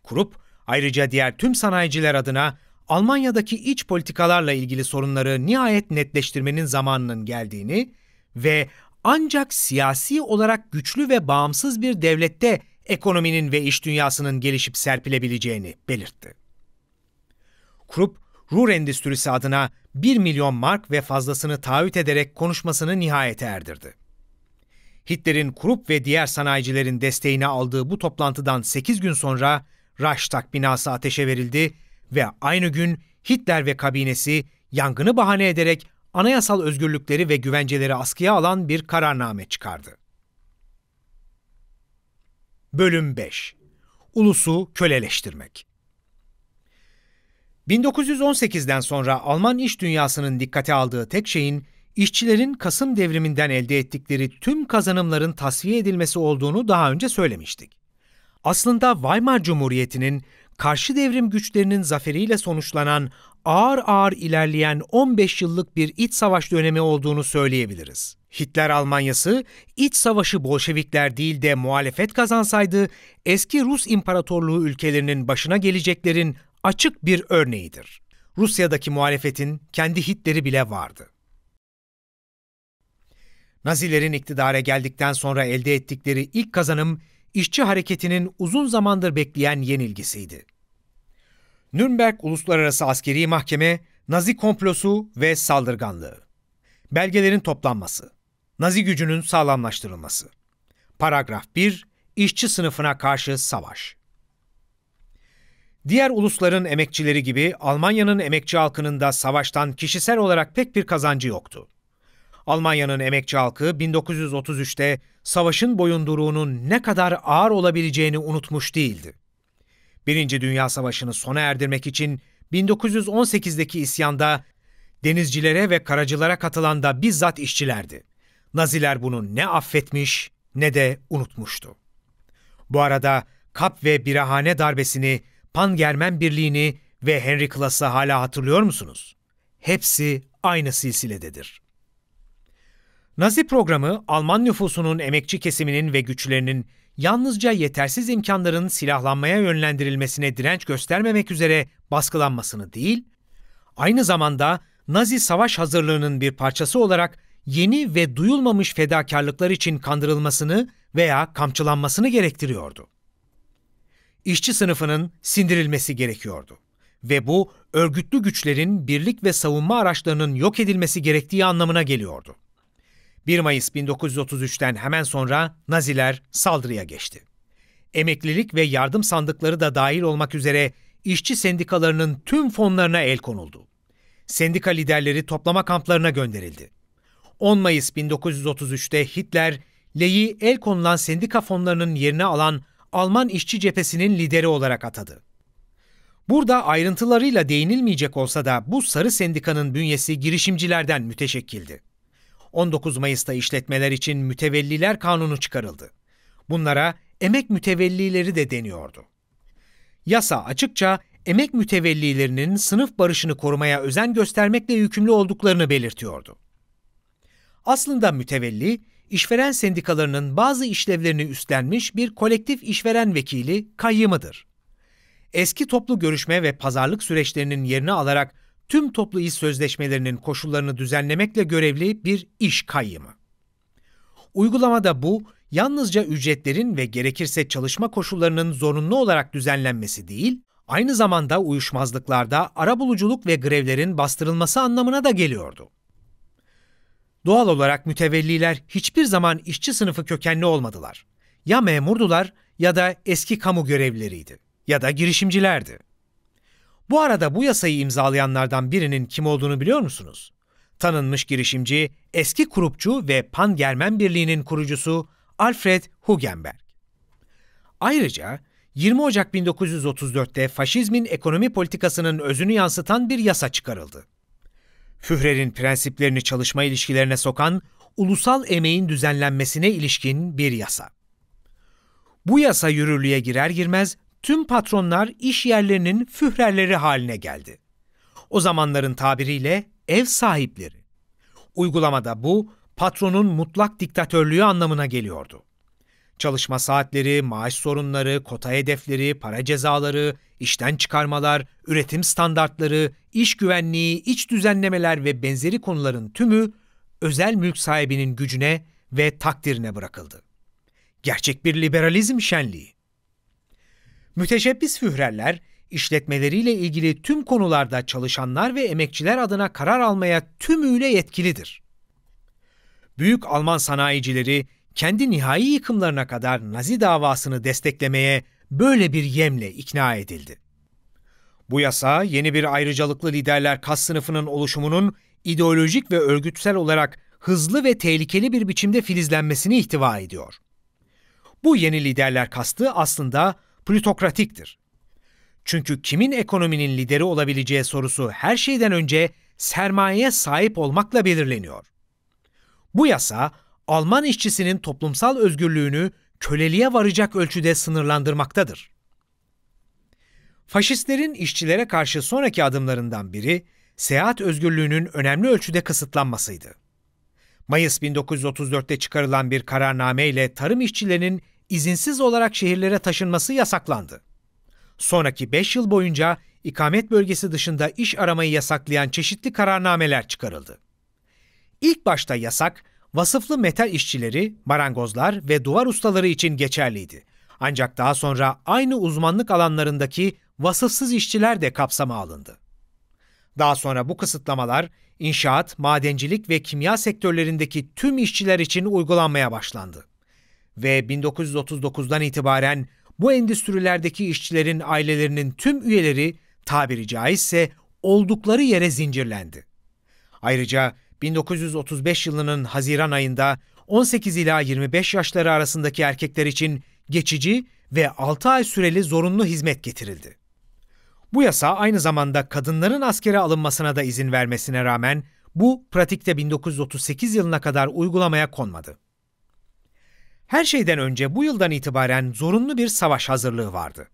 Krupp ayrıca diğer tüm sanayiciler adına Almanya'daki iç politikalarla ilgili sorunları nihayet netleştirmenin zamanının geldiğini ve ancak siyasi olarak güçlü ve bağımsız bir devlette ekonominin ve iş dünyasının gelişip serpilebileceğini belirtti. Krupp, Ruhr Endüstrisi adına 1 milyon mark ve fazlasını taahhüt ederek konuşmasını nihayete erdirdi. Hitler'in Krupp ve diğer sanayicilerin desteğini aldığı bu toplantıdan 8 gün sonra Reichstag binası ateşe verildi ve aynı gün Hitler ve kabinesi yangını bahane ederek anayasal özgürlükleri ve güvenceleri askıya alan bir kararname çıkardı. Bölüm 5 Ulusu köleleştirmek 1918'den sonra Alman iş dünyasının dikkate aldığı tek şeyin işçilerin Kasım devriminden elde ettikleri tüm kazanımların tasfiye edilmesi olduğunu daha önce söylemiştik. Aslında Weimar Cumhuriyeti'nin karşı devrim güçlerinin zaferiyle sonuçlanan ağır ağır ilerleyen 15 yıllık bir iç savaş dönemi olduğunu söyleyebiliriz. Hitler Almanyası iç savaşı Bolşevikler değil de muhalefet kazansaydı eski Rus İmparatorluğu ülkelerinin başına geleceklerin açık bir örneğidir. Rusya'daki muhalefetin kendi Hitler'i bile vardı. Nazilerin iktidara geldikten sonra elde ettikleri ilk kazanım işçi hareketinin uzun zamandır bekleyen yenilgisiydi. Nürnberg Uluslararası Askeri Mahkeme, Nazi komplosu ve saldırganlığı. Belgelerin toplanması. Nazi gücünün sağlamlaştırılması. Paragraf 1. İşçi sınıfına karşı savaş. Diğer ulusların emekçileri gibi Almanya'nın emekçi halkının da savaştan kişisel olarak pek bir kazancı yoktu. Almanya'nın emekçi halkı 1933'te savaşın boyunduruğunun ne kadar ağır olabileceğini unutmuş değildi. Birinci Dünya Savaşı'nı sona erdirmek için 1918'deki isyanda denizcilere ve karacılara katılan da bizzat işçilerdi. Naziler bunu ne affetmiş ne de unutmuştu. Bu arada Kap ve Birahane darbesini, Pan-Germen Birliği'ni ve Henry Klaas'ı hala hatırlıyor musunuz? Hepsi aynı silsilededir. Nazi programı Alman nüfusunun emekçi kesiminin ve güçlerinin yalnızca yetersiz imkanların silahlanmaya yönlendirilmesine direnç göstermemek üzere baskılanmasını değil, aynı zamanda Nazi savaş hazırlığının bir parçası olarak yeni ve duyulmamış fedakarlıklar için kandırılmasını veya kamçılanmasını gerektiriyordu. İşçi sınıfının sindirilmesi gerekiyordu ve bu örgütlü güçlerin birlik ve savunma araçlarının yok edilmesi gerektiği anlamına geliyordu. 1 Mayıs 1933'ten hemen sonra Naziler saldırıya geçti. Emeklilik ve yardım sandıkları da dahil olmak üzere işçi sendikalarının tüm fonlarına el konuldu. Sendika liderleri toplama kamplarına gönderildi. 10 Mayıs 1933'te Hitler, Ley'i el konulan sendika fonlarının yerine alan Alman işçi cephesinin lideri olarak atadı. Burada ayrıntılarıyla değinilmeyecek olsa da bu sarı sendikanın bünyesi girişimcilerden müteşekkildi. 19 Mayıs'ta işletmeler için mütevelliler kanunu çıkarıldı. Bunlara emek mütevellileri de deniyordu. Yasa açıkça emek mütevellilerinin sınıf barışını korumaya özen göstermekle yükümlü olduklarını belirtiyordu. Aslında mütevelli, işveren sendikalarının bazı işlevlerini üstlenmiş bir kolektif işveren vekili kayyımıdır. Eski toplu görüşme ve pazarlık süreçlerinin yerini alarak tüm toplu iş sözleşmelerinin koşullarını düzenlemekle görevli bir iş kayyımı. Uygulamada bu, yalnızca ücretlerin ve gerekirse çalışma koşullarının zorunlu olarak düzenlenmesi değil, aynı zamanda uyuşmazlıklarda arabuluculuk ve grevlerin bastırılması anlamına da geliyordu. Doğal olarak mütevelliler hiçbir zaman işçi sınıfı kökenli olmadılar. Ya memurdular ya da eski kamu görevlileriydi ya da girişimcilerdi. Bu arada bu yasayı imzalayanlardan birinin kim olduğunu biliyor musunuz? Tanınmış girişimci, eski kurupçu ve Pan-Germen Birliği'nin kurucusu Alfred Hugenberg. Ayrıca 20 Ocak 1934'te faşizmin ekonomi politikasının özünü yansıtan bir yasa çıkarıldı. Führer'in prensiplerini çalışma ilişkilerine sokan ulusal emeğin düzenlenmesine ilişkin bir yasa. Bu yasa yürürlüğe girer girmez tüm patronlar iş yerlerinin führerleri haline geldi. O zamanların tabiriyle ev sahipleri. Uygulamada bu patronun mutlak diktatörlüğü anlamına geliyordu. Çalışma saatleri, maaş sorunları, kota hedefleri, para cezaları, işten çıkarmalar, üretim standartları, iş güvenliği, iç düzenlemeler ve benzeri konuların tümü özel mülk sahibinin gücüne ve takdirine bırakıldı. Gerçek bir liberalizm şenliği. Müteşebbis führerler, işletmeleriyle ilgili tüm konularda çalışanlar ve emekçiler adına karar almaya tümüyle yetkilidir. Büyük Alman sanayicileri kendi nihai yıkımlarına kadar Nazi davasını desteklemeye böyle bir yemle ikna edildi. Bu yasa yeni bir ayrıcalıklı liderler kas sınıfının oluşumunun ideolojik ve örgütsel olarak hızlı ve tehlikeli bir biçimde filizlenmesini ihtiva ediyor. Bu yeni liderler kastı aslında plutokratiktir. Çünkü kimin ekonominin lideri olabileceği sorusu her şeyden önce sermayeye sahip olmakla belirleniyor. Bu yasa Alman işçisinin toplumsal özgürlüğünü köleliğe varacak ölçüde sınırlandırmaktadır. Faşistlerin işçilere karşı sonraki adımlarından biri seyahat özgürlüğünün önemli ölçüde kısıtlanmasıydı. Mayıs 1934'te çıkarılan bir kararname ile tarım işçilerinin izinsiz olarak şehirlere taşınması yasaklandı. Sonraki 5 yıl boyunca ikamet bölgesi dışında iş aramayı yasaklayan çeşitli kararnameler çıkarıldı. İlk başta yasak vasıflı metal işçileri, marangozlar ve duvar ustaları için geçerliydi. Ancak daha sonra aynı uzmanlık alanlarındaki vasıfsız işçiler de kapsama alındı. Daha sonra bu kısıtlamalar inşaat, madencilik ve kimya sektörlerindeki tüm işçiler için uygulanmaya başlandı. Ve 1939'dan itibaren bu endüstrilerdeki işçilerin ailelerinin tüm üyeleri tabiri caizse oldukları yere zincirlendi. Ayrıca 1935 yılının Haziran ayında 18 ila 25 yaşları arasındaki erkekler için geçici ve 6 ay süreli zorunlu hizmet getirildi. Bu yasa aynı zamanda kadınların askere alınmasına da izin vermesine rağmen bu pratikte 1938 yılına kadar uygulamaya konmadı. Her şeyden önce bu yıldan itibaren zorunlu bir savaş hazırlığı vardı.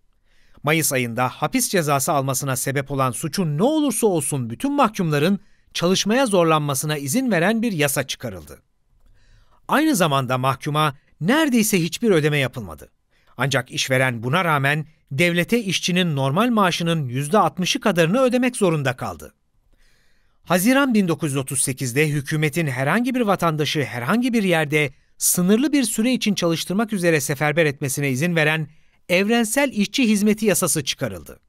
Mayıs ayında hapis cezası almasına sebep olan suçun ne olursa olsun bütün mahkumların çalışmaya zorlanmasına izin veren bir yasa çıkarıldı. Aynı zamanda mahkuma neredeyse hiçbir ödeme yapılmadı. Ancak işveren buna rağmen devlete işçinin normal maaşının %60'ı kadarını ödemek zorunda kaldı. Haziran 1938'de hükümetin herhangi bir vatandaşı herhangi bir yerde sınırlı bir süre için çalıştırmak üzere seferber etmesine izin veren Evrensel İşçi Hizmeti Yasası çıkarıldı.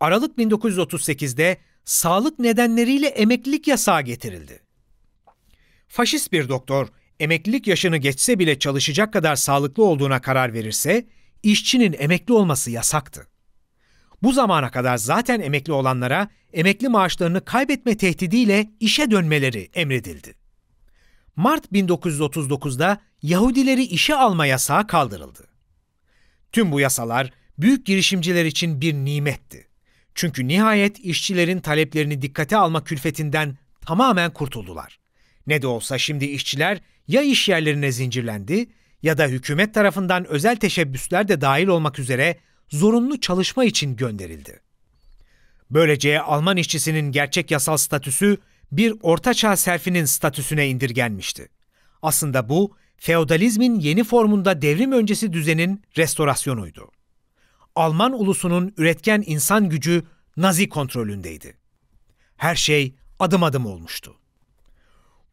Aralık 1938'de sağlık nedenleriyle emeklilik yasağı getirildi. Faşist bir doktor emeklilik yaşını geçse bile çalışacak kadar sağlıklı olduğuna karar verirse işçinin emekli olması yasaktı. Bu zamana kadar zaten emekli olanlara emekli maaşlarını kaybetme tehdidiyle işe dönmeleri emredildi. Mart 1939'da Yahudileri işe alma yasağı kaldırıldı. Tüm bu yasalar büyük girişimciler için bir nimetti. Çünkü nihayet işçilerin taleplerini dikkate alma külfetinden tamamen kurtuldular. Ne de olsa şimdi işçiler ya iş yerlerine zincirlendi ya da hükümet tarafından özel teşebbüsler de dahil olmak üzere zorunlu çalışma için gönderildi. Böylece Alman işçisinin gerçek yasal statüsü bir ortaçağ serfinin statüsüne indirgenmişti. Aslında bu feodalizmin yeni formunda devrim öncesi düzenin restorasyonuydu. Alman ulusunun üretken insan gücü Nazi kontrolündeydi. Her şey adım adım olmuştu.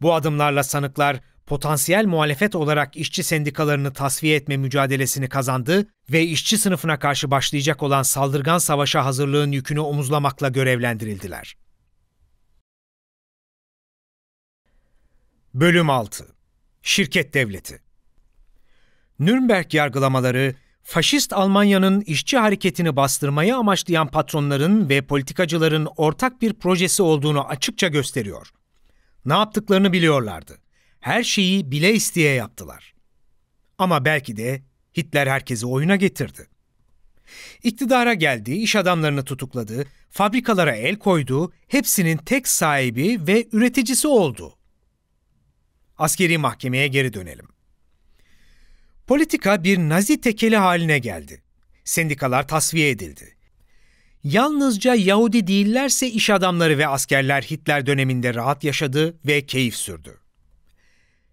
Bu adımlarla sanıklar potansiyel muhalefet olarak işçi sendikalarını tasfiye etme mücadelesini kazandı ve işçi sınıfına karşı başlayacak olan saldırgan savaşa hazırlığın yükünü omuzlamakla görevlendirildiler. Bölüm 6 Şirket Devleti Nürnberg yargılamaları faşist Almanya'nın işçi hareketini bastırmayı amaçlayan patronların ve politikacıların ortak bir projesi olduğunu açıkça gösteriyor. Ne yaptıklarını biliyorlardı. Her şeyi bile isteye yaptılar. Ama belki de Hitler herkesi oyuna getirdi. İktidara geldi, iş adamlarını tutukladı, fabrikalara el koydu, hepsinin tek sahibi ve üreticisi oldu. Askeri mahkemeye geri dönelim. Politika bir nazi tekeli haline geldi. Sendikalar tasfiye edildi. Yalnızca Yahudi değillerse iş adamları ve askerler Hitler döneminde rahat yaşadı ve keyif sürdü.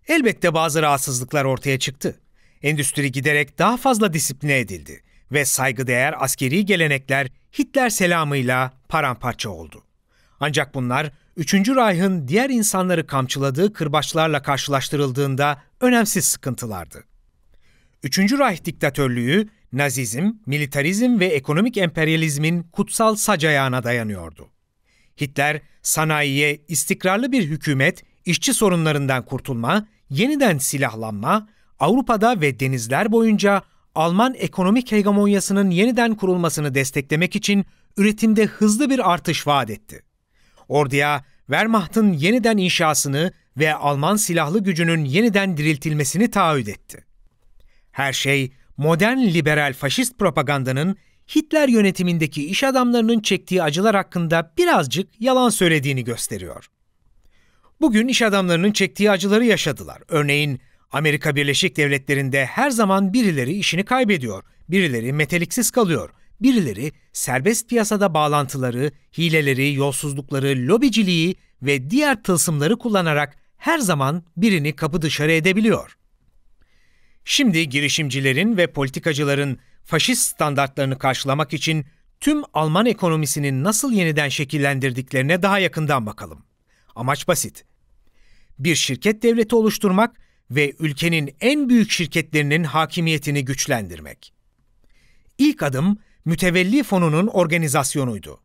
Elbette bazı rahatsızlıklar ortaya çıktı. Endüstri giderek daha fazla disipline edildi ve saygıdeğer askeri gelenekler Hitler selamıyla paramparça oldu. Ancak bunlar 3. Reich'ın diğer insanları kamçıladığı kırbaçlarla karşılaştırıldığında önemsiz sıkıntılardı. Üçüncü Reich diktatörlüğü Nazizm, militarizm ve ekonomik emperyalizmin kutsal sacayağına dayanıyordu. Hitler sanayiye istikrarlı bir hükümet, işçi sorunlarından kurtulma, yeniden silahlanma, Avrupa'da ve denizler boyunca Alman ekonomik hegemonyasının yeniden kurulmasını desteklemek için üretimde hızlı bir artış vaat etti. Orduya Wehrmacht'ın yeniden inşasını ve Alman silahlı gücünün yeniden diriltilmesini taahhüt etti. Her şey modern liberal faşist propagandanın Hitler yönetimindeki iş adamlarının çektiği acılar hakkında birazcık yalan söylediğini gösteriyor. Bugün iş adamlarının çektiği acıları yaşadılar. Örneğin Amerika Birleşik Devletleri'nde her zaman birileri işini kaybediyor, birileri meteliksiz kalıyor, birileri serbest piyasada bağlantıları, hileleri, yolsuzlukları, lobiciliği ve diğer tılsımları kullanarak her zaman birini kapı dışarı edebiliyor. Şimdi girişimcilerin ve politikacıların faşist standartlarını karşılamak için tüm Alman ekonomisini nasıl yeniden şekillendirdiklerine daha yakından bakalım. Amaç basit. Bir şirket devleti oluşturmak ve ülkenin en büyük şirketlerinin hakimiyetini güçlendirmek. İlk adım mütevelli fonunun organizasyonuydu.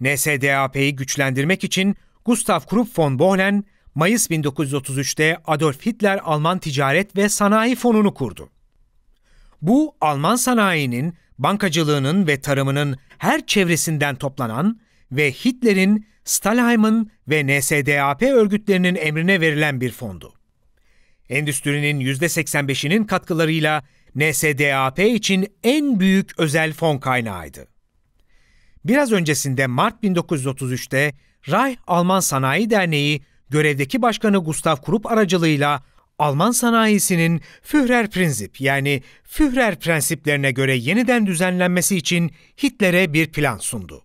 NSDAP'yi güçlendirmek için Gustav Krupp von Bohlen Mayıs 1933'te Adolf Hitler Alman Ticaret ve Sanayi Fonu'nu kurdu. Bu Alman sanayinin, bankacılığının ve tarımının her çevresinden toplanan ve Hitler'in, Stalheim'ın ve NSDAP örgütlerinin emrine verilen bir fondu. Endüstrinin %85'inin katkılarıyla NSDAP için en büyük özel fon kaynağıydı. Biraz öncesinde Mart 1933'te Reich Alman Sanayi Derneği görevdeki başkanı Gustav Krupp aracılığıyla Alman sanayisinin Führer Prinsip yani Führer prensiplerine göre yeniden düzenlenmesi için Hitler'e bir plan sundu.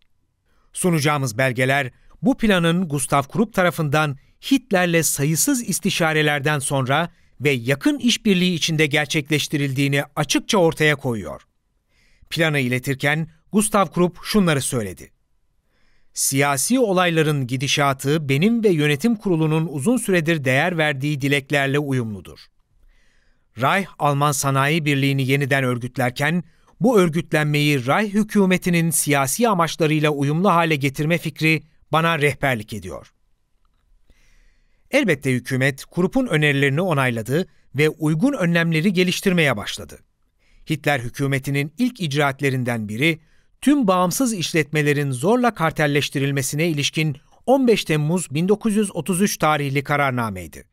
Sunacağımız belgeler bu planın Gustav Krupp tarafından Hitler'le sayısız istişarelerden sonra ve yakın işbirliği içinde gerçekleştirildiğini açıkça ortaya koyuyor. Planı iletirken Gustav Krupp şunları söyledi. Siyasi olayların gidişatı benim ve yönetim kurulunun uzun süredir değer verdiği dileklerle uyumludur. Reich Alman Sanayi Birliği'ni yeniden örgütlerken bu örgütlenmeyi Reich hükümetinin siyasi amaçlarıyla uyumlu hale getirme fikri bana rehberlik ediyor. Elbette hükümet grupun önerilerini onayladı ve uygun önlemleri geliştirmeye başladı. Hitler hükümetinin ilk icraatlerinden biri tüm bağımsız işletmelerin zorla kartelleştirilmesine ilişkin 15 Temmuz 1933 tarihli kararnameydi.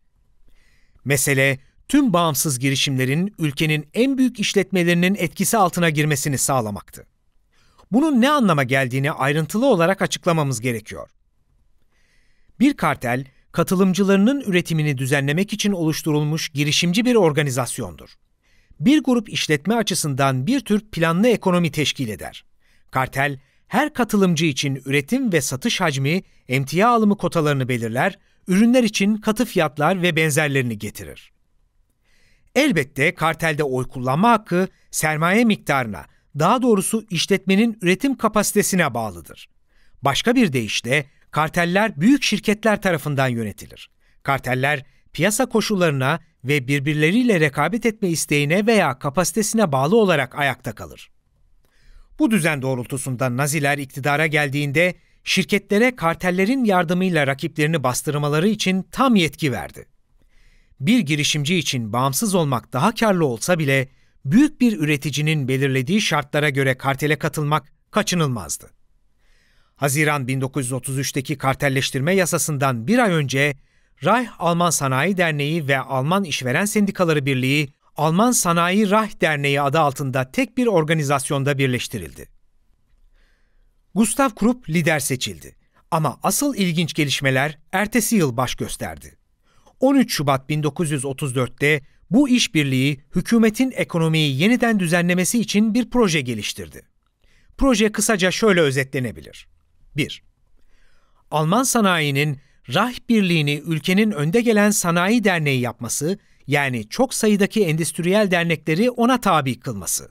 Mesele tüm bağımsız girişimlerin ülkenin en büyük işletmelerinin etkisi altına girmesini sağlamaktı. Bunun ne anlama geldiğini ayrıntılı olarak açıklamamız gerekiyor. Bir kartel, katılımcılarının üretimini düzenlemek için oluşturulmuş girişimci bir organizasyondur. Bir grup işletme açısından bir tür planlı ekonomi teşkil eder. Kartel, her katılımcı için üretim ve satış hacmi, emtia alımı kotalarını belirler, ürünler için katı fiyatlar ve benzerlerini getirir. Elbette kartelde oy kullanma hakkı sermaye miktarına, daha doğrusu işletmenin üretim kapasitesine bağlıdır. Başka bir deyişle karteller büyük şirketler tarafından yönetilir. Karteller piyasa koşullarına ve birbirleriyle rekabet etme isteğine veya kapasitesine bağlı olarak ayakta kalır. Bu düzen doğrultusunda Naziler iktidara geldiğinde şirketlere kartellerin yardımıyla rakiplerini bastırmaları için tam yetki verdi. Bir girişimci için bağımsız olmak daha karlı olsa bile büyük bir üreticinin belirlediği şartlara göre kartele katılmak kaçınılmazdı. Haziran 1933'teki kartelleştirme yasasından bir ay önce Reich Alman Sanayi Derneği ve Alman İşveren Sendikaları Birliği Alman Sanayi Rah Derneği adı altında tek bir organizasyonda birleştirildi. Gustav Krupp lider seçildi. Ama asıl ilginç gelişmeler ertesi yıl baş gösterdi. 13 Şubat 1934'te bu işbirliği hükümetin ekonomiyi yeniden düzenlemesi için bir proje geliştirdi. Proje kısaca şöyle özetlenebilir. 1. Alman sanayinin Rah Birliği'ni ülkenin önde gelen sanayi derneği yapması yani çok sayıdaki endüstriyel dernekleri ona tabi kılması.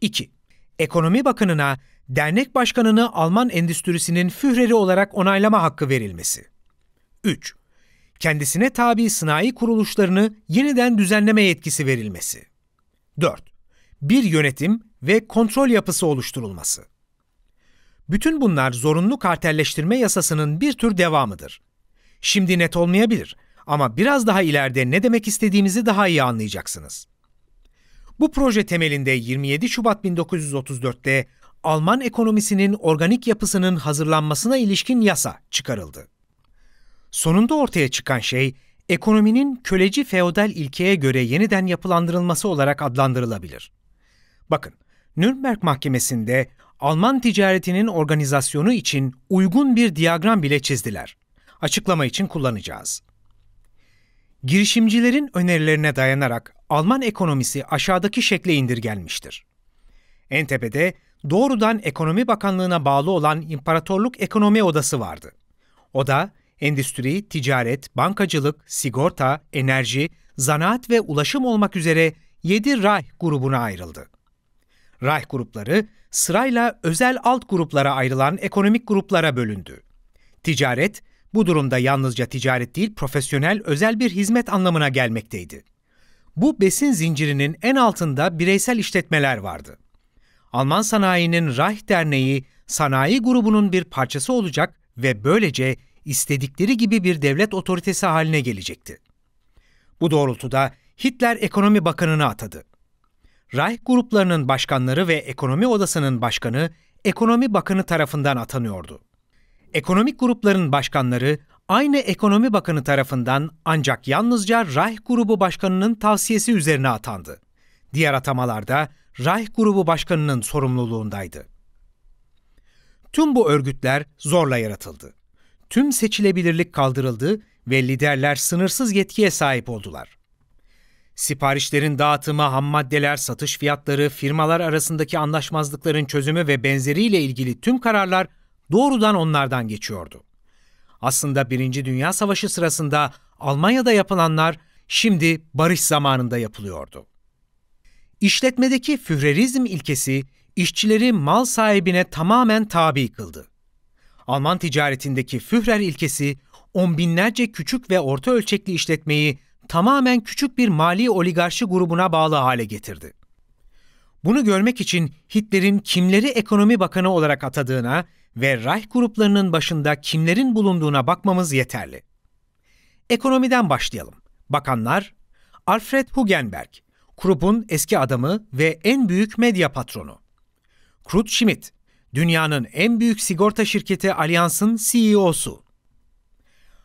2. Ekonomi Bakanına dernek başkanını Alman endüstrisinin führeri olarak onaylama hakkı verilmesi. 3. Kendisine tabi sınai kuruluşlarını yeniden düzenleme yetkisi verilmesi. 4. Bir yönetim ve kontrol yapısı oluşturulması. Bütün bunlar zorunlu kartelleştirme yasasının bir tür devamıdır. Şimdi net olmayabilir ama biraz daha ileride ne demek istediğimizi daha iyi anlayacaksınız. Bu proje temelinde 27 Şubat 1934'te Alman ekonomisinin organik yapısının hazırlanmasına ilişkin yasa çıkarıldı. Sonunda ortaya çıkan şey ekonominin köleci feodal ilkeye göre yeniden yapılandırılması olarak adlandırılabilir. Bakın, Nürnberg Mahkemesi'nde Alman ticaretinin organizasyonu için uygun bir diyagram bile çizdiler. Açıklama için kullanacağız. Girişimcilerin önerilerine dayanarak Alman ekonomisi aşağıdaki şekle indirgenmiştir. En tepede doğrudan Ekonomi Bakanlığı'na bağlı olan İmparatorluk Ekonomi Odası vardı. Oda, endüstri, ticaret, bankacılık, sigorta, enerji, zanaat ve ulaşım olmak üzere 7 Reich grubuna ayrıldı. Reich grupları sırayla özel alt gruplara ayrılan ekonomik gruplara bölündü. Ticaret, bu durumda yalnızca ticaret değil, profesyonel, özel bir hizmet anlamına gelmekteydi. Bu besin zincirinin en altında bireysel işletmeler vardı. Alman sanayinin Reich Derneği, sanayi grubunun bir parçası olacak ve böylece istedikleri gibi bir devlet otoritesi haline gelecekti. Bu doğrultuda Hitler ekonomi bakanını atadı. Reich gruplarının başkanları ve ekonomi odasının başkanı ekonomi bakanı tarafından atanıyordu. Ekonomik grupların başkanları aynı ekonomi bakanı tarafından ancak yalnızca Reich grubu başkanının tavsiyesi üzerine atandı. Diğer atamalarda Reich grubu başkanının sorumluluğundaydı. Tüm bu örgütler zorla yaratıldı. Tüm seçilebilirlik kaldırıldı ve liderler sınırsız yetkiye sahip oldular. Siparişlerin dağıtımı, ham maddeler, satış fiyatları, firmalar arasındaki anlaşmazlıkların çözümü ve benzeriyle ilgili tüm kararlar doğrudan onlardan geçiyordu. Aslında Birinci Dünya Savaşı sırasında Almanya'da yapılanlar şimdi barış zamanında yapılıyordu. İşletmedeki führerizm ilkesi işçileri mal sahibine tamamen tabi kıldı. Alman ticaretindeki Führer ilkesi on binlerce küçük ve orta ölçekli işletmeyi tamamen küçük bir mali oligarşi grubuna bağlı hale getirdi. Bunu görmek için Hitler'in kimleri ekonomi bakanı olarak atadığına ve Reich gruplarının başında kimlerin bulunduğuna bakmamız yeterli. Ekonomiden başlayalım. Bakanlar Alfred Hugenberg, grubun eski adamı ve en büyük medya patronu. Kurt Schmidt, dünyanın en büyük sigorta şirketi Allianz'ın CEO'su.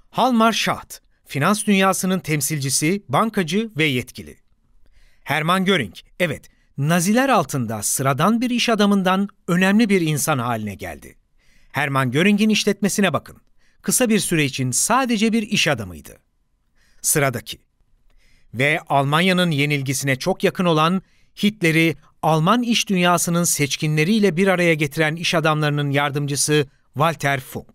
Halmar Schacht, finans dünyasının temsilcisi, bankacı ve yetkili. Hermann Göring, evet, Naziler altında sıradan bir iş adamından önemli bir insan haline geldi. Hermann Göring'in işletmesine bakın. Kısa bir süre için sadece bir iş adamıydı. Sıradaki. Ve Almanya'nın yenilgisine çok yakın olan Hitler'i Alman iş dünyasının seçkinleriyle bir araya getiren iş adamlarının yardımcısı Walter Funk.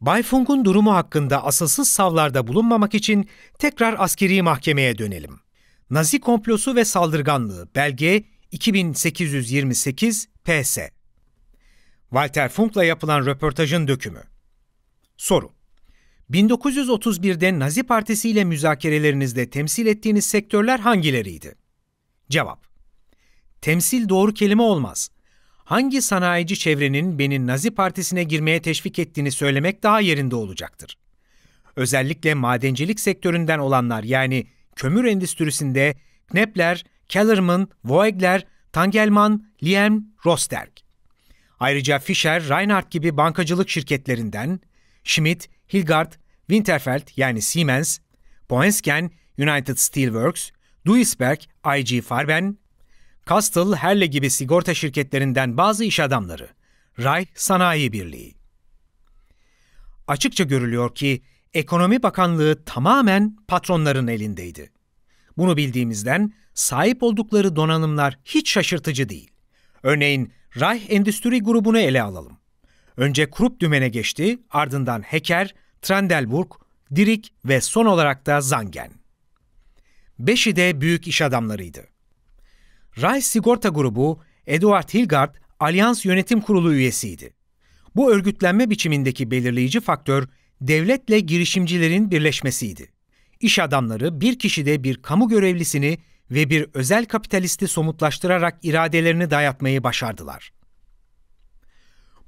Bay Funk'un durumu hakkında asılsız savlarda bulunmamak için tekrar askeri mahkemeye dönelim. Nazi komplosu ve saldırganlığı belge 2828 PS. Walter Funk'la yapılan röportajın dökümü. Soru. 1931'de Nazi Partisi ile müzakerelerinizde temsil ettiğiniz sektörler hangileriydi? Cevap. Temsil doğru kelime olmaz. Hangi sanayici çevrenin beni Nazi Partisi'ne girmeye teşvik ettiğini söylemek daha yerinde olacaktır. Özellikle madencilik sektöründen olanlar yani kömür endüstrisinde Knepler, Kellerman, Voegler, Tangelman, Liem, Rosterk. Ayrıca Fischer, Reinhardt gibi bankacılık şirketlerinden, Schmidt, Hilgard, Winterfeld yani Siemens, Poensgen, United Steelworks, Duisberg, IG Farben, Kastel, Herle gibi sigorta şirketlerinden bazı iş adamları, Ray Sanayi Birliği. Açıkça görülüyor ki Ekonomi Bakanlığı tamamen patronların elindeydi. Bunu bildiğimizden sahip oldukları donanımlar hiç şaşırtıcı değil. Örneğin Ray Endüstri grubunu ele alalım. Önce Krupp dümene geçti, ardından Heker, Trendelburg, Dirik ve son olarak da Zangen. Beşi de büyük iş adamlarıydı. Ray Sigorta Grubu, Eduard Hilgard, Alyans Yönetim Kurulu üyesiydi. Bu örgütlenme biçimindeki belirleyici faktör, devletle girişimcilerin birleşmesiydi. İş adamları bir kişide bir kamu görevlisini ve bir özel kapitalisti somutlaştırarak iradelerini dayatmayı başardılar.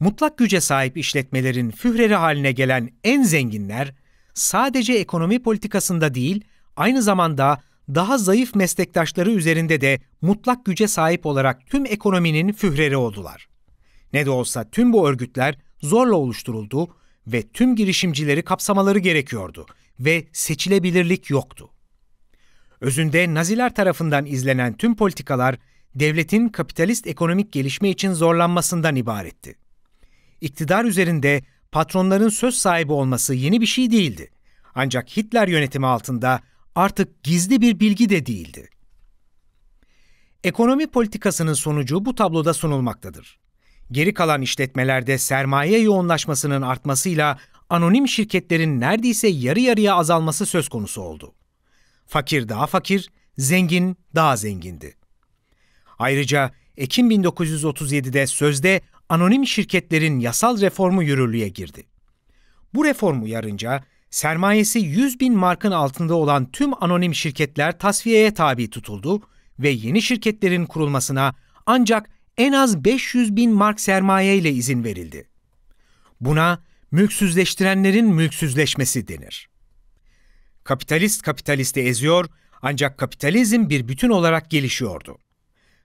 Mutlak güce sahip işletmelerin führeri haline gelen en zenginler sadece ekonomi politikasında değil, aynı zamanda daha zayıf meslektaşları üzerinde de mutlak güce sahip olarak tüm ekonominin führeri oldular. Ne de olsa tüm bu örgütler zorla oluşturuldu ve tüm girişimcileri kapsamaları gerekiyordu ve seçilebilirlik yoktu. Özünde Naziler tarafından izlenen tüm politikalar devletin kapitalist ekonomik gelişme için zorlanmasından ibaretti. İktidar üzerinde patronların söz sahibi olması yeni bir şey değildi. Ancak Hitler yönetimi altında artık gizli bir bilgi de değildi. Ekonomi politikasının sonucu bu tabloda sunulmaktadır. Geri kalan işletmelerde sermaye yoğunlaşmasının artmasıyla anonim şirketlerin neredeyse yarı yarıya azalması söz konusu oldu. Fakir daha fakir, zengin daha zengindi. Ayrıca Ekim 1937'de sözde anonim şirketlerin yasal reformu yürürlüğe girdi. Bu reform uyarınca sermayesi 100 bin markın altında olan tüm anonim şirketler tasfiyeye tabi tutuldu ve yeni şirketlerin kurulmasına ancak en az 500 bin mark sermaye ile izin verildi. Buna mülksüzleştirenlerin mülksüzleşmesi denir. Kapitalist kapitalisti eziyor ancak kapitalizm bir bütün olarak gelişiyordu.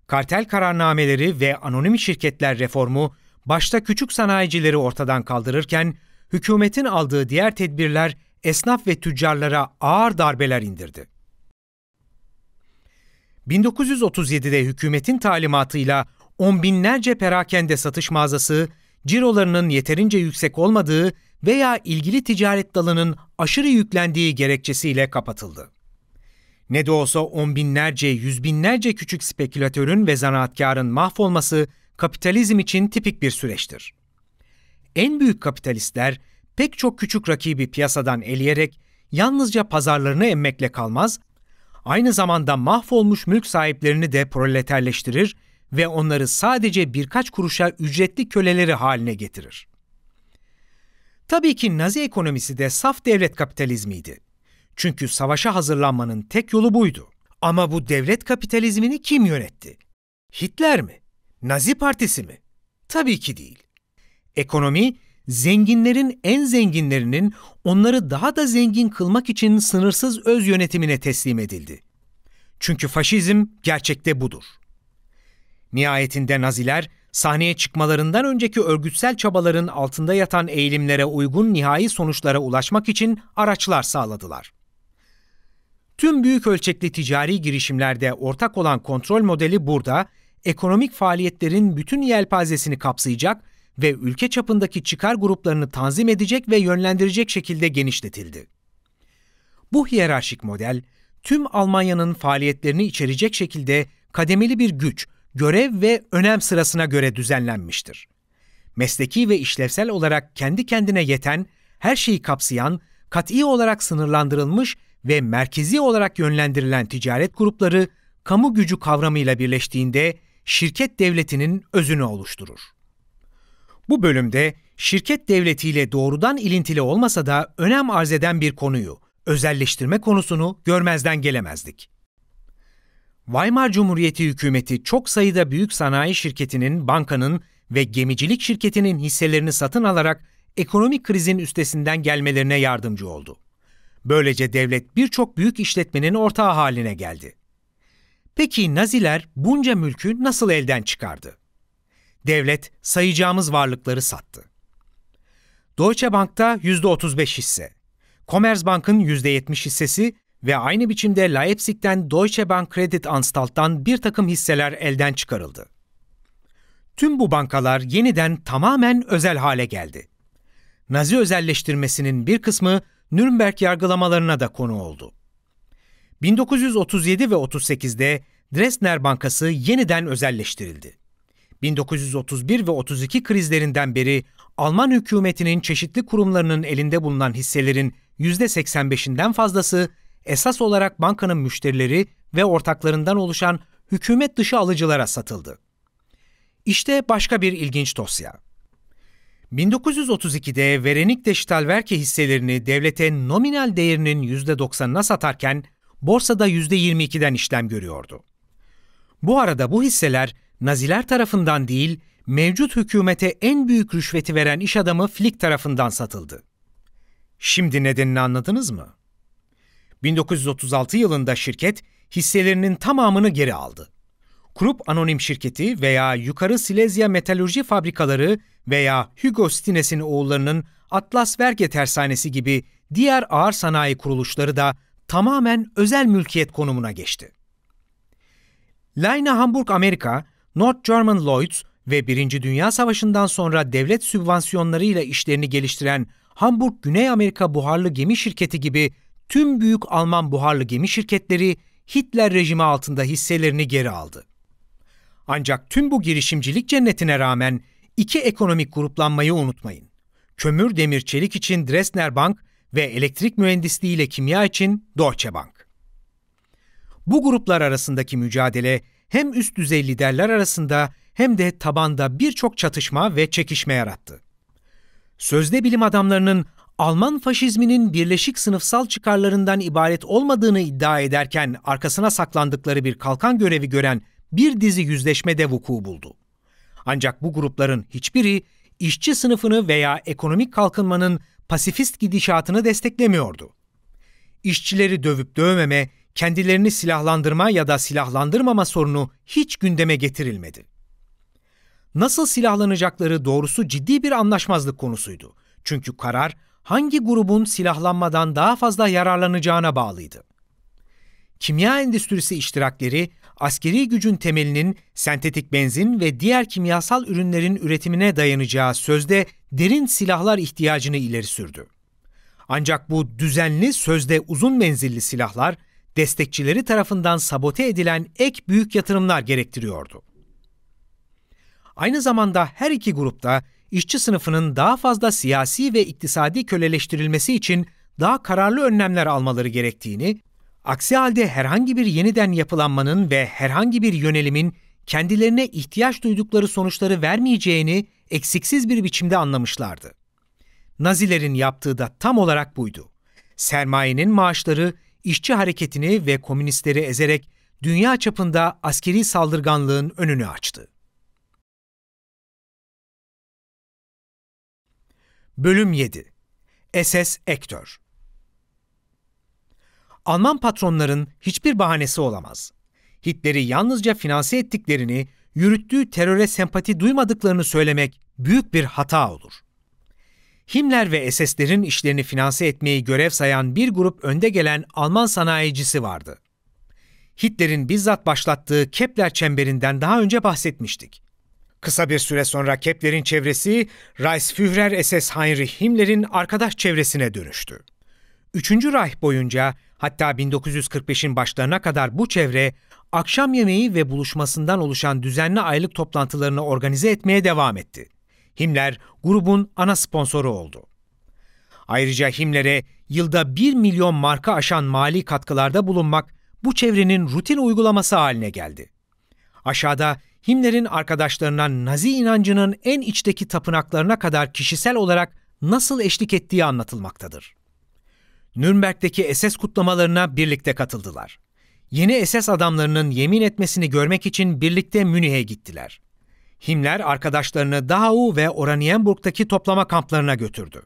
Kartel kararnameleri ve anonim şirketler reformu başta küçük sanayicileri ortadan kaldırırken hükümetin aldığı diğer tedbirler esnaf ve tüccarlara ağır darbeler indirdi. 1937'de hükümetin talimatıyla on binlerce perakende satış mağazası, cirolarının yeterince yüksek olmadığı veya ilgili ticaret dalının aşırı yüklendiği gerekçesiyle kapatıldı. Ne de olsa on binlerce, yüz binlerce küçük spekülatörün ve zanaatkarın mahvolması kapitalizm için tipik bir süreçtir. En büyük kapitalistler pek çok küçük rakibi piyasadan eleyerek yalnızca pazarlarını emmekle kalmaz, aynı zamanda mahvolmuş mülk sahiplerini de proleterleştirir ve onları sadece birkaç kuruşa ücretli köleleri haline getirir. Tabii ki Nazi ekonomisi de saf devlet kapitalizmiydi. Çünkü savaşa hazırlanmanın tek yolu buydu. Ama bu devlet kapitalizmini kim yönetti? Hitler mi? Nazi partisi mi? Tabii ki değil. Ekonomi, zenginlerin en zenginlerinin onları daha da zengin kılmak için sınırsız öz yönetimine teslim edildi. Çünkü faşizm gerçekte budur. Nihayetinde Naziler Sahneye çıkmalarından önceki örgütsel çabaların altında yatan eğilimlere uygun nihai sonuçlara ulaşmak için araçlar sağladılar. Tüm büyük ölçekli ticari girişimlerde ortak olan kontrol modeli burada, ekonomik faaliyetlerin bütün yelpazesini kapsayacak ve ülke çapındaki çıkar gruplarını tanzim edecek ve yönlendirecek şekilde genişletildi. Bu hiyerarşik model, tüm Almanya'nın faaliyetlerini içerecek şekilde kademeli bir güç, görev ve önem sırasına göre düzenlenmiştir. Mesleki ve işlevsel olarak kendi kendine yeten, her şeyi kapsayan, kat'i olarak sınırlandırılmış ve merkezi olarak yönlendirilen ticaret grupları, kamu gücü kavramıyla birleştiğinde şirket devletinin özünü oluşturur. Bu bölümde şirket devletiyle doğrudan ilintili olmasa da önem arz eden bir konuyu, özelleştirme konusunu görmezden gelemezdik. Weimar Cumhuriyeti hükümeti çok sayıda büyük sanayi şirketinin, bankanın ve gemicilik şirketinin hisselerini satın alarak ekonomik krizin üstesinden gelmelerine yardımcı oldu. Böylece devlet birçok büyük işletmenin ortağı haline geldi. Peki Naziler bunca mülkü nasıl elden çıkardı? Devlet sayacağımız varlıkları sattı. Deutsche Bank'ta %35 hisse, Commerzbank'ın %70 hissesi ve aynı biçimde Leipzig'ten Deutsche Bank Kreditanstalt bir takım hisseler elden çıkarıldı. Tüm bu bankalar yeniden tamamen özel hale geldi. Nazi özelleştirmesinin bir kısmı Nürnberg yargılamalarına da konu oldu. 1937 ve 38'de Dresdner Bankası yeniden özelleştirildi. 1931 ve 32 krizlerinden beri Alman hükümetinin çeşitli kurumlarının elinde bulunan hisselerin %85'inden fazlası esas olarak bankanın müşterileri ve ortaklarından oluşan hükümet dışı alıcılara satıldı. İşte başka bir ilginç dosya. 1932'de Verenikte Stahlwerke hisselerini devlete nominal değerinin %90'ına satarken borsada %22'den işlem görüyordu. Bu arada bu hisseler Naziler tarafından değil, mevcut hükümete en büyük rüşveti veren iş adamı Flick tarafından satıldı. Şimdi nedenini anladınız mı? 1936 yılında şirket hisselerinin tamamını geri aldı. Krupp Anonim Şirketi veya Yukarı Silezya Metalurji Fabrikaları veya Hugo Stines'in oğullarının Atlas Verge Tersanesi gibi diğer ağır sanayi kuruluşları da tamamen özel mülkiyet konumuna geçti. Leine Hamburg Amerika, North German Lloyds ve Birinci Dünya Savaşı'ndan sonra devlet sübvansiyonlarıyla işlerini geliştiren Hamburg Güney Amerika Buharlı Gemi Şirketi gibi tüm büyük Alman buharlı gemi şirketleri Hitler rejimi altında hisselerini geri aldı. Ancak tüm bu girişimcilik cennetine rağmen iki ekonomik gruplanmayı unutmayın. Kömür, demir, çelik için Dresdner Bank ve elektrik mühendisliği ile kimya için Deutsche Bank. Bu gruplar arasındaki mücadele hem üst düzey liderler arasında hem de tabanda birçok çatışma ve çekişme yarattı. Sözde bilim adamlarının Alman faşizminin birleşik sınıfsal çıkarlarından ibaret olmadığını iddia ederken arkasına saklandıkları bir kalkan görevi gören bir dizi yüzleşme de vuku buldu. Ancak bu grupların hiçbiri işçi sınıfını veya ekonomik kalkınmanın pasifist gidişatını desteklemiyordu. İşçileri dövüp dövmeme, kendilerini silahlandırma ya da silahlandırmama sorunu hiç gündeme getirilmedi. Nasıl silahlanacakları doğrusu ciddi bir anlaşmazlık konusuydu. Çünkü karar hangi grubun silahlanmadan daha fazla yararlanacağına bağlıydı. Kimya endüstrisi iştirakleri, askeri gücün temelinin sentetik benzin ve diğer kimyasal ürünlerin üretimine dayanacağı sözde derin silahlar ihtiyacını ileri sürdü. Ancak bu düzenli sözde uzun menzilli silahlar destekçileri tarafından sabote edilen ek büyük yatırımlar gerektiriyordu. Aynı zamanda her iki grupta işçi sınıfının daha fazla siyasi ve iktisadi köleleştirilmesi için daha kararlı önlemler almaları gerektiğini, aksi halde herhangi bir yeniden yapılanmanın ve herhangi bir yönelimin kendilerine ihtiyaç duydukları sonuçları vermeyeceğini eksiksiz bir biçimde anlamışlardı. Nazilerin yaptığı da tam olarak buydu. Sermayenin maaşları işçi hareketini ve komünistleri ezerek dünya çapında askeri saldırganlığın önünü açtı. Bölüm 7 SS Ektör Alman patronların hiçbir bahanesi olamaz. Hitler'i yalnızca finanse ettiklerini, yürüttüğü teröre sempati duymadıklarını söylemek büyük bir hata olur. Himmler ve SS'lerin işlerini finanse etmeyi görev sayan bir grup önde gelen Alman sanayicisi vardı. Hitler'in bizzat başlattığı Kepler çemberinden daha önce bahsetmiştik. Kısa bir süre sonra Kepler'in çevresi Reichsführer SS Heinrich Himmler'in arkadaş çevresine dönüştü. Üçüncü Reich boyunca hatta 1945'in başlarına kadar bu çevre akşam yemeği ve buluşmasından oluşan düzenli aylık toplantılarını organize etmeye devam etti. Himmler grubun ana sponsoru oldu. Ayrıca Himmler'e yılda 1 milyon marka aşan mali katkılarda bulunmak bu çevrenin rutin uygulaması haline geldi. Aşağıda Himmler'in arkadaşlarına Nazi inancının en içteki tapınaklarına kadar kişisel olarak nasıl eşlik ettiği anlatılmaktadır. Nürnberg'deki SS kutlamalarına birlikte katıldılar. Yeni SS adamlarının yemin etmesini görmek için birlikte Münih'e gittiler. Himmler arkadaşlarını Dachau ve Oranienburg'daki toplama kamplarına götürdü.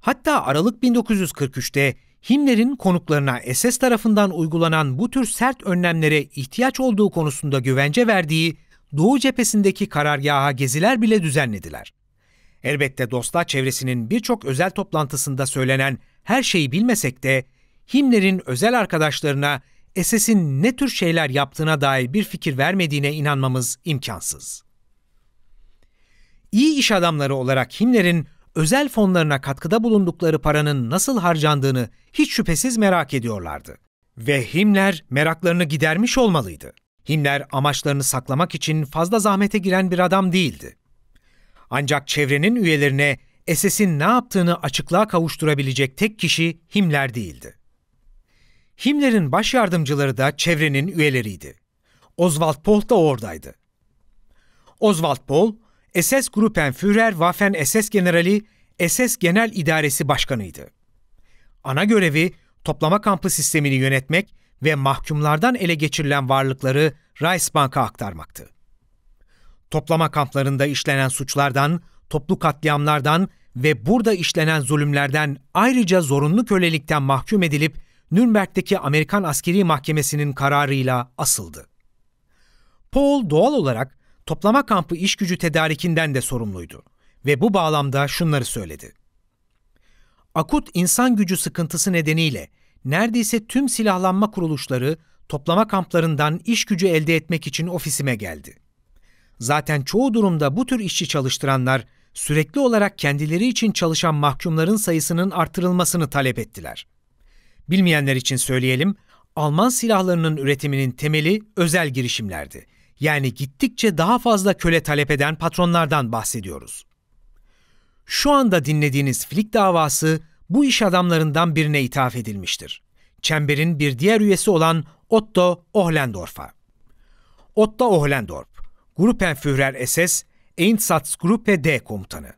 Hatta Aralık 1943'te Himler'in konuklarına SS tarafından uygulanan bu tür sert önlemlere ihtiyaç olduğu konusunda güvence verdiği Doğu cephesindeki karargaha geziler bile düzenlediler. Elbette dostlar çevresinin birçok özel toplantısında söylenen her şeyi bilmesek de Himmler'in özel arkadaşlarına SS'in ne tür şeyler yaptığına dair bir fikir vermediğine inanmamız imkansız. İyi iş adamları olarak Himmler'in özel fonlarına katkıda bulundukları paranın nasıl harcandığını hiç şüphesiz merak ediyorlardı. Ve Himler meraklarını gidermiş olmalıydı. Himler amaçlarını saklamak için fazla zahmete giren bir adam değildi. Ancak çevrenin üyelerine SS'in ne yaptığını açıklığa kavuşturabilecek tek kişi Himler değildi. Himmler'in baş yardımcıları da çevrenin üyeleriydi. Oswald Pohl da oradaydı. Oswald Pohl, SS Führer, Waffen SS Generali, SS Genel İdaresi Başkanıydı. Ana görevi toplama kampı sistemini yönetmek ve mahkumlardan ele geçirilen varlıkları Reichsbank'a aktarmaktı. Toplama kamplarında işlenen suçlardan, toplu katliamlardan ve burada işlenen zulümlerden ayrıca zorunlu kölelikten mahkum edilip Nürnberg'deki Amerikan Askeri Mahkemesi'nin kararıyla asıldı. Paul doğal olarak toplama kampı iş gücü tedarikinden de sorumluydu ve bu bağlamda şunları söyledi. Akut insan gücü sıkıntısı nedeniyle neredeyse tüm silahlanma kuruluşları toplama kamplarından iş gücü elde etmek için ofisime geldi. Zaten çoğu durumda bu tür işçi çalıştıranlar sürekli olarak kendileri için çalışan mahkumların sayısının artırılmasını talep ettiler. Bilmeyenler için söyleyelim, Alman silahlarının üretiminin temeli özel girişimlerdi yani gittikçe daha fazla köle talep eden patronlardan bahsediyoruz. Şu anda dinlediğiniz Flick davası bu iş adamlarından birine ithaf edilmiştir. Çemberin bir diğer üyesi olan Otto Ohlendorf'a. Otto Ohlendorf, Gruppenführer SS Einsatzgruppe D komutanı.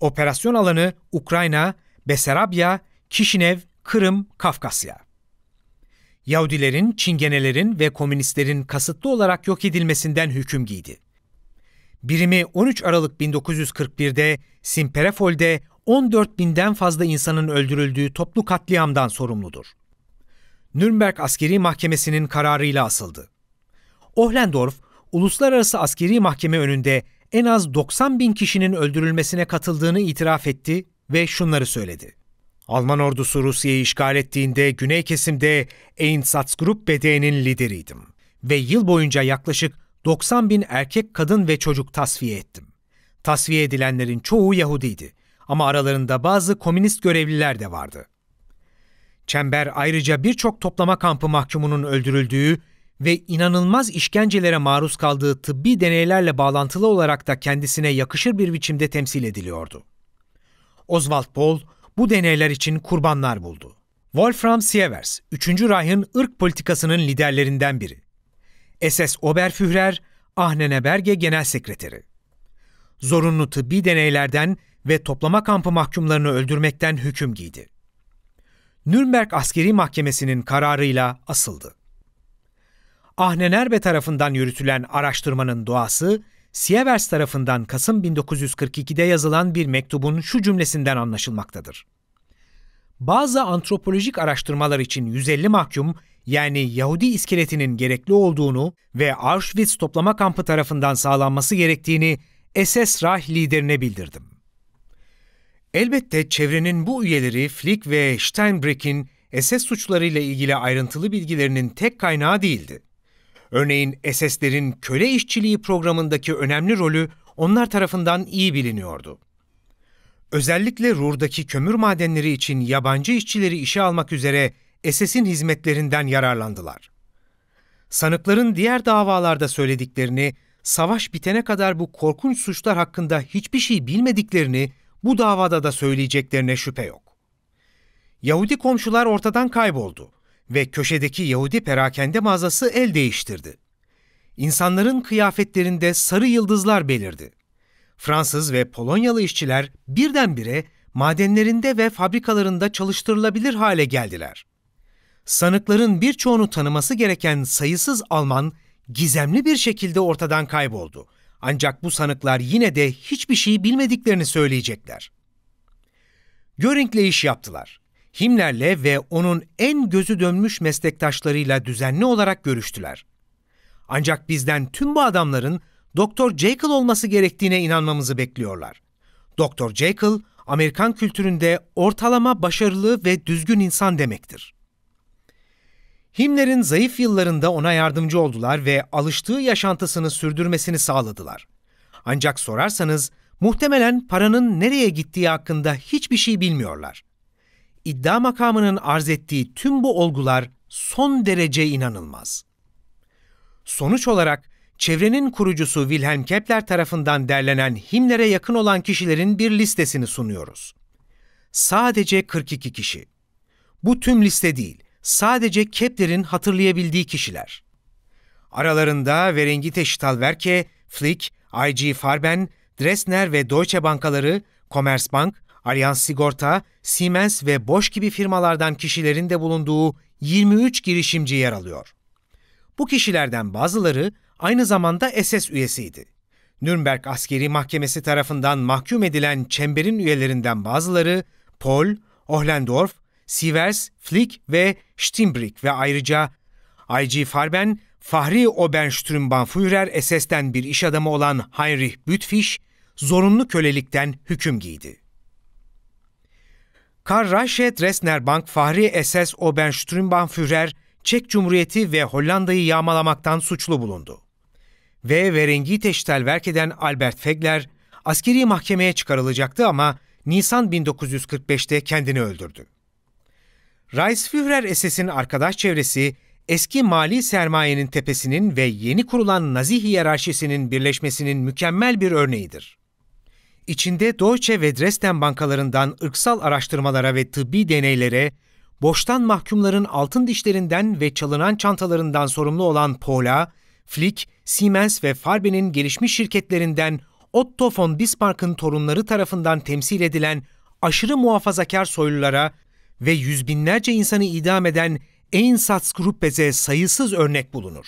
Operasyon alanı Ukrayna, Besarabya, Kişinev, Kırım, Kafkasya. Yahudilerin, Çingenelerin ve komünistlerin kasıtlı olarak yok edilmesinden hüküm giydi. Birimi 13 Aralık 1941'de Simperefol'de 14 binden fazla insanın öldürüldüğü toplu katliamdan sorumludur. Nürnberg Askeri Mahkemesi'nin kararıyla asıldı. Ohlendorf, Uluslararası Askeri Mahkeme önünde en az 90 bin kişinin öldürülmesine katıldığını itiraf etti ve şunları söyledi. Alman ordusu Rusya'yı işgal ettiğinde güney kesimde Einsatzgruppe Einsatzgruppe'nin lideriydim. Ve yıl boyunca yaklaşık 90 bin erkek, kadın ve çocuk tasfiye ettim. Tasfiye edilenlerin çoğu Yahudiydi ama aralarında bazı komünist görevliler de vardı. Çember ayrıca birçok toplama kampı mahkumunun öldürüldüğü ve inanılmaz işkencelere maruz kaldığı tıbbi deneylerle bağlantılı olarak da kendisine yakışır bir biçimde temsil ediliyordu. Oswald Paul, bu deneyler için kurbanlar buldu. Wolfram Sievers, 3. Reich'ın ırk politikasının liderlerinden biri. SS Oberführer, Ahnene Berge Genel Sekreteri. Zorunlu tıbbi deneylerden ve toplama kampı mahkumlarını öldürmekten hüküm giydi. Nürnberg Askeri Mahkemesi'nin kararıyla asıldı. Ahnenerbe tarafından yürütülen araştırmanın doğası Sievers tarafından Kasım 1942'de yazılan bir mektubun şu cümlesinden anlaşılmaktadır. Bazı antropolojik araştırmalar için 150 mahkum yani Yahudi iskeletinin gerekli olduğunu ve Auschwitz toplama kampı tarafından sağlanması gerektiğini SS Reich liderine bildirdim. Elbette çevrenin bu üyeleri Flick ve Steinbrech'in SS suçlarıyla ilgili ayrıntılı bilgilerinin tek kaynağı değildi. Örneğin SS'lerin köle işçiliği programındaki önemli rolü onlar tarafından iyi biliniyordu. Özellikle Ruhr'daki kömür madenleri için yabancı işçileri işe almak üzere SS'in hizmetlerinden yararlandılar. Sanıkların diğer davalarda söylediklerini, savaş bitene kadar bu korkunç suçlar hakkında hiçbir şey bilmediklerini bu davada da söyleyeceklerine şüphe yok. Yahudi komşular ortadan kayboldu ve köşedeki Yahudi perakende mağazası el değiştirdi. İnsanların kıyafetlerinde sarı yıldızlar belirdi. Fransız ve Polonyalı işçiler birdenbire madenlerinde ve fabrikalarında çalıştırılabilir hale geldiler. Sanıkların birçoğunu tanıması gereken sayısız Alman gizemli bir şekilde ortadan kayboldu. Ancak bu sanıklar yine de hiçbir şey bilmediklerini söyleyecekler. Göring'le iş yaptılar. Himler'le ve onun en gözü dönmüş meslektaşlarıyla düzenli olarak görüştüler. Ancak bizden tüm bu adamların Doktor Jekyll olması gerektiğine inanmamızı bekliyorlar. Doktor Jekyll, Amerikan kültüründe ortalama başarılı ve düzgün insan demektir. Himler'in zayıf yıllarında ona yardımcı oldular ve alıştığı yaşantısını sürdürmesini sağladılar. Ancak sorarsanız muhtemelen paranın nereye gittiği hakkında hiçbir şey bilmiyorlar iddia makamının arz ettiği tüm bu olgular son derece inanılmaz. Sonuç olarak çevrenin kurucusu Wilhelm Kepler tarafından derlenen Himmler'e yakın olan kişilerin bir listesini sunuyoruz. Sadece 42 kişi. Bu tüm liste değil, sadece Kepler'in hatırlayabildiği kişiler. Aralarında Verengite Stahlwerke, Flick, IG Farben, Dresner ve Deutsche Bankaları, Commerzbank, Allianz Sigorta, Siemens ve Bosch gibi firmalardan kişilerin de bulunduğu 23 girişimci yer alıyor. Bu kişilerden bazıları aynı zamanda SS üyesiydi. Nürnberg Askeri Mahkemesi tarafından mahkum edilen çemberin üyelerinden bazıları Pol, Ohlendorf, Sivers, Flick ve Stimbrick ve ayrıca IG Farben, Fahri Oberströmbanführer SS'den bir iş adamı olan Heinrich Bütfiş, zorunlu kölelikten hüküm giydi. Karl Reichert Resnerbank, Fahri SS Obersturmbannführer, Führer, Çek Cumhuriyeti ve Hollanda'yı yağmalamaktan suçlu bulundu. Ve Verengi Stellwerk eden Albert Fegler, askeri mahkemeye çıkarılacaktı ama Nisan 1945'te kendini öldürdü. Reichsführer SS'in arkadaş çevresi, eski mali sermayenin tepesinin ve yeni kurulan Nazi hiyerarşisinin birleşmesinin mükemmel bir örneğidir içinde Deutsche ve Dresden bankalarından ırksal araştırmalara ve tıbbi deneylere, boştan mahkumların altın dişlerinden ve çalınan çantalarından sorumlu olan Pola, Flick, Siemens ve Farben'in gelişmiş şirketlerinden Otto von Bismarck'ın torunları tarafından temsil edilen aşırı muhafazakar soylulara ve yüz binlerce insanı idam eden Einsatzgruppe'ze sayısız örnek bulunur.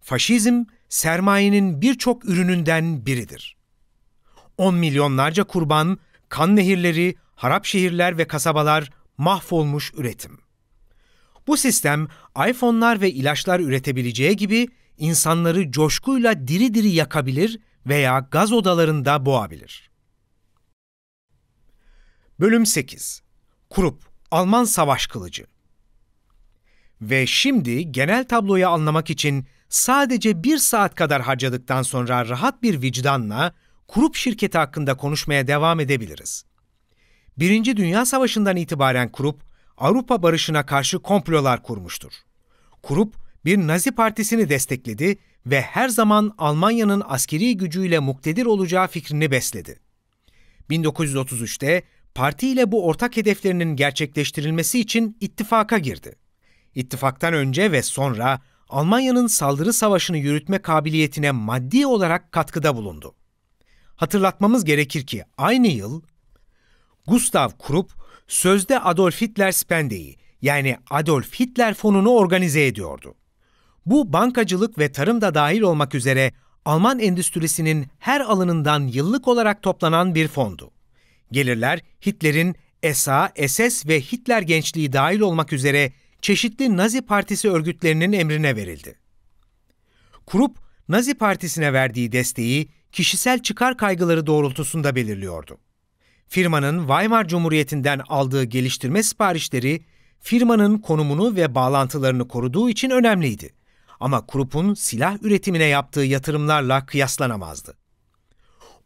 Faşizm, sermayenin birçok ürününden biridir. On milyonlarca kurban, kan nehirleri, harap şehirler ve kasabalar mahvolmuş üretim. Bu sistem iPhone'lar ve ilaçlar üretebileceği gibi insanları coşkuyla diri diri yakabilir veya gaz odalarında boğabilir. Bölüm 8 Kurup Alman Savaş Kılıcı Ve şimdi genel tabloyu anlamak için sadece bir saat kadar harcadıktan sonra rahat bir vicdanla Kurup şirketi hakkında konuşmaya devam edebiliriz. Birinci Dünya Savaşı'ndan itibaren Kurup, Avrupa barışına karşı komplolar kurmuştur. Kurup, bir Nazi partisini destekledi ve her zaman Almanya'nın askeri gücüyle muktedir olacağı fikrini besledi. 1933'te parti ile bu ortak hedeflerinin gerçekleştirilmesi için ittifaka girdi. İttifaktan önce ve sonra Almanya'nın saldırı savaşını yürütme kabiliyetine maddi olarak katkıda bulundu. Hatırlatmamız gerekir ki aynı yıl Gustav Krupp sözde Adolf Hitler Spende'yi yani Adolf Hitler fonunu organize ediyordu. Bu bankacılık ve tarım da dahil olmak üzere Alman endüstrisinin her alanından yıllık olarak toplanan bir fondu. Gelirler Hitler'in SA, SS ve Hitler Gençliği dahil olmak üzere çeşitli Nazi Partisi örgütlerinin emrine verildi. Krupp, Nazi Partisi'ne verdiği desteği kişisel çıkar kaygıları doğrultusunda belirliyordu. Firmanın Weimar Cumhuriyeti'nden aldığı geliştirme siparişleri firmanın konumunu ve bağlantılarını koruduğu için önemliydi. Ama Krupp'un silah üretimine yaptığı yatırımlarla kıyaslanamazdı.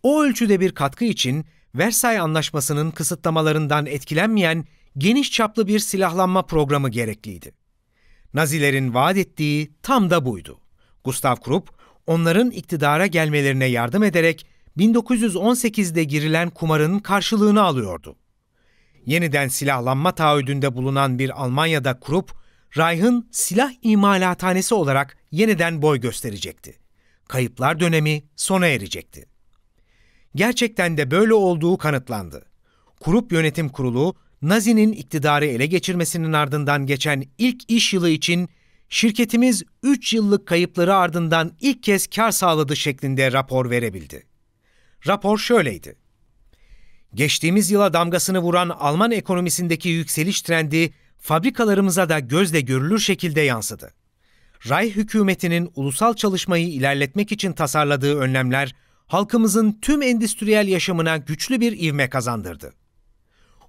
O ölçüde bir katkı için Versay Anlaşması'nın kısıtlamalarından etkilenmeyen geniş çaplı bir silahlanma programı gerekliydi. Nazilerin vaat ettiği tam da buydu. Gustav Krupp, onların iktidara gelmelerine yardım ederek 1918'de girilen kumarın karşılığını alıyordu. Yeniden silahlanma taahhüdünde bulunan bir Almanya'da kurup, Reich'ın silah imalathanesi olarak yeniden boy gösterecekti. Kayıplar dönemi sona erecekti. Gerçekten de böyle olduğu kanıtlandı. Kurup Yönetim Kurulu, Nazi'nin iktidarı ele geçirmesinin ardından geçen ilk iş yılı için şirketimiz 3 yıllık kayıpları ardından ilk kez kar sağladı şeklinde rapor verebildi. Rapor şöyleydi. Geçtiğimiz yıla damgasını vuran Alman ekonomisindeki yükseliş trendi fabrikalarımıza da gözle görülür şekilde yansıdı. Ray hükümetinin ulusal çalışmayı ilerletmek için tasarladığı önlemler halkımızın tüm endüstriyel yaşamına güçlü bir ivme kazandırdı.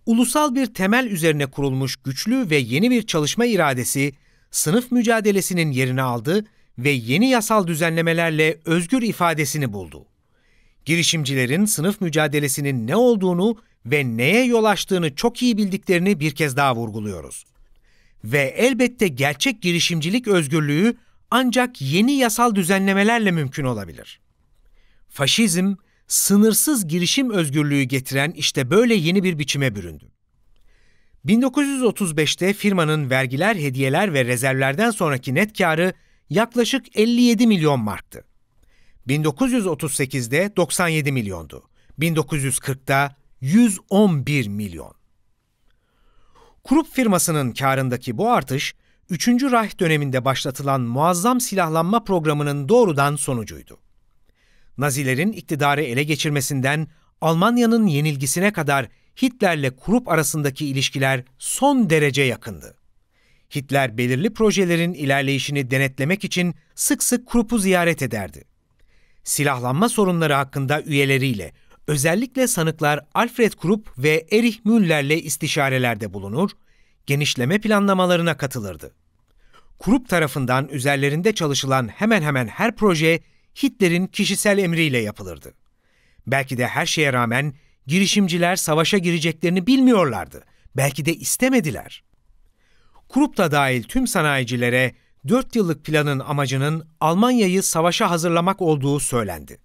Ulusal bir temel üzerine kurulmuş güçlü ve yeni bir çalışma iradesi sınıf mücadelesinin yerini aldı ve yeni yasal düzenlemelerle özgür ifadesini buldu. Girişimcilerin sınıf mücadelesinin ne olduğunu ve neye yol açtığını çok iyi bildiklerini bir kez daha vurguluyoruz. Ve elbette gerçek girişimcilik özgürlüğü ancak yeni yasal düzenlemelerle mümkün olabilir. Faşizm, sınırsız girişim özgürlüğü getiren işte böyle yeni bir biçime büründü. 1935'te firmanın vergiler, hediyeler ve rezervlerden sonraki net karı yaklaşık 57 milyon marktı. 1938'de 97 milyondu. 1940'da 111 milyon. Krupp firmasının karındaki bu artış, 3. Reich döneminde başlatılan muazzam silahlanma programının doğrudan sonucuydu. Nazilerin iktidarı ele geçirmesinden Almanya'nın yenilgisine kadar Hitler'le Krupp arasındaki ilişkiler son derece yakındı. Hitler belirli projelerin ilerleyişini denetlemek için sık sık Krupp'u ziyaret ederdi. Silahlanma sorunları hakkında üyeleriyle, özellikle sanıklar Alfred Krupp ve Erich Müller'le istişarelerde bulunur, genişleme planlamalarına katılırdı. Krupp tarafından üzerlerinde çalışılan hemen hemen her proje Hitler'in kişisel emriyle yapılırdı. Belki de her şeye rağmen Girişimciler savaşa gireceklerini bilmiyorlardı. Belki de istemediler. Krupp da dahil tüm sanayicilere 4 yıllık planın amacının Almanya'yı savaşa hazırlamak olduğu söylendi.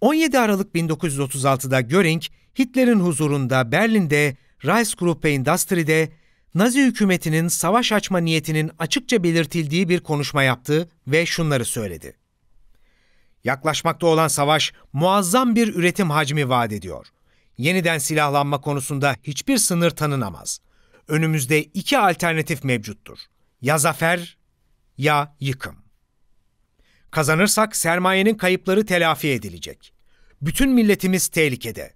17 Aralık 1936'da Göring, Hitler'in huzurunda Berlin'de Reichsgruppe Industrie'de Nazi hükümetinin savaş açma niyetinin açıkça belirtildiği bir konuşma yaptı ve şunları söyledi. Yaklaşmakta olan savaş muazzam bir üretim hacmi vaat ediyor. Yeniden silahlanma konusunda hiçbir sınır tanınamaz. Önümüzde iki alternatif mevcuttur. Ya zafer ya yıkım. Kazanırsak sermayenin kayıpları telafi edilecek. Bütün milletimiz tehlikede.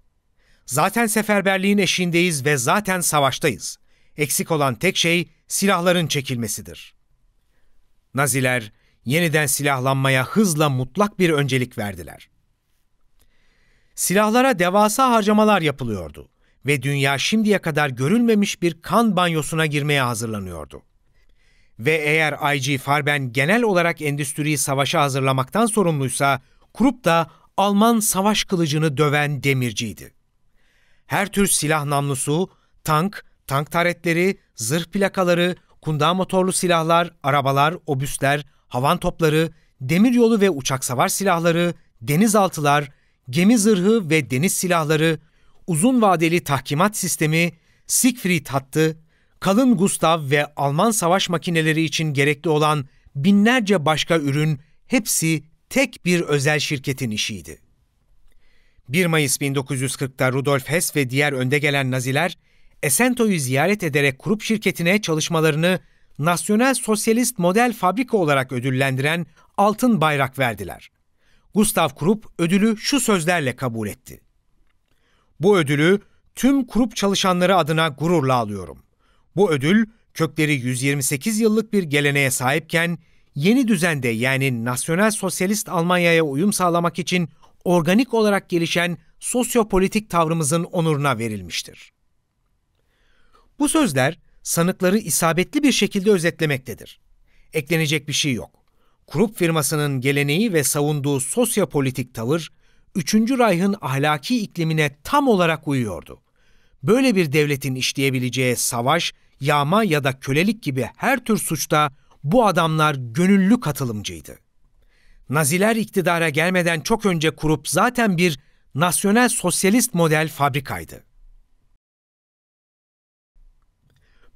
Zaten seferberliğin eşiğindeyiz ve zaten savaştayız. Eksik olan tek şey silahların çekilmesidir. Naziler yeniden silahlanmaya hızla mutlak bir öncelik verdiler. Silahlara devasa harcamalar yapılıyordu ve dünya şimdiye kadar görülmemiş bir kan banyosuna girmeye hazırlanıyordu. Ve eğer IG Farben genel olarak endüstriyi savaşa hazırlamaktan sorumluysa, Krupp da Alman savaş kılıcını döven demirciydi. Her tür silah namlusu, tank, tank taretleri, zırh plakaları, kunda motorlu silahlar, arabalar, obüsler, havan topları, demiryolu ve uçak savar silahları, denizaltılar, gemi zırhı ve deniz silahları, uzun vadeli tahkimat sistemi, Siegfried hattı, kalın Gustav ve Alman savaş makineleri için gerekli olan binlerce başka ürün hepsi tek bir özel şirketin işiydi. 1 Mayıs 1940'ta Rudolf Hess ve diğer önde gelen Naziler Esento'yu ziyaret ederek grup şirketine çalışmalarını nasyonel sosyalist model fabrika olarak ödüllendiren altın bayrak verdiler. Gustav Krupp ödülü şu sözlerle kabul etti. Bu ödülü tüm Krupp çalışanları adına gururla alıyorum. Bu ödül kökleri 128 yıllık bir geleneğe sahipken yeni düzende yani nasyonel sosyalist Almanya'ya uyum sağlamak için organik olarak gelişen sosyopolitik tavrımızın onuruna verilmiştir. Bu sözler sanıkları isabetli bir şekilde özetlemektedir. Eklenecek bir şey yok. Krupp firmasının geleneği ve savunduğu sosyopolitik tavır, 3. Reich'ın ahlaki iklimine tam olarak uyuyordu. Böyle bir devletin işleyebileceği savaş, yağma ya da kölelik gibi her tür suçta bu adamlar gönüllü katılımcıydı. Naziler iktidara gelmeden çok önce kurup zaten bir nasyonel sosyalist model fabrikaydı.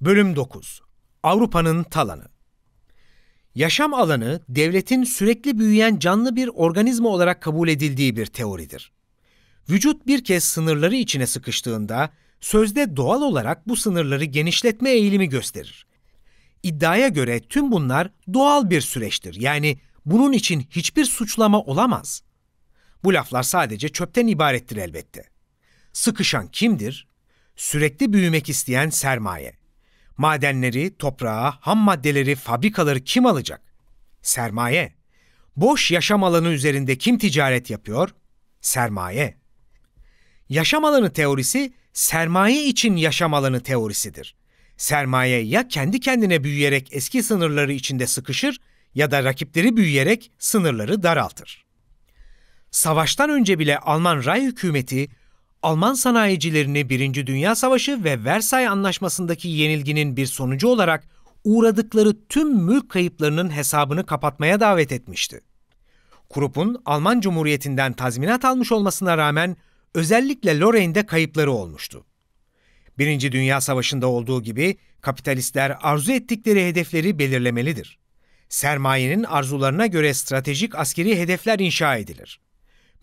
Bölüm 9 Avrupa'nın talanı Yaşam alanı devletin sürekli büyüyen canlı bir organizma olarak kabul edildiği bir teoridir. Vücut bir kez sınırları içine sıkıştığında sözde doğal olarak bu sınırları genişletme eğilimi gösterir. İddiaya göre tüm bunlar doğal bir süreçtir. Yani bunun için hiçbir suçlama olamaz. Bu laflar sadece çöpten ibarettir elbette. Sıkışan kimdir? Sürekli büyümek isteyen sermaye. Madenleri, toprağı, ham maddeleri, fabrikaları kim alacak? Sermaye. Boş yaşam alanı üzerinde kim ticaret yapıyor? Sermaye. Yaşam alanı teorisi sermaye için yaşam alanı teorisidir. Sermaye ya kendi kendine büyüyerek eski sınırları içinde sıkışır ya da rakipleri büyüyerek sınırları daraltır. Savaştan önce bile Alman Ray hükümeti Alman sanayicilerini Birinci Dünya Savaşı ve Versay Anlaşması'ndaki yenilginin bir sonucu olarak uğradıkları tüm mülk kayıplarının hesabını kapatmaya davet etmişti. Krup'un Alman Cumhuriyeti'nden tazminat almış olmasına rağmen özellikle Lorraine'de kayıpları olmuştu. Birinci Dünya Savaşı'nda olduğu gibi kapitalistler arzu ettikleri hedefleri belirlemelidir. Sermayenin arzularına göre stratejik askeri hedefler inşa edilir.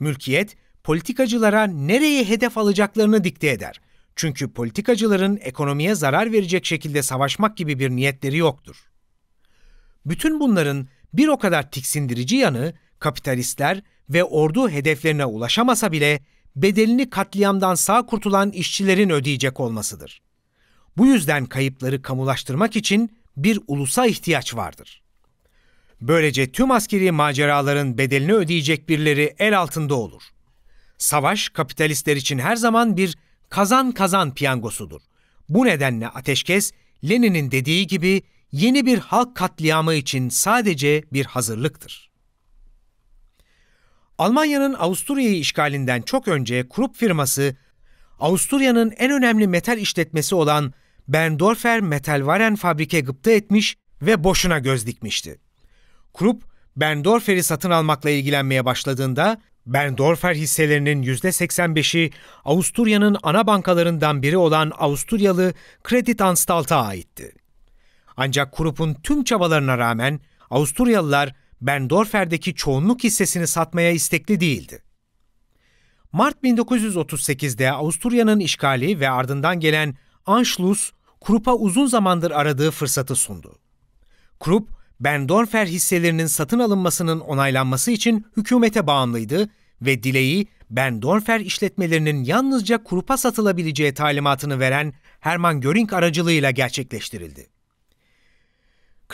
Mülkiyet, politikacılara nereye hedef alacaklarını dikte eder. Çünkü politikacıların ekonomiye zarar verecek şekilde savaşmak gibi bir niyetleri yoktur. Bütün bunların bir o kadar tiksindirici yanı kapitalistler ve ordu hedeflerine ulaşamasa bile bedelini katliamdan sağ kurtulan işçilerin ödeyecek olmasıdır. Bu yüzden kayıpları kamulaştırmak için bir ulusa ihtiyaç vardır. Böylece tüm askeri maceraların bedelini ödeyecek birileri el altında olur.'' Savaş kapitalistler için her zaman bir kazan kazan piyangosudur. Bu nedenle ateşkes Lenin'in dediği gibi yeni bir halk katliamı için sadece bir hazırlıktır. Almanya'nın Avusturya'yı işgalinden çok önce Krupp firması Avusturya'nın en önemli metal işletmesi olan Berndorfer Metalwaren Fabrike gıpta etmiş ve boşuna göz dikmişti. Krupp, Berndorfer'i satın almakla ilgilenmeye başladığında Bendorfer hisselerinin %85'i Avusturya'nın ana bankalarından biri olan Avusturyalı Kreditanstalt'a aitti. Ancak grupun tüm çabalarına rağmen Avusturyalılar Bendorfer'deki çoğunluk hissesini satmaya istekli değildi. Mart 1938'de Avusturya'nın işgali ve ardından gelen Anschluss, Krupp'a uzun zamandır aradığı fırsatı sundu. Krupp, Bendorfer hisselerinin satın alınmasının onaylanması için hükümete bağımlıydı ve Dile'yi Bendorfer işletmelerinin yalnızca Krup'a satılabileceği talimatını veren Hermann Göring aracılığıyla gerçekleştirildi.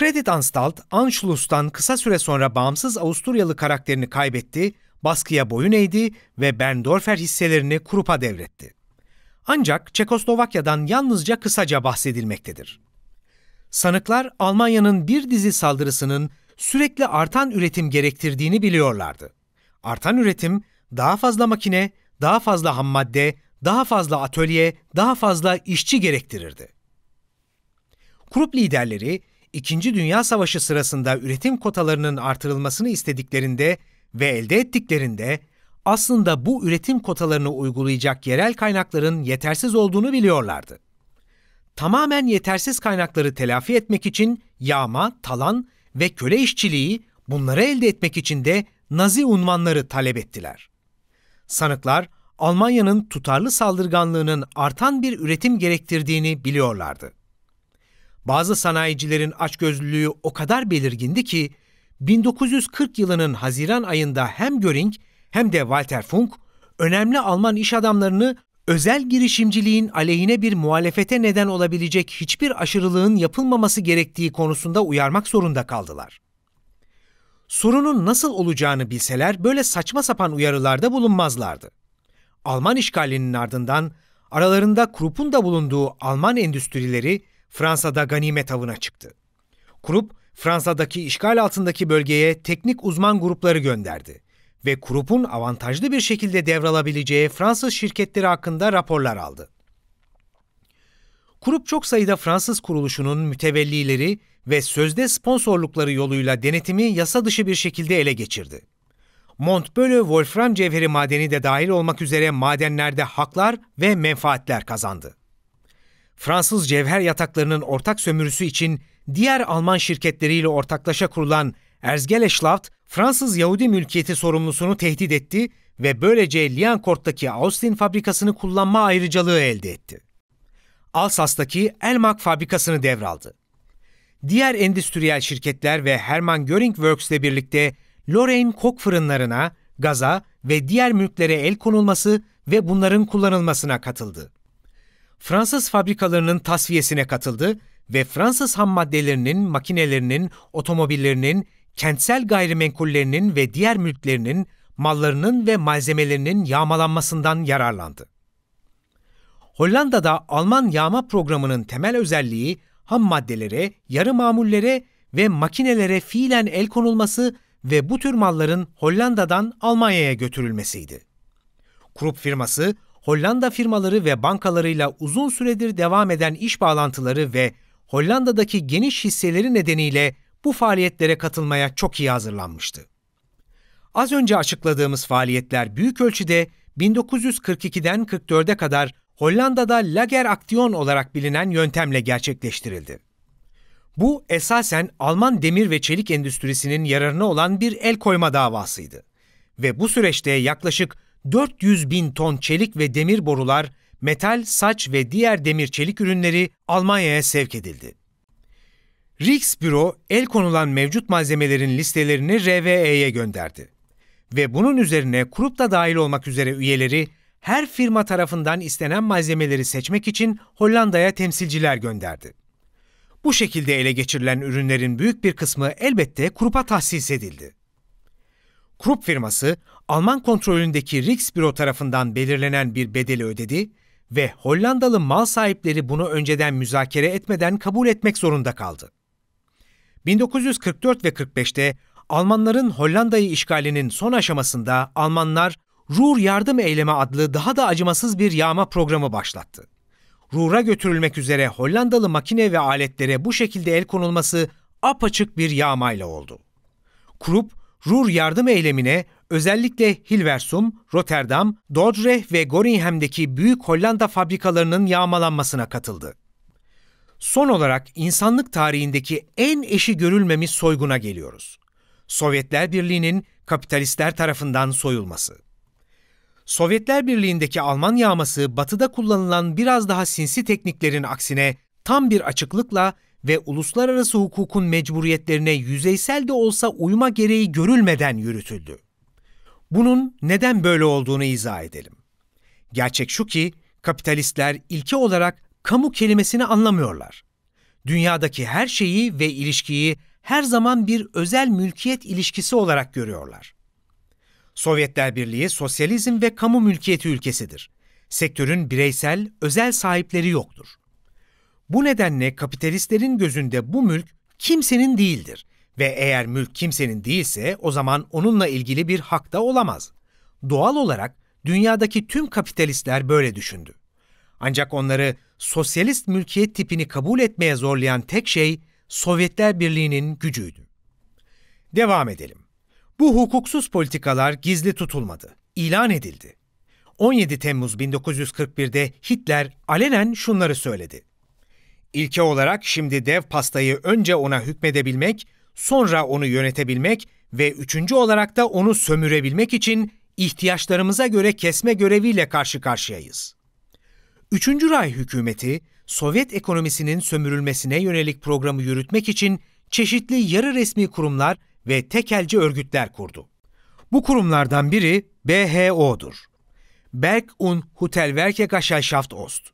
Credit Anstalt, Anschluss'tan kısa süre sonra bağımsız Avusturyalı karakterini kaybetti, baskıya boyun eğdi ve Bendorfer hisselerini Krup'a devretti. Ancak Çekoslovakya'dan yalnızca kısaca bahsedilmektedir. Sanıklar Almanya'nın bir dizi saldırısının sürekli artan üretim gerektirdiğini biliyorlardı. Artan üretim, daha fazla makine, daha fazla ham madde, daha fazla atölye, daha fazla işçi gerektirirdi. Grup liderleri, İkinci Dünya Savaşı sırasında üretim kotalarının artırılmasını istediklerinde ve elde ettiklerinde aslında bu üretim kotalarını uygulayacak yerel kaynakların yetersiz olduğunu biliyorlardı. Tamamen yetersiz kaynakları telafi etmek için yağma, talan ve köle işçiliği, bunları elde etmek için de Nazi unvanları talep ettiler. Sanıklar Almanya'nın tutarlı saldırganlığının artan bir üretim gerektirdiğini biliyorlardı. Bazı sanayicilerin açgözlülüğü o kadar belirgindi ki 1940 yılının Haziran ayında hem Göring hem de Walter Funk önemli Alman iş adamlarını özel girişimciliğin aleyhine bir muhalefete neden olabilecek hiçbir aşırılığın yapılmaması gerektiği konusunda uyarmak zorunda kaldılar sorunun nasıl olacağını bilseler böyle saçma sapan uyarılarda bulunmazlardı. Alman işgalinin ardından aralarında Krupp'un da bulunduğu Alman endüstrileri Fransa'da ganimet avına çıktı. Krupp, Fransa'daki işgal altındaki bölgeye teknik uzman grupları gönderdi ve Krupp'un avantajlı bir şekilde devralabileceği Fransız şirketleri hakkında raporlar aldı. Krupp çok sayıda Fransız kuruluşunun mütevellileri ve sözde sponsorlukları yoluyla denetimi yasa dışı bir şekilde ele geçirdi. Montböllö Wolfram cevheri madeni de dahil olmak üzere madenlerde haklar ve menfaatler kazandı. Fransız cevher yataklarının ortak sömürüsü için diğer Alman şirketleriyle ortaklaşa kurulan Erzgeleschlaft, Fransız Yahudi mülkiyeti sorumlusunu tehdit etti ve böylece Liancourt'taki Austin fabrikasını kullanma ayrıcalığı elde etti. Alsas'taki Elmak fabrikasını devraldı diğer endüstriyel şirketler ve Hermann Göring Works ile birlikte Lorraine Kok fırınlarına, gaza ve diğer mülklere el konulması ve bunların kullanılmasına katıldı. Fransız fabrikalarının tasfiyesine katıldı ve Fransız ham maddelerinin, makinelerinin, otomobillerinin, kentsel gayrimenkullerinin ve diğer mülklerinin, mallarının ve malzemelerinin yağmalanmasından yararlandı. Hollanda'da Alman yağma programının temel özelliği ham maddelere, yarı mamullere ve makinelere fiilen el konulması ve bu tür malların Hollanda'dan Almanya'ya götürülmesiydi. Krupp firması, Hollanda firmaları ve bankalarıyla uzun süredir devam eden iş bağlantıları ve Hollanda'daki geniş hisseleri nedeniyle bu faaliyetlere katılmaya çok iyi hazırlanmıştı. Az önce açıkladığımız faaliyetler büyük ölçüde 1942'den 44'e kadar Hollanda'da lager Aktion olarak bilinen yöntemle gerçekleştirildi. Bu esasen Alman demir ve çelik endüstrisinin yararına olan bir el koyma davasıydı. Ve bu süreçte yaklaşık 400 bin ton çelik ve demir borular, metal, saç ve diğer demir çelik ürünleri Almanya'ya sevk edildi. Büro el konulan mevcut malzemelerin listelerini RVE'ye gönderdi. Ve bunun üzerine grupta dahil olmak üzere üyeleri her firma tarafından istenen malzemeleri seçmek için Hollanda'ya temsilciler gönderdi. Bu şekilde ele geçirilen ürünlerin büyük bir kısmı elbette Krupp'a tahsis edildi. Krupp firması, Alman kontrolündeki Riksbüro tarafından belirlenen bir bedeli ödedi ve Hollandalı mal sahipleri bunu önceden müzakere etmeden kabul etmek zorunda kaldı. 1944 ve 45'te Almanların Hollanda'yı işgalinin son aşamasında Almanlar Rur Yardım eyleme adlı daha da acımasız bir yağma programı başlattı. Rur'a götürülmek üzere Hollandalı makine ve aletlere bu şekilde el konulması apaçık bir yağmayla oldu. Kurup, Rur yardım eylemine özellikle Hilversum, Rotterdam, Dordrecht ve Goringham'deki büyük Hollanda fabrikalarının yağmalanmasına katıldı. Son olarak insanlık tarihindeki en eşi görülmemiş soyguna geliyoruz. Sovyetler Birliği'nin kapitalistler tarafından soyulması. Sovyetler Birliği'ndeki Alman yağması batıda kullanılan biraz daha sinsi tekniklerin aksine tam bir açıklıkla ve uluslararası hukukun mecburiyetlerine yüzeysel de olsa uyma gereği görülmeden yürütüldü. Bunun neden böyle olduğunu izah edelim. Gerçek şu ki kapitalistler ilke olarak kamu kelimesini anlamıyorlar. Dünyadaki her şeyi ve ilişkiyi her zaman bir özel mülkiyet ilişkisi olarak görüyorlar. Sovyetler Birliği sosyalizm ve kamu mülkiyeti ülkesidir. Sektörün bireysel, özel sahipleri yoktur. Bu nedenle kapitalistlerin gözünde bu mülk kimsenin değildir ve eğer mülk kimsenin değilse o zaman onunla ilgili bir hak da olamaz. Doğal olarak dünyadaki tüm kapitalistler böyle düşündü. Ancak onları sosyalist mülkiyet tipini kabul etmeye zorlayan tek şey Sovyetler Birliği'nin gücüydü. Devam edelim. Bu hukuksuz politikalar gizli tutulmadı, ilan edildi. 17 Temmuz 1941'de Hitler alenen şunları söyledi. İlke olarak şimdi dev pastayı önce ona hükmedebilmek, sonra onu yönetebilmek ve üçüncü olarak da onu sömürebilmek için ihtiyaçlarımıza göre kesme göreviyle karşı karşıyayız. Üçüncü Ray hükümeti, Sovyet ekonomisinin sömürülmesine yönelik programı yürütmek için çeşitli yarı resmi kurumlar ve tekelci örgütler kurdu. Bu kurumlardan biri BHO'dur. Berg und Hutelwerke Gesellschaft Ost.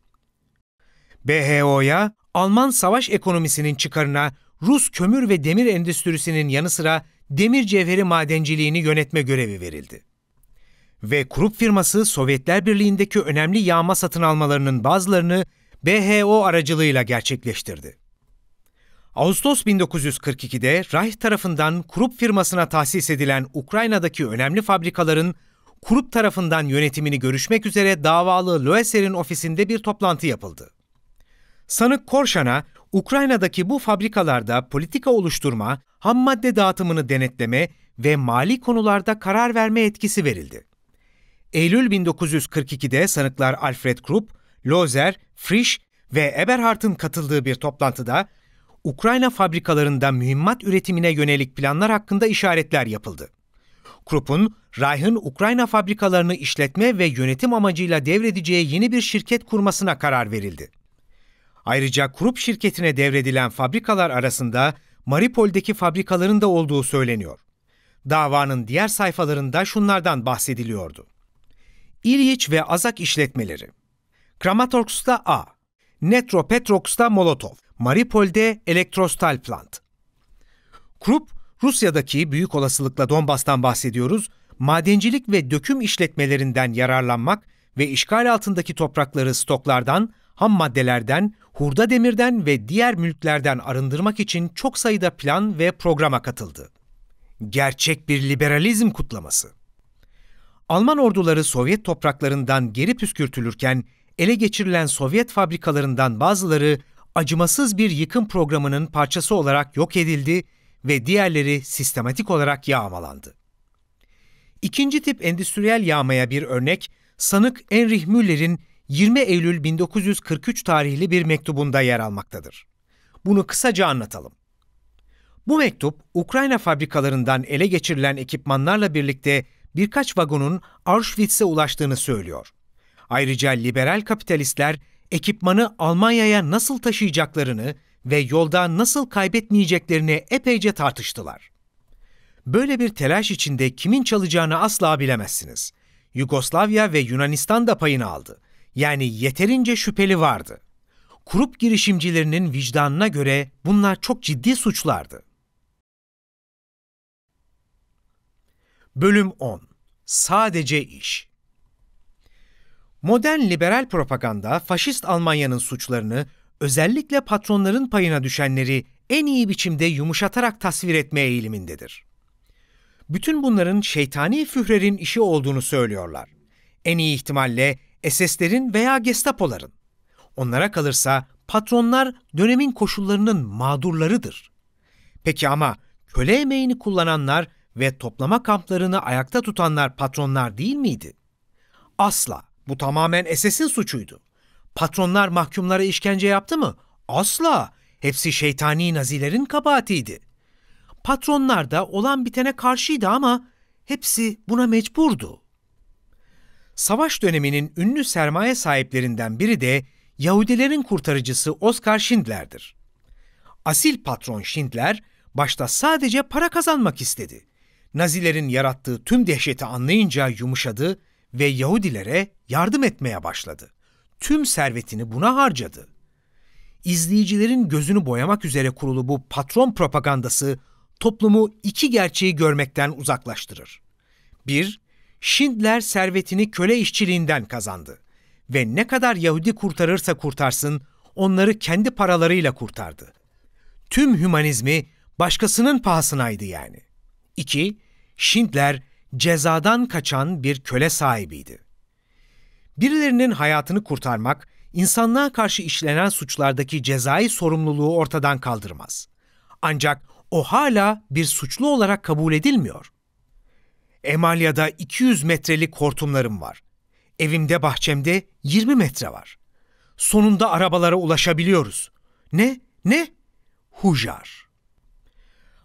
BHO'ya Alman savaş ekonomisinin çıkarına Rus kömür ve demir endüstrisinin yanı sıra demir cevheri madenciliğini yönetme görevi verildi. Ve grup firması Sovyetler Birliği'ndeki önemli yağma satın almalarının bazılarını BHO aracılığıyla gerçekleştirdi. Ağustos 1942'de Reich tarafından Krupp firmasına tahsis edilen Ukrayna'daki önemli fabrikaların Krupp tarafından yönetimini görüşmek üzere davalı Loesser'in ofisinde bir toplantı yapıldı. Sanık Korşan'a Ukrayna'daki bu fabrikalarda politika oluşturma, ham madde dağıtımını denetleme ve mali konularda karar verme etkisi verildi. Eylül 1942'de sanıklar Alfred Krupp, Lozer, Frisch ve Eberhard'ın katıldığı bir toplantıda Ukrayna fabrikalarında mühimmat üretimine yönelik planlar hakkında işaretler yapıldı. Krupp'un Rayh'ın Ukrayna fabrikalarını işletme ve yönetim amacıyla devredeceği yeni bir şirket kurmasına karar verildi. Ayrıca Krupp şirketine devredilen fabrikalar arasında Maripol'deki fabrikaların da olduğu söyleniyor. Davanın diğer sayfalarında şunlardan bahsediliyordu. İliç ve Azak işletmeleri. Kramatorsk'ta A, Netropetroks'ta Molotov, Maripol'de Elektrostal Plant. Krupp, Rusya'daki büyük olasılıkla Donbas'tan bahsediyoruz, madencilik ve döküm işletmelerinden yararlanmak ve işgal altındaki toprakları stoklardan, ham maddelerden, hurda demirden ve diğer mülklerden arındırmak için çok sayıda plan ve programa katıldı. Gerçek bir liberalizm kutlaması. Alman orduları Sovyet topraklarından geri püskürtülürken ele geçirilen Sovyet fabrikalarından bazıları acımasız bir yıkım programının parçası olarak yok edildi ve diğerleri sistematik olarak yağmalandı. İkinci tip endüstriyel yağmaya bir örnek, sanık Enrich Müller'in 20 Eylül 1943 tarihli bir mektubunda yer almaktadır. Bunu kısaca anlatalım. Bu mektup, Ukrayna fabrikalarından ele geçirilen ekipmanlarla birlikte birkaç vagonun Auschwitz'e ulaştığını söylüyor. Ayrıca liberal kapitalistler ekipmanı Almanya'ya nasıl taşıyacaklarını ve yolda nasıl kaybetmeyeceklerini epeyce tartıştılar. Böyle bir telaş içinde kimin çalacağını asla bilemezsiniz. Yugoslavya ve Yunanistan da payını aldı. Yani yeterince şüpheli vardı. Kurup girişimcilerinin vicdanına göre bunlar çok ciddi suçlardı. Bölüm 10 Sadece iş Modern liberal propaganda, faşist Almanya'nın suçlarını, özellikle patronların payına düşenleri en iyi biçimde yumuşatarak tasvir etme eğilimindedir. Bütün bunların şeytani Führer'in işi olduğunu söylüyorlar. En iyi ihtimalle SS'lerin veya Gestapo'ların. Onlara kalırsa patronlar dönemin koşullarının mağdurlarıdır. Peki ama köle emeğini kullananlar ve toplama kamplarını ayakta tutanlar patronlar değil miydi? Asla. Bu tamamen SS'in suçuydu. Patronlar mahkumlara işkence yaptı mı? Asla. Hepsi şeytani nazilerin kabahatiydi. Patronlar da olan bitene karşıydı ama hepsi buna mecburdu. Savaş döneminin ünlü sermaye sahiplerinden biri de Yahudilerin kurtarıcısı Oscar Schindler'dir. Asil patron Schindler başta sadece para kazanmak istedi. Nazilerin yarattığı tüm dehşeti anlayınca yumuşadı ve Yahudilere yardım etmeye başladı. Tüm servetini buna harcadı. İzleyicilerin gözünü boyamak üzere kurulu bu patron propagandası toplumu iki gerçeği görmekten uzaklaştırır. Bir, Şindler servetini köle işçiliğinden kazandı ve ne kadar Yahudi kurtarırsa kurtarsın onları kendi paralarıyla kurtardı. Tüm hümanizmi başkasının pahasınaydı yani. İki, Şindler cezadan kaçan bir köle sahibiydi. Birilerinin hayatını kurtarmak, insanlığa karşı işlenen suçlardaki cezai sorumluluğu ortadan kaldırmaz. Ancak o hala bir suçlu olarak kabul edilmiyor. Emalya'da 200 metrelik hortumlarım var. Evimde bahçemde 20 metre var. Sonunda arabalara ulaşabiliyoruz. Ne? Ne? Hujar.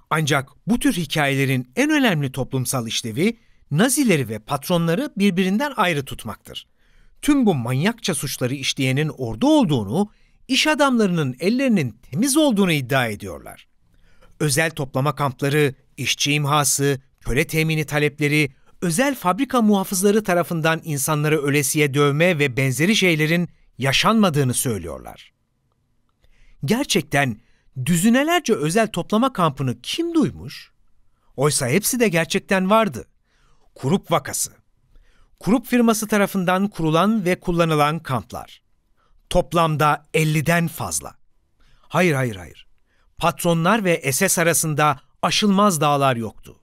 Ancak bu tür hikayelerin en önemli toplumsal işlevi Nazileri ve patronları birbirinden ayrı tutmaktır. Tüm bu manyakça suçları işleyenin ordu olduğunu, iş adamlarının ellerinin temiz olduğunu iddia ediyorlar. Özel toplama kampları, işçi imhası, köle temini talepleri, özel fabrika muhafızları tarafından insanları ölesiye dövme ve benzeri şeylerin yaşanmadığını söylüyorlar. Gerçekten Düzinelerce özel toplama kampını kim duymuş? Oysa hepsi de gerçekten vardı. Kurup vakası. Kurup firması tarafından kurulan ve kullanılan kamplar. Toplamda 50'den fazla. Hayır hayır hayır. Patronlar ve SS arasında aşılmaz dağlar yoktu.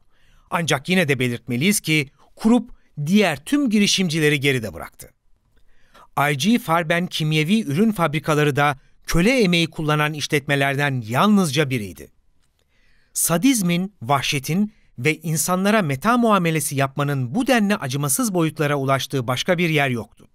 Ancak yine de belirtmeliyiz ki kurup diğer tüm girişimcileri geride bıraktı. IG Farben kimyevi ürün fabrikaları da köle emeği kullanan işletmelerden yalnızca biriydi. Sadizmin, vahşetin ve insanlara meta muamelesi yapmanın bu denli acımasız boyutlara ulaştığı başka bir yer yoktu.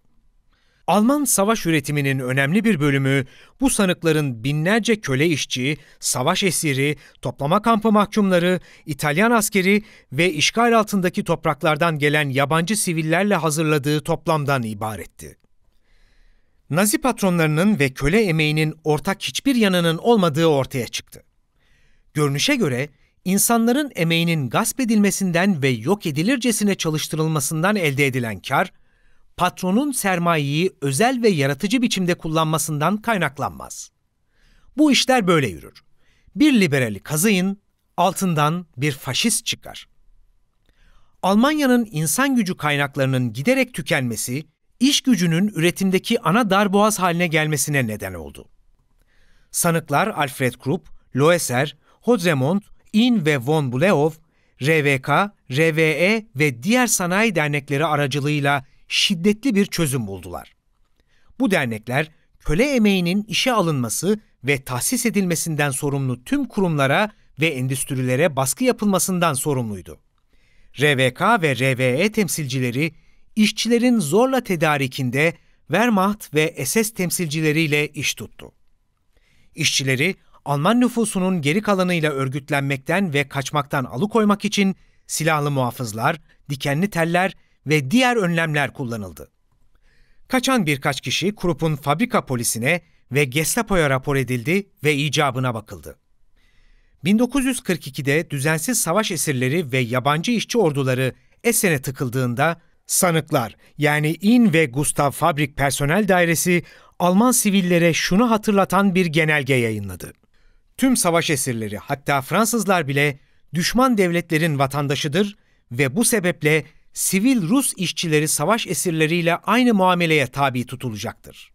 Alman savaş üretiminin önemli bir bölümü bu sanıkların binlerce köle işçi, savaş esiri, toplama kampı mahkumları, İtalyan askeri ve işgal altındaki topraklardan gelen yabancı sivillerle hazırladığı toplamdan ibaretti. Nazi patronlarının ve köle emeğinin ortak hiçbir yanının olmadığı ortaya çıktı. Görünüşe göre insanların emeğinin gasp edilmesinden ve yok edilircesine çalıştırılmasından elde edilen kar, patronun sermayeyi özel ve yaratıcı biçimde kullanmasından kaynaklanmaz. Bu işler böyle yürür. Bir liberali kazıyın, altından bir faşist çıkar. Almanya'nın insan gücü kaynaklarının giderek tükenmesi iş gücünün üretimdeki ana darboğaz haline gelmesine neden oldu. Sanıklar Alfred Krupp, Loesser, Hodzemont, In ve von Buleov, RVK, RVE ve diğer sanayi dernekleri aracılığıyla şiddetli bir çözüm buldular. Bu dernekler köle emeğinin işe alınması ve tahsis edilmesinden sorumlu tüm kurumlara ve endüstrilere baskı yapılmasından sorumluydu. RVK ve RVE temsilcileri işçilerin zorla tedarikinde Wehrmacht ve SS temsilcileriyle iş tuttu. İşçileri Alman nüfusunun geri kalanıyla örgütlenmekten ve kaçmaktan alıkoymak için silahlı muhafızlar, dikenli teller ve diğer önlemler kullanıldı. Kaçan birkaç kişi Krup'un fabrika polisine ve Gestapo'ya rapor edildi ve icabına bakıldı. 1942'de düzensiz savaş esirleri ve yabancı işçi orduları Esen'e tıkıldığında Sanıklar yani İn ve Gustav Fabrik Personel Dairesi Alman sivillere şunu hatırlatan bir genelge yayınladı. Tüm savaş esirleri hatta Fransızlar bile düşman devletlerin vatandaşıdır ve bu sebeple sivil Rus işçileri savaş esirleriyle aynı muameleye tabi tutulacaktır.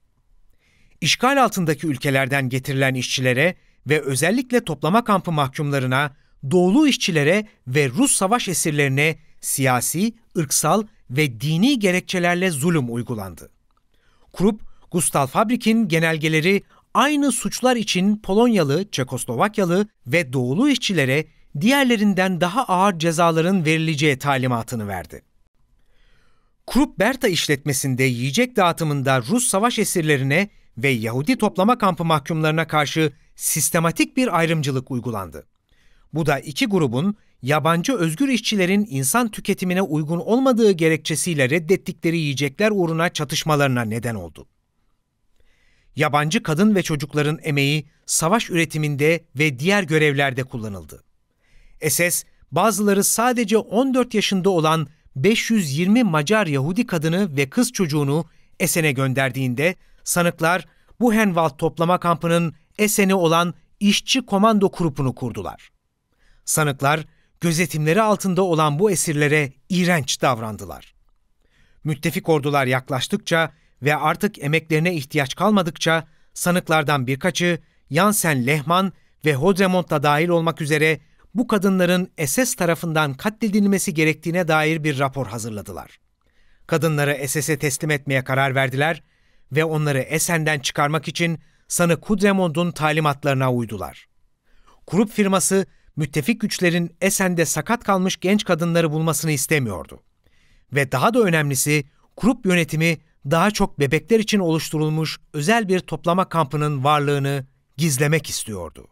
İşgal altındaki ülkelerden getirilen işçilere ve özellikle toplama kampı mahkumlarına, doğulu işçilere ve Rus savaş esirlerine siyasi, ırksal ve dini gerekçelerle zulüm uygulandı. Krupp, Gustav Fabrik'in genelgeleri aynı suçlar için Polonyalı, Çekoslovakyalı ve Doğulu işçilere diğerlerinden daha ağır cezaların verileceği talimatını verdi. Krupp Berta işletmesinde yiyecek dağıtımında Rus savaş esirlerine ve Yahudi toplama kampı mahkumlarına karşı sistematik bir ayrımcılık uygulandı. Bu da iki grubun yabancı özgür işçilerin insan tüketimine uygun olmadığı gerekçesiyle reddettikleri yiyecekler uğruna çatışmalarına neden oldu. Yabancı kadın ve çocukların emeği savaş üretiminde ve diğer görevlerde kullanıldı. SS, bazıları sadece 14 yaşında olan 520 Macar Yahudi kadını ve kız çocuğunu Esen'e gönderdiğinde sanıklar Buchenwald toplama kampının Esene olan işçi komando grubunu kurdular. Sanıklar gözetimleri altında olan bu esirlere iğrenç davrandılar. Müttefik ordular yaklaştıkça ve artık emeklerine ihtiyaç kalmadıkça sanıklardan birkaçı Yansen Lehman ve Hodremont da dahil olmak üzere bu kadınların SS tarafından katledilmesi gerektiğine dair bir rapor hazırladılar. Kadınları SS'e teslim etmeye karar verdiler ve onları Esen'den çıkarmak için sanık Hudremont'un talimatlarına uydular. Kurup firması müttefik güçlerin Esen'de sakat kalmış genç kadınları bulmasını istemiyordu. Ve daha da önemlisi grup yönetimi daha çok bebekler için oluşturulmuş özel bir toplama kampının varlığını gizlemek istiyordu.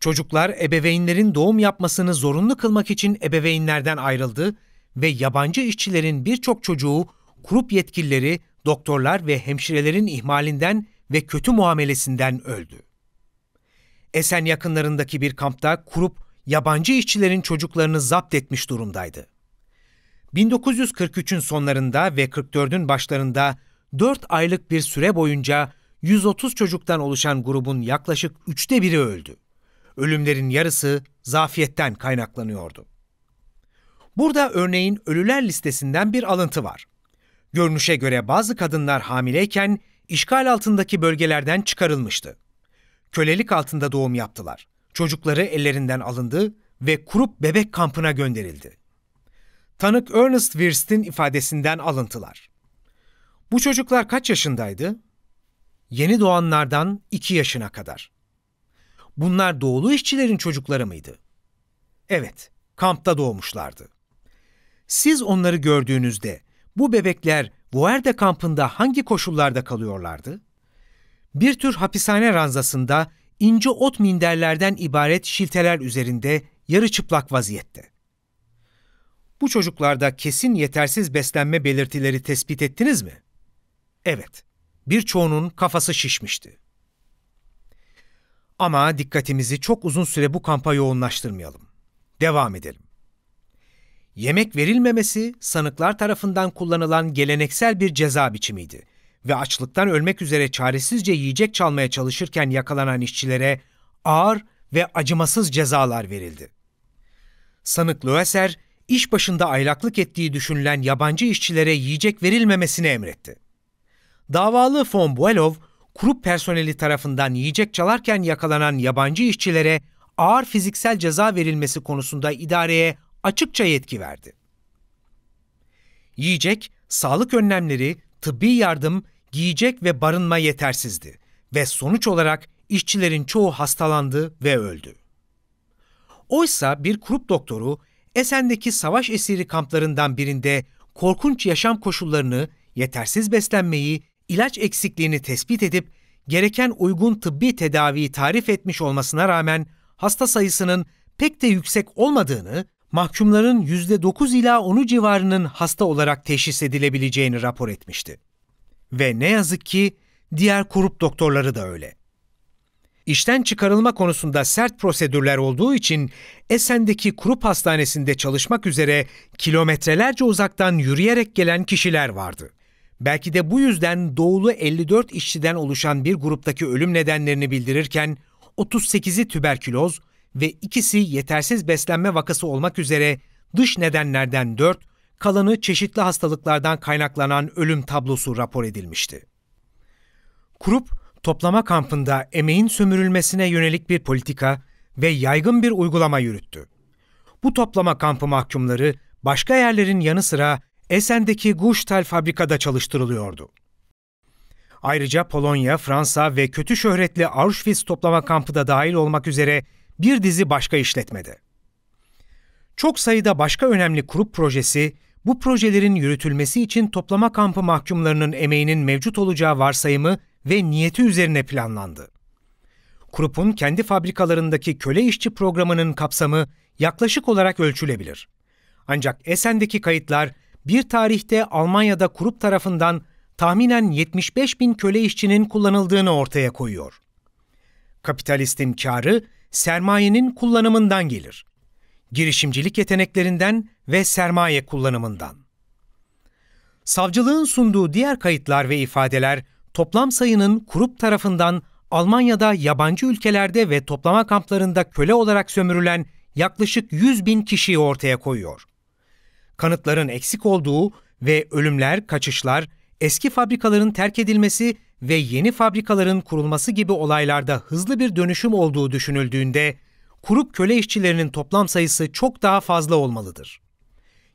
Çocuklar ebeveynlerin doğum yapmasını zorunlu kılmak için ebeveynlerden ayrıldı ve yabancı işçilerin birçok çocuğu grup yetkilileri, doktorlar ve hemşirelerin ihmalinden ve kötü muamelesinden öldü. Esen yakınlarındaki bir kampta kurup yabancı işçilerin çocuklarını zapt etmiş durumdaydı. 1943'ün sonlarında ve 44'ün başlarında 4 aylık bir süre boyunca 130 çocuktan oluşan grubun yaklaşık üçte biri öldü. Ölümlerin yarısı zafiyetten kaynaklanıyordu. Burada örneğin ölüler listesinden bir alıntı var. Görünüşe göre bazı kadınlar hamileyken işgal altındaki bölgelerden çıkarılmıştı kölelik altında doğum yaptılar. Çocukları ellerinden alındı ve kurup bebek kampına gönderildi. Tanık Ernest Wirst'in ifadesinden alıntılar. Bu çocuklar kaç yaşındaydı? Yeni doğanlardan iki yaşına kadar. Bunlar doğulu işçilerin çocukları mıydı? Evet, kampta doğmuşlardı. Siz onları gördüğünüzde bu bebekler Vuerda kampında hangi koşullarda kalıyorlardı? Bir tür hapishane ranzasında ince ot minderlerden ibaret şilteler üzerinde yarı çıplak vaziyette. Bu çocuklarda kesin yetersiz beslenme belirtileri tespit ettiniz mi? Evet, birçoğunun kafası şişmişti. Ama dikkatimizi çok uzun süre bu kampa yoğunlaştırmayalım. Devam edelim. Yemek verilmemesi sanıklar tarafından kullanılan geleneksel bir ceza biçimiydi ve açlıktan ölmek üzere çaresizce yiyecek çalmaya çalışırken yakalanan işçilere ağır ve acımasız cezalar verildi. Sanık Loeser, iş başında aylaklık ettiği düşünülen yabancı işçilere yiyecek verilmemesini emretti. Davalı von Buelov, kurup personeli tarafından yiyecek çalarken yakalanan yabancı işçilere ağır fiziksel ceza verilmesi konusunda idareye açıkça yetki verdi. Yiyecek, sağlık önlemleri tıbbi yardım, giyecek ve barınma yetersizdi ve sonuç olarak işçilerin çoğu hastalandı ve öldü. Oysa bir grup doktoru Esen'deki savaş esiri kamplarından birinde korkunç yaşam koşullarını, yetersiz beslenmeyi, ilaç eksikliğini tespit edip gereken uygun tıbbi tedaviyi tarif etmiş olmasına rağmen hasta sayısının pek de yüksek olmadığını mahkumların %9 ila 10'u civarının hasta olarak teşhis edilebileceğini rapor etmişti. Ve ne yazık ki diğer kurup doktorları da öyle. İşten çıkarılma konusunda sert prosedürler olduğu için Esen'deki kurup hastanesinde çalışmak üzere kilometrelerce uzaktan yürüyerek gelen kişiler vardı. Belki de bu yüzden doğulu 54 işçiden oluşan bir gruptaki ölüm nedenlerini bildirirken 38'i tüberküloz, ve ikisi yetersiz beslenme vakası olmak üzere dış nedenlerden 4, kalanı çeşitli hastalıklardan kaynaklanan ölüm tablosu rapor edilmişti. Kurup, toplama kampında emeğin sömürülmesine yönelik bir politika ve yaygın bir uygulama yürüttü. Bu toplama kampı mahkumları başka yerlerin yanı sıra Esen'deki Guştel fabrikada çalıştırılıyordu. Ayrıca Polonya, Fransa ve kötü şöhretli Auschwitz toplama kampı da dahil olmak üzere bir dizi başka işletmede. Çok sayıda başka önemli kurup projesi bu projelerin yürütülmesi için toplama kampı mahkumlarının emeğinin mevcut olacağı varsayımı ve niyeti üzerine planlandı. Krup'un kendi fabrikalarındaki köle işçi programının kapsamı yaklaşık olarak ölçülebilir. Ancak Esen'deki kayıtlar bir tarihte Almanya'da Krupp tarafından tahminen 75 bin köle işçinin kullanıldığını ortaya koyuyor. Kapitalistin karı sermayenin kullanımından gelir. Girişimcilik yeteneklerinden ve sermaye kullanımından. Savcılığın sunduğu diğer kayıtlar ve ifadeler toplam sayının kurup tarafından Almanya'da yabancı ülkelerde ve toplama kamplarında köle olarak sömürülen yaklaşık 100 bin kişiyi ortaya koyuyor. Kanıtların eksik olduğu ve ölümler, kaçışlar, eski fabrikaların terk edilmesi ve yeni fabrikaların kurulması gibi olaylarda hızlı bir dönüşüm olduğu düşünüldüğünde kurup köle işçilerinin toplam sayısı çok daha fazla olmalıdır.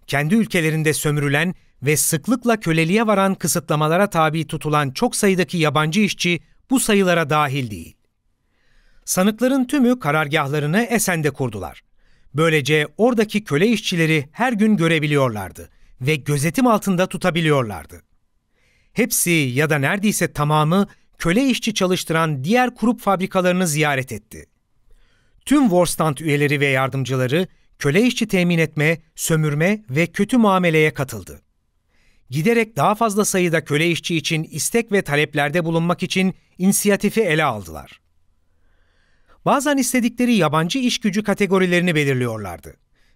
Kendi ülkelerinde sömürülen ve sıklıkla köleliğe varan kısıtlamalara tabi tutulan çok sayıdaki yabancı işçi bu sayılara dahil değil. Sanıkların tümü karargahlarını Esen'de kurdular. Böylece oradaki köle işçileri her gün görebiliyorlardı ve gözetim altında tutabiliyorlardı hepsi ya da neredeyse tamamı köle işçi çalıştıran diğer kurup fabrikalarını ziyaret etti. Tüm Warstand üyeleri ve yardımcıları köle işçi temin etme, sömürme ve kötü muameleye katıldı. Giderek daha fazla sayıda köle işçi için istek ve taleplerde bulunmak için inisiyatifi ele aldılar. Bazen istedikleri yabancı iş gücü kategorilerini belirliyorlardı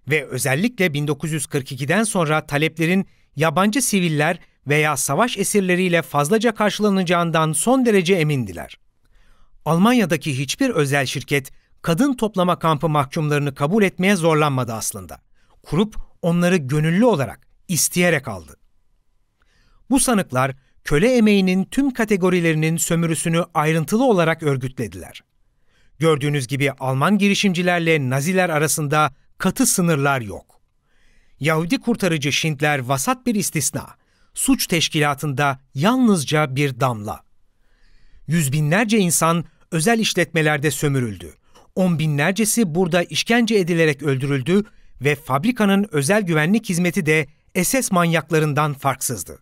ve özellikle 1942'den sonra taleplerin yabancı siviller veya savaş esirleriyle fazlaca karşılanacağından son derece emindiler. Almanya'daki hiçbir özel şirket kadın toplama kampı mahkumlarını kabul etmeye zorlanmadı aslında. Kurup onları gönüllü olarak, isteyerek aldı. Bu sanıklar köle emeğinin tüm kategorilerinin sömürüsünü ayrıntılı olarak örgütlediler. Gördüğünüz gibi Alman girişimcilerle Naziler arasında katı sınırlar yok. Yahudi kurtarıcı Şindler vasat bir istisna suç teşkilatında yalnızca bir damla. Yüz binlerce insan özel işletmelerde sömürüldü. On binlercesi burada işkence edilerek öldürüldü ve fabrikanın özel güvenlik hizmeti de SS manyaklarından farksızdı.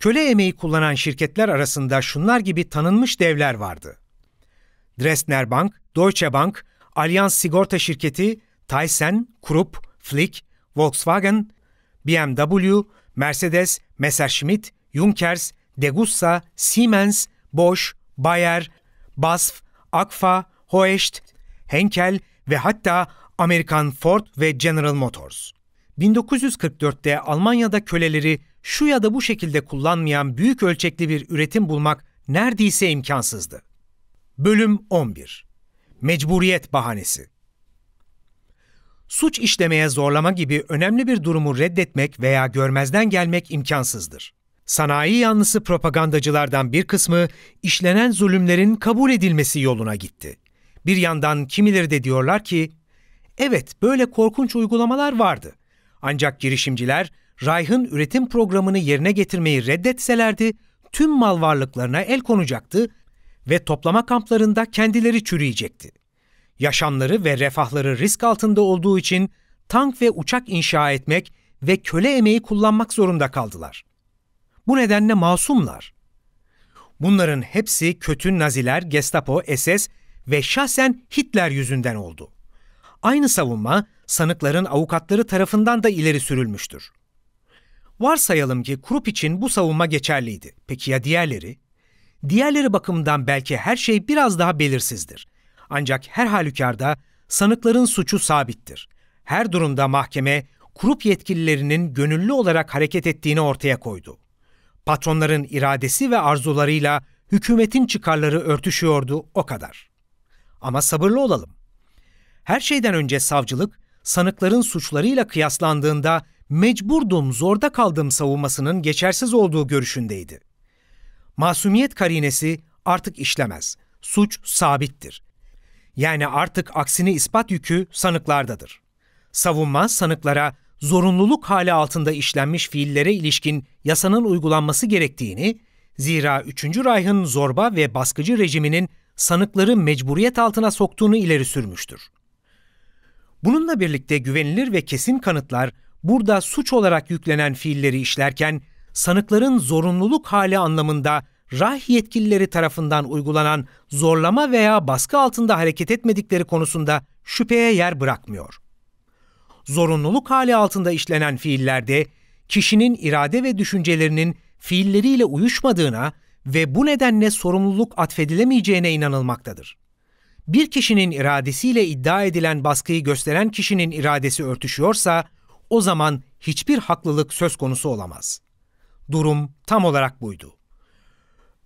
Köle emeği kullanan şirketler arasında şunlar gibi tanınmış devler vardı. Dresdner Bank, Deutsche Bank, Allianz Sigorta Şirketi, Tyson, Krupp, Flick, Volkswagen, BMW, Mercedes, Messerschmitt, Junkers, Degussa, Siemens, Bosch, Bayer, BASF, Akfa, Hoest, Henkel ve hatta Amerikan Ford ve General Motors. 1944'te Almanya'da köleleri şu ya da bu şekilde kullanmayan büyük ölçekli bir üretim bulmak neredeyse imkansızdı. Bölüm 11 Mecburiyet Bahanesi suç işlemeye zorlama gibi önemli bir durumu reddetmek veya görmezden gelmek imkansızdır. Sanayi yanlısı propagandacılardan bir kısmı işlenen zulümlerin kabul edilmesi yoluna gitti. Bir yandan kimileri de diyorlar ki, evet böyle korkunç uygulamalar vardı. Ancak girişimciler Rayh'ın üretim programını yerine getirmeyi reddetselerdi, tüm mal varlıklarına el konacaktı ve toplama kamplarında kendileri çürüyecekti. Yaşamları ve refahları risk altında olduğu için tank ve uçak inşa etmek ve köle emeği kullanmak zorunda kaldılar. Bu nedenle masumlar. Bunların hepsi kötü Naziler, Gestapo, SS ve şahsen Hitler yüzünden oldu. Aynı savunma sanıkların avukatları tarafından da ileri sürülmüştür. Varsayalım ki Krupp için bu savunma geçerliydi. Peki ya diğerleri? Diğerleri bakımından belki her şey biraz daha belirsizdir. Ancak her halükarda sanıkların suçu sabittir. Her durumda mahkeme grup yetkililerinin gönüllü olarak hareket ettiğini ortaya koydu. Patronların iradesi ve arzularıyla hükümetin çıkarları örtüşüyordu o kadar. Ama sabırlı olalım. Her şeyden önce savcılık sanıkların suçlarıyla kıyaslandığında mecburdum, zorda kaldım savunmasının geçersiz olduğu görüşündeydi. Masumiyet karinesi artık işlemez. Suç sabittir yani artık aksini ispat yükü sanıklardadır. Savunma sanıklara zorunluluk hali altında işlenmiş fiillere ilişkin yasanın uygulanması gerektiğini, zira 3. Reich'ın zorba ve baskıcı rejiminin sanıkları mecburiyet altına soktuğunu ileri sürmüştür. Bununla birlikte güvenilir ve kesin kanıtlar burada suç olarak yüklenen fiilleri işlerken sanıkların zorunluluk hali anlamında RAH yetkilileri tarafından uygulanan zorlama veya baskı altında hareket etmedikleri konusunda şüpheye yer bırakmıyor. Zorunluluk hali altında işlenen fiillerde kişinin irade ve düşüncelerinin fiilleriyle uyuşmadığına ve bu nedenle sorumluluk atfedilemeyeceğine inanılmaktadır. Bir kişinin iradesiyle iddia edilen baskıyı gösteren kişinin iradesi örtüşüyorsa o zaman hiçbir haklılık söz konusu olamaz. Durum tam olarak buydu.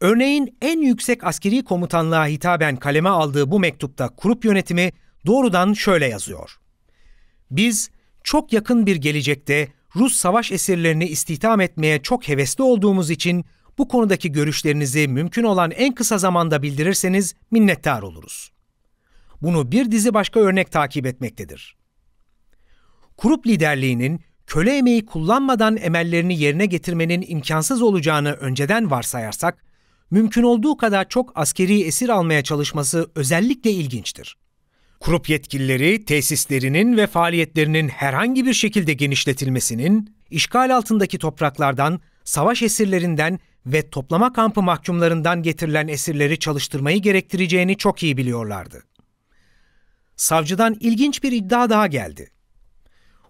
Örneğin en yüksek askeri komutanlığa hitaben kaleme aldığı bu mektupta kurup yönetimi doğrudan şöyle yazıyor. Biz çok yakın bir gelecekte Rus savaş esirlerini istihdam etmeye çok hevesli olduğumuz için bu konudaki görüşlerinizi mümkün olan en kısa zamanda bildirirseniz minnettar oluruz. Bunu bir dizi başka örnek takip etmektedir. Kurup liderliğinin köle emeği kullanmadan emellerini yerine getirmenin imkansız olacağını önceden varsayarsak, mümkün olduğu kadar çok askeri esir almaya çalışması özellikle ilginçtir. Krup yetkilileri tesislerinin ve faaliyetlerinin herhangi bir şekilde genişletilmesinin, işgal altındaki topraklardan, savaş esirlerinden ve toplama kampı mahkumlarından getirilen esirleri çalıştırmayı gerektireceğini çok iyi biliyorlardı. Savcıdan ilginç bir iddia daha geldi.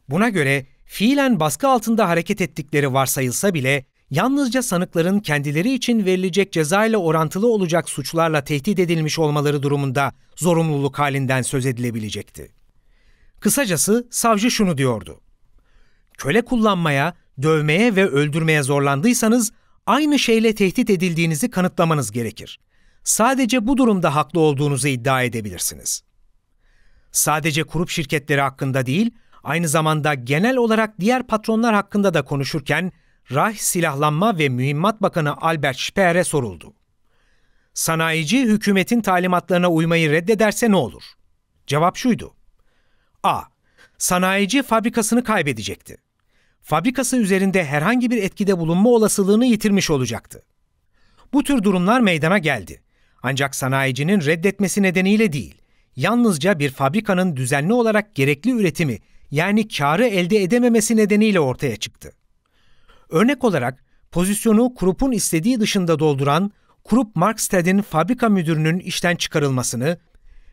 Buna göre fiilen baskı altında hareket ettikleri varsayılsa bile yalnızca sanıkların kendileri için verilecek ceza ile orantılı olacak suçlarla tehdit edilmiş olmaları durumunda zorunluluk halinden söz edilebilecekti. Kısacası savcı şunu diyordu. Köle kullanmaya, dövmeye ve öldürmeye zorlandıysanız aynı şeyle tehdit edildiğinizi kanıtlamanız gerekir. Sadece bu durumda haklı olduğunuzu iddia edebilirsiniz. Sadece kurup şirketleri hakkında değil, aynı zamanda genel olarak diğer patronlar hakkında da konuşurken Rah Silahlanma ve Mühimmat Bakanı Albert Speer'e soruldu. Sanayici hükümetin talimatlarına uymayı reddederse ne olur? Cevap şuydu. A. Sanayici fabrikasını kaybedecekti. Fabrikası üzerinde herhangi bir etkide bulunma olasılığını yitirmiş olacaktı. Bu tür durumlar meydana geldi. Ancak sanayicinin reddetmesi nedeniyle değil, yalnızca bir fabrikanın düzenli olarak gerekli üretimi yani karı elde edememesi nedeniyle ortaya çıktı. Örnek olarak pozisyonu grupun istediği dışında dolduran Krupp Marksted'in fabrika müdürünün işten çıkarılmasını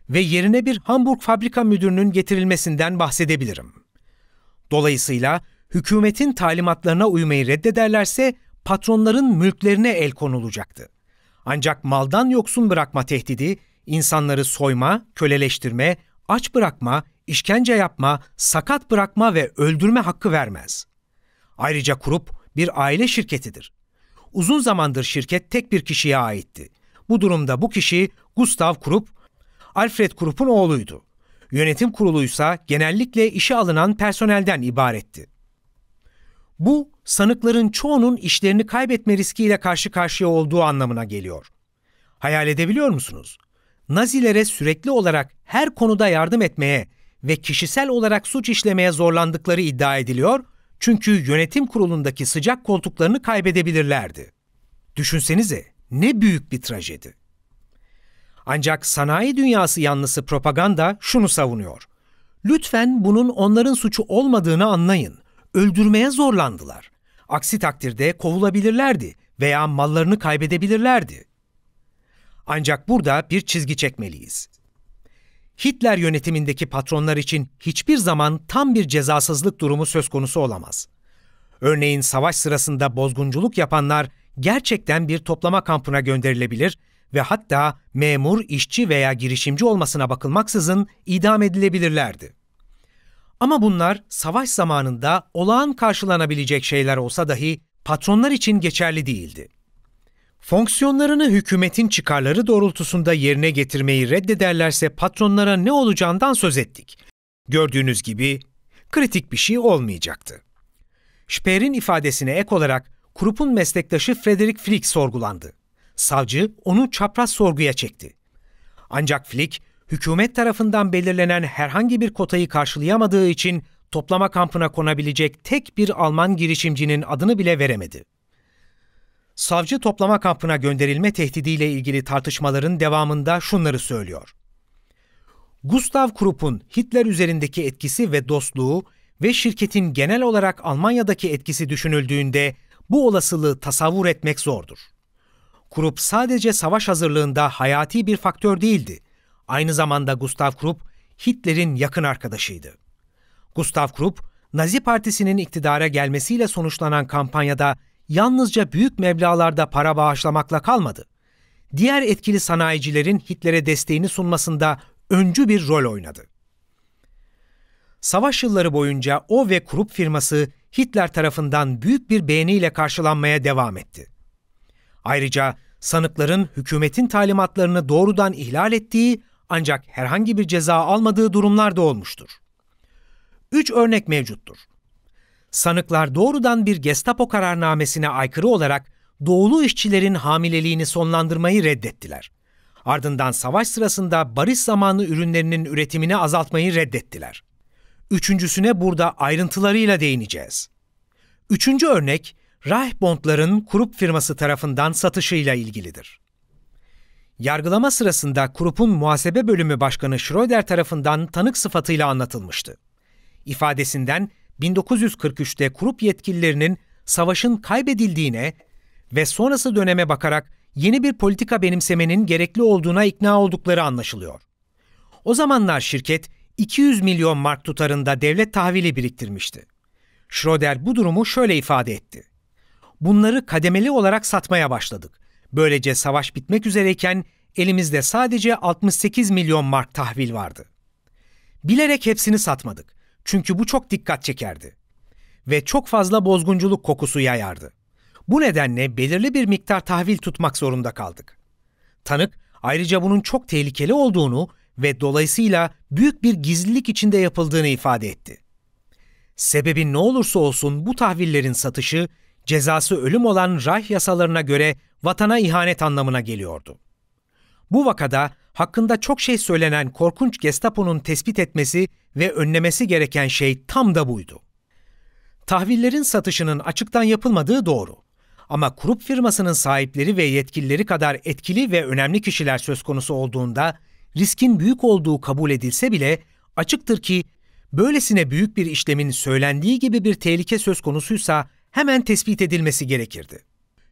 ve yerine bir Hamburg fabrika müdürünün getirilmesinden bahsedebilirim. Dolayısıyla hükümetin talimatlarına uymayı reddederlerse patronların mülklerine el konulacaktı. Ancak maldan yoksun bırakma tehdidi, insanları soyma, köleleştirme, aç bırakma, işkence yapma, sakat bırakma ve öldürme hakkı vermez. Ayrıca grup bir aile şirketidir. Uzun zamandır şirket tek bir kişiye aitti. Bu durumda bu kişi Gustav Krupp, Alfred Krupp'un oğluydu. Yönetim kuruluysa genellikle işe alınan personelden ibaretti. Bu sanıkların çoğunun işlerini kaybetme riskiyle karşı karşıya olduğu anlamına geliyor. Hayal edebiliyor musunuz? Nazilere sürekli olarak her konuda yardım etmeye ve kişisel olarak suç işlemeye zorlandıkları iddia ediliyor çünkü yönetim kurulundaki sıcak koltuklarını kaybedebilirlerdi. Düşünsenize ne büyük bir trajedi. Ancak sanayi dünyası yanlısı propaganda şunu savunuyor. Lütfen bunun onların suçu olmadığını anlayın. Öldürmeye zorlandılar. Aksi takdirde kovulabilirlerdi veya mallarını kaybedebilirlerdi. Ancak burada bir çizgi çekmeliyiz. Hitler yönetimindeki patronlar için hiçbir zaman tam bir cezasızlık durumu söz konusu olamaz. Örneğin savaş sırasında bozgunculuk yapanlar gerçekten bir toplama kampına gönderilebilir ve hatta memur, işçi veya girişimci olmasına bakılmaksızın idam edilebilirlerdi. Ama bunlar savaş zamanında olağan karşılanabilecek şeyler olsa dahi patronlar için geçerli değildi. Fonksiyonlarını hükümetin çıkarları doğrultusunda yerine getirmeyi reddederlerse patronlara ne olacağından söz ettik. Gördüğünüz gibi kritik bir şey olmayacaktı. Speer'in ifadesine ek olarak Krup'un meslektaşı Frederick Flick sorgulandı. Savcı onu çapraz sorguya çekti. Ancak Flick, hükümet tarafından belirlenen herhangi bir kotayı karşılayamadığı için toplama kampına konabilecek tek bir Alman girişimcinin adını bile veremedi savcı toplama kampına gönderilme tehdidiyle ilgili tartışmaların devamında şunları söylüyor. Gustav Krupp'un Hitler üzerindeki etkisi ve dostluğu ve şirketin genel olarak Almanya'daki etkisi düşünüldüğünde bu olasılığı tasavvur etmek zordur. Krupp sadece savaş hazırlığında hayati bir faktör değildi. Aynı zamanda Gustav Krupp Hitler'in yakın arkadaşıydı. Gustav Krupp, Nazi Partisi'nin iktidara gelmesiyle sonuçlanan kampanyada yalnızca büyük meblalarda para bağışlamakla kalmadı. Diğer etkili sanayicilerin Hitler'e desteğini sunmasında öncü bir rol oynadı. Savaş yılları boyunca o ve Krupp firması Hitler tarafından büyük bir beğeniyle karşılanmaya devam etti. Ayrıca sanıkların hükümetin talimatlarını doğrudan ihlal ettiği ancak herhangi bir ceza almadığı durumlar da olmuştur. Üç örnek mevcuttur sanıklar doğrudan bir Gestapo kararnamesine aykırı olarak doğulu işçilerin hamileliğini sonlandırmayı reddettiler. Ardından savaş sırasında barış zamanlı ürünlerinin üretimini azaltmayı reddettiler. Üçüncüsüne burada ayrıntılarıyla değineceğiz. Üçüncü örnek, Reichbondların Kurup firması tarafından satışıyla ilgilidir. Yargılama sırasında Krupp'un muhasebe bölümü başkanı Schroeder tarafından tanık sıfatıyla anlatılmıştı. İfadesinden 1943'te kurup yetkililerinin savaşın kaybedildiğine ve sonrası döneme bakarak yeni bir politika benimsemenin gerekli olduğuna ikna oldukları anlaşılıyor. O zamanlar şirket 200 milyon mark tutarında devlet tahvili biriktirmişti. Schroeder bu durumu şöyle ifade etti. Bunları kademeli olarak satmaya başladık. Böylece savaş bitmek üzereyken elimizde sadece 68 milyon mark tahvil vardı. Bilerek hepsini satmadık. Çünkü bu çok dikkat çekerdi ve çok fazla bozgunculuk kokusu yayardı. Bu nedenle belirli bir miktar tahvil tutmak zorunda kaldık. Tanık ayrıca bunun çok tehlikeli olduğunu ve dolayısıyla büyük bir gizlilik içinde yapıldığını ifade etti. Sebebi ne olursa olsun bu tahvillerin satışı cezası ölüm olan rah yasalarına göre vatana ihanet anlamına geliyordu. Bu vakada hakkında çok şey söylenen korkunç Gestapo'nun tespit etmesi ve önlemesi gereken şey tam da buydu. Tahvillerin satışının açıktan yapılmadığı doğru. Ama grup firmasının sahipleri ve yetkilileri kadar etkili ve önemli kişiler söz konusu olduğunda riskin büyük olduğu kabul edilse bile açıktır ki böylesine büyük bir işlemin söylendiği gibi bir tehlike söz konusuysa hemen tespit edilmesi gerekirdi.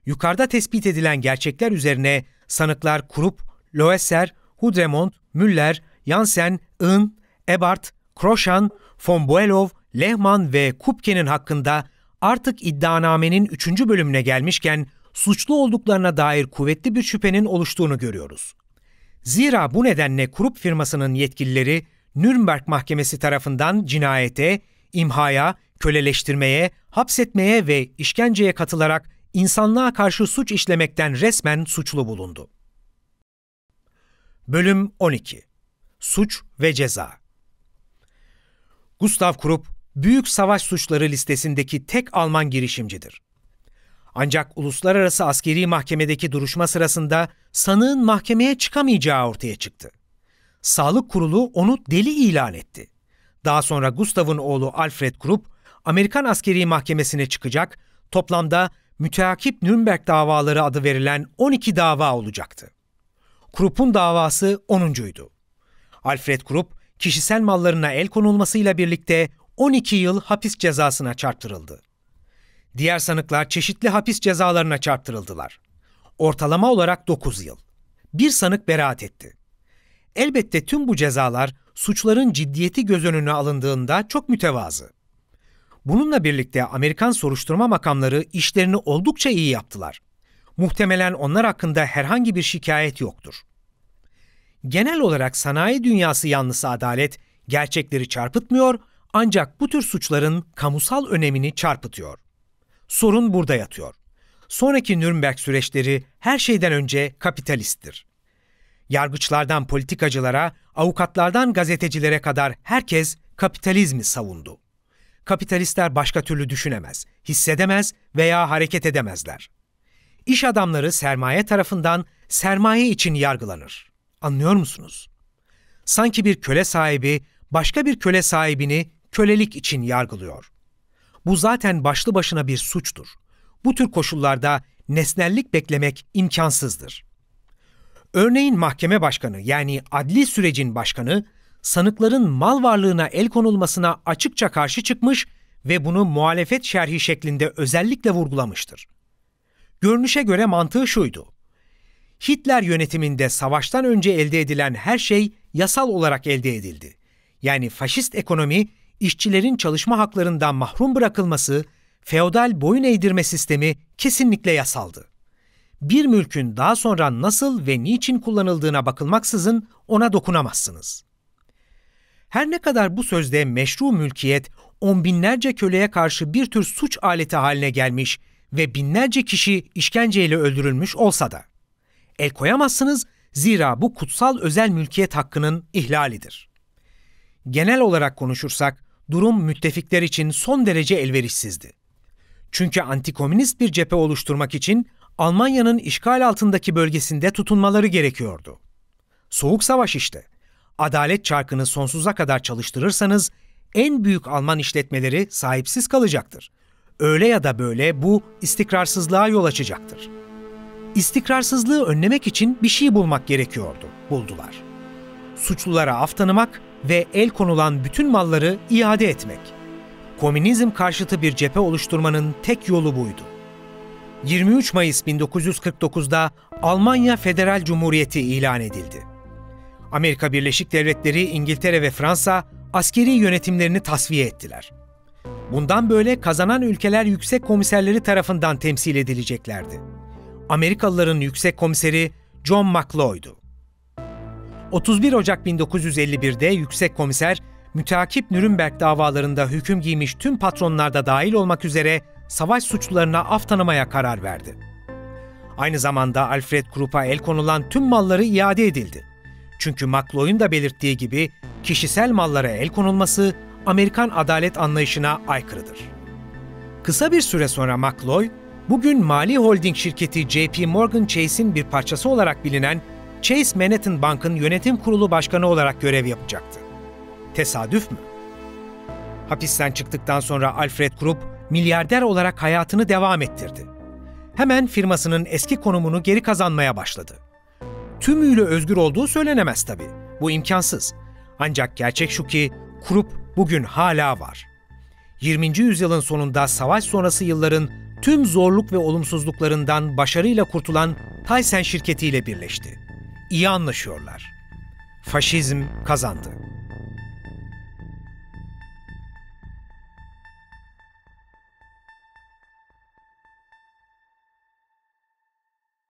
Yukarıda tespit edilen gerçekler üzerine sanıklar Kurup, Loesser, Hudremont, Müller, Jansen, In, Ebert, Kroşan, von Boelov, Lehman ve Kupke'nin hakkında artık iddianamenin 3. bölümüne gelmişken suçlu olduklarına dair kuvvetli bir şüphenin oluştuğunu görüyoruz. Zira bu nedenle Krupp firmasının yetkilileri Nürnberg Mahkemesi tarafından cinayete, imhaya, köleleştirmeye, hapsetmeye ve işkenceye katılarak insanlığa karşı suç işlemekten resmen suçlu bulundu. Bölüm 12 Suç ve Ceza Gustav Krupp, büyük savaş suçları listesindeki tek Alman girişimcidir. Ancak uluslararası askeri mahkemedeki duruşma sırasında sanığın mahkemeye çıkamayacağı ortaya çıktı. Sağlık kurulu onu deli ilan etti. Daha sonra Gustav'ın oğlu Alfred Krupp, Amerikan askeri mahkemesine çıkacak, toplamda müteakip Nürnberg davaları adı verilen 12 dava olacaktı. Krupp'un davası 10.'uydu. Alfred Krupp, kişisel mallarına el konulmasıyla birlikte 12 yıl hapis cezasına çarptırıldı. Diğer sanıklar çeşitli hapis cezalarına çarptırıldılar. Ortalama olarak 9 yıl. Bir sanık beraat etti. Elbette tüm bu cezalar suçların ciddiyeti göz önüne alındığında çok mütevazı. Bununla birlikte Amerikan soruşturma makamları işlerini oldukça iyi yaptılar muhtemelen onlar hakkında herhangi bir şikayet yoktur. Genel olarak sanayi dünyası yanlısı adalet gerçekleri çarpıtmıyor ancak bu tür suçların kamusal önemini çarpıtıyor. Sorun burada yatıyor. Sonraki Nürnberg süreçleri her şeyden önce kapitalisttir. Yargıçlardan politikacılara, avukatlardan gazetecilere kadar herkes kapitalizmi savundu. Kapitalistler başka türlü düşünemez, hissedemez veya hareket edemezler iş adamları sermaye tarafından sermaye için yargılanır. Anlıyor musunuz? Sanki bir köle sahibi başka bir köle sahibini kölelik için yargılıyor. Bu zaten başlı başına bir suçtur. Bu tür koşullarda nesnellik beklemek imkansızdır. Örneğin mahkeme başkanı yani adli sürecin başkanı sanıkların mal varlığına el konulmasına açıkça karşı çıkmış ve bunu muhalefet şerhi şeklinde özellikle vurgulamıştır. Görünüşe göre mantığı şuydu. Hitler yönetiminde savaştan önce elde edilen her şey yasal olarak elde edildi. Yani faşist ekonomi, işçilerin çalışma haklarından mahrum bırakılması, feodal boyun eğdirme sistemi kesinlikle yasaldı. Bir mülkün daha sonra nasıl ve niçin kullanıldığına bakılmaksızın ona dokunamazsınız. Her ne kadar bu sözde meşru mülkiyet on binlerce köleye karşı bir tür suç aleti haline gelmiş ve binlerce kişi işkenceyle öldürülmüş olsa da. El koyamazsınız zira bu kutsal özel mülkiyet hakkının ihlalidir. Genel olarak konuşursak durum müttefikler için son derece elverişsizdi. Çünkü antikomünist bir cephe oluşturmak için Almanya'nın işgal altındaki bölgesinde tutunmaları gerekiyordu. Soğuk savaş işte. Adalet çarkını sonsuza kadar çalıştırırsanız en büyük Alman işletmeleri sahipsiz kalacaktır öyle ya da böyle bu istikrarsızlığa yol açacaktır. İstikrarsızlığı önlemek için bir şey bulmak gerekiyordu, buldular. Suçlulara af tanımak ve el konulan bütün malları iade etmek. Komünizm karşıtı bir cephe oluşturmanın tek yolu buydu. 23 Mayıs 1949'da Almanya Federal Cumhuriyeti ilan edildi. Amerika Birleşik Devletleri, İngiltere ve Fransa askeri yönetimlerini tasfiye ettiler. Bundan böyle kazanan ülkeler yüksek komiserleri tarafından temsil edileceklerdi. Amerikalıların yüksek komiseri John McLeod'u. 31 Ocak 1951'de yüksek komiser, mütakip Nürnberg davalarında hüküm giymiş tüm patronlarda dahil olmak üzere savaş suçlularına af tanımaya karar verdi. Aynı zamanda Alfred Krupp'a el konulan tüm malları iade edildi. Çünkü McLeod'un da belirttiği gibi kişisel mallara el konulması Amerikan adalet anlayışına aykırıdır. Kısa bir süre sonra McLoy, bugün mali holding şirketi JP Morgan Chase'in bir parçası olarak bilinen Chase Manhattan Bank'ın yönetim kurulu başkanı olarak görev yapacaktı. Tesadüf mü? Hapisten çıktıktan sonra Alfred Krupp milyarder olarak hayatını devam ettirdi. Hemen firmasının eski konumunu geri kazanmaya başladı. Tümüyle özgür olduğu söylenemez tabii. Bu imkansız. Ancak gerçek şu ki kurup bugün hala var. 20. yüzyılın sonunda savaş sonrası yılların tüm zorluk ve olumsuzluklarından başarıyla kurtulan Tyson şirketiyle birleşti. İyi anlaşıyorlar. Faşizm kazandı.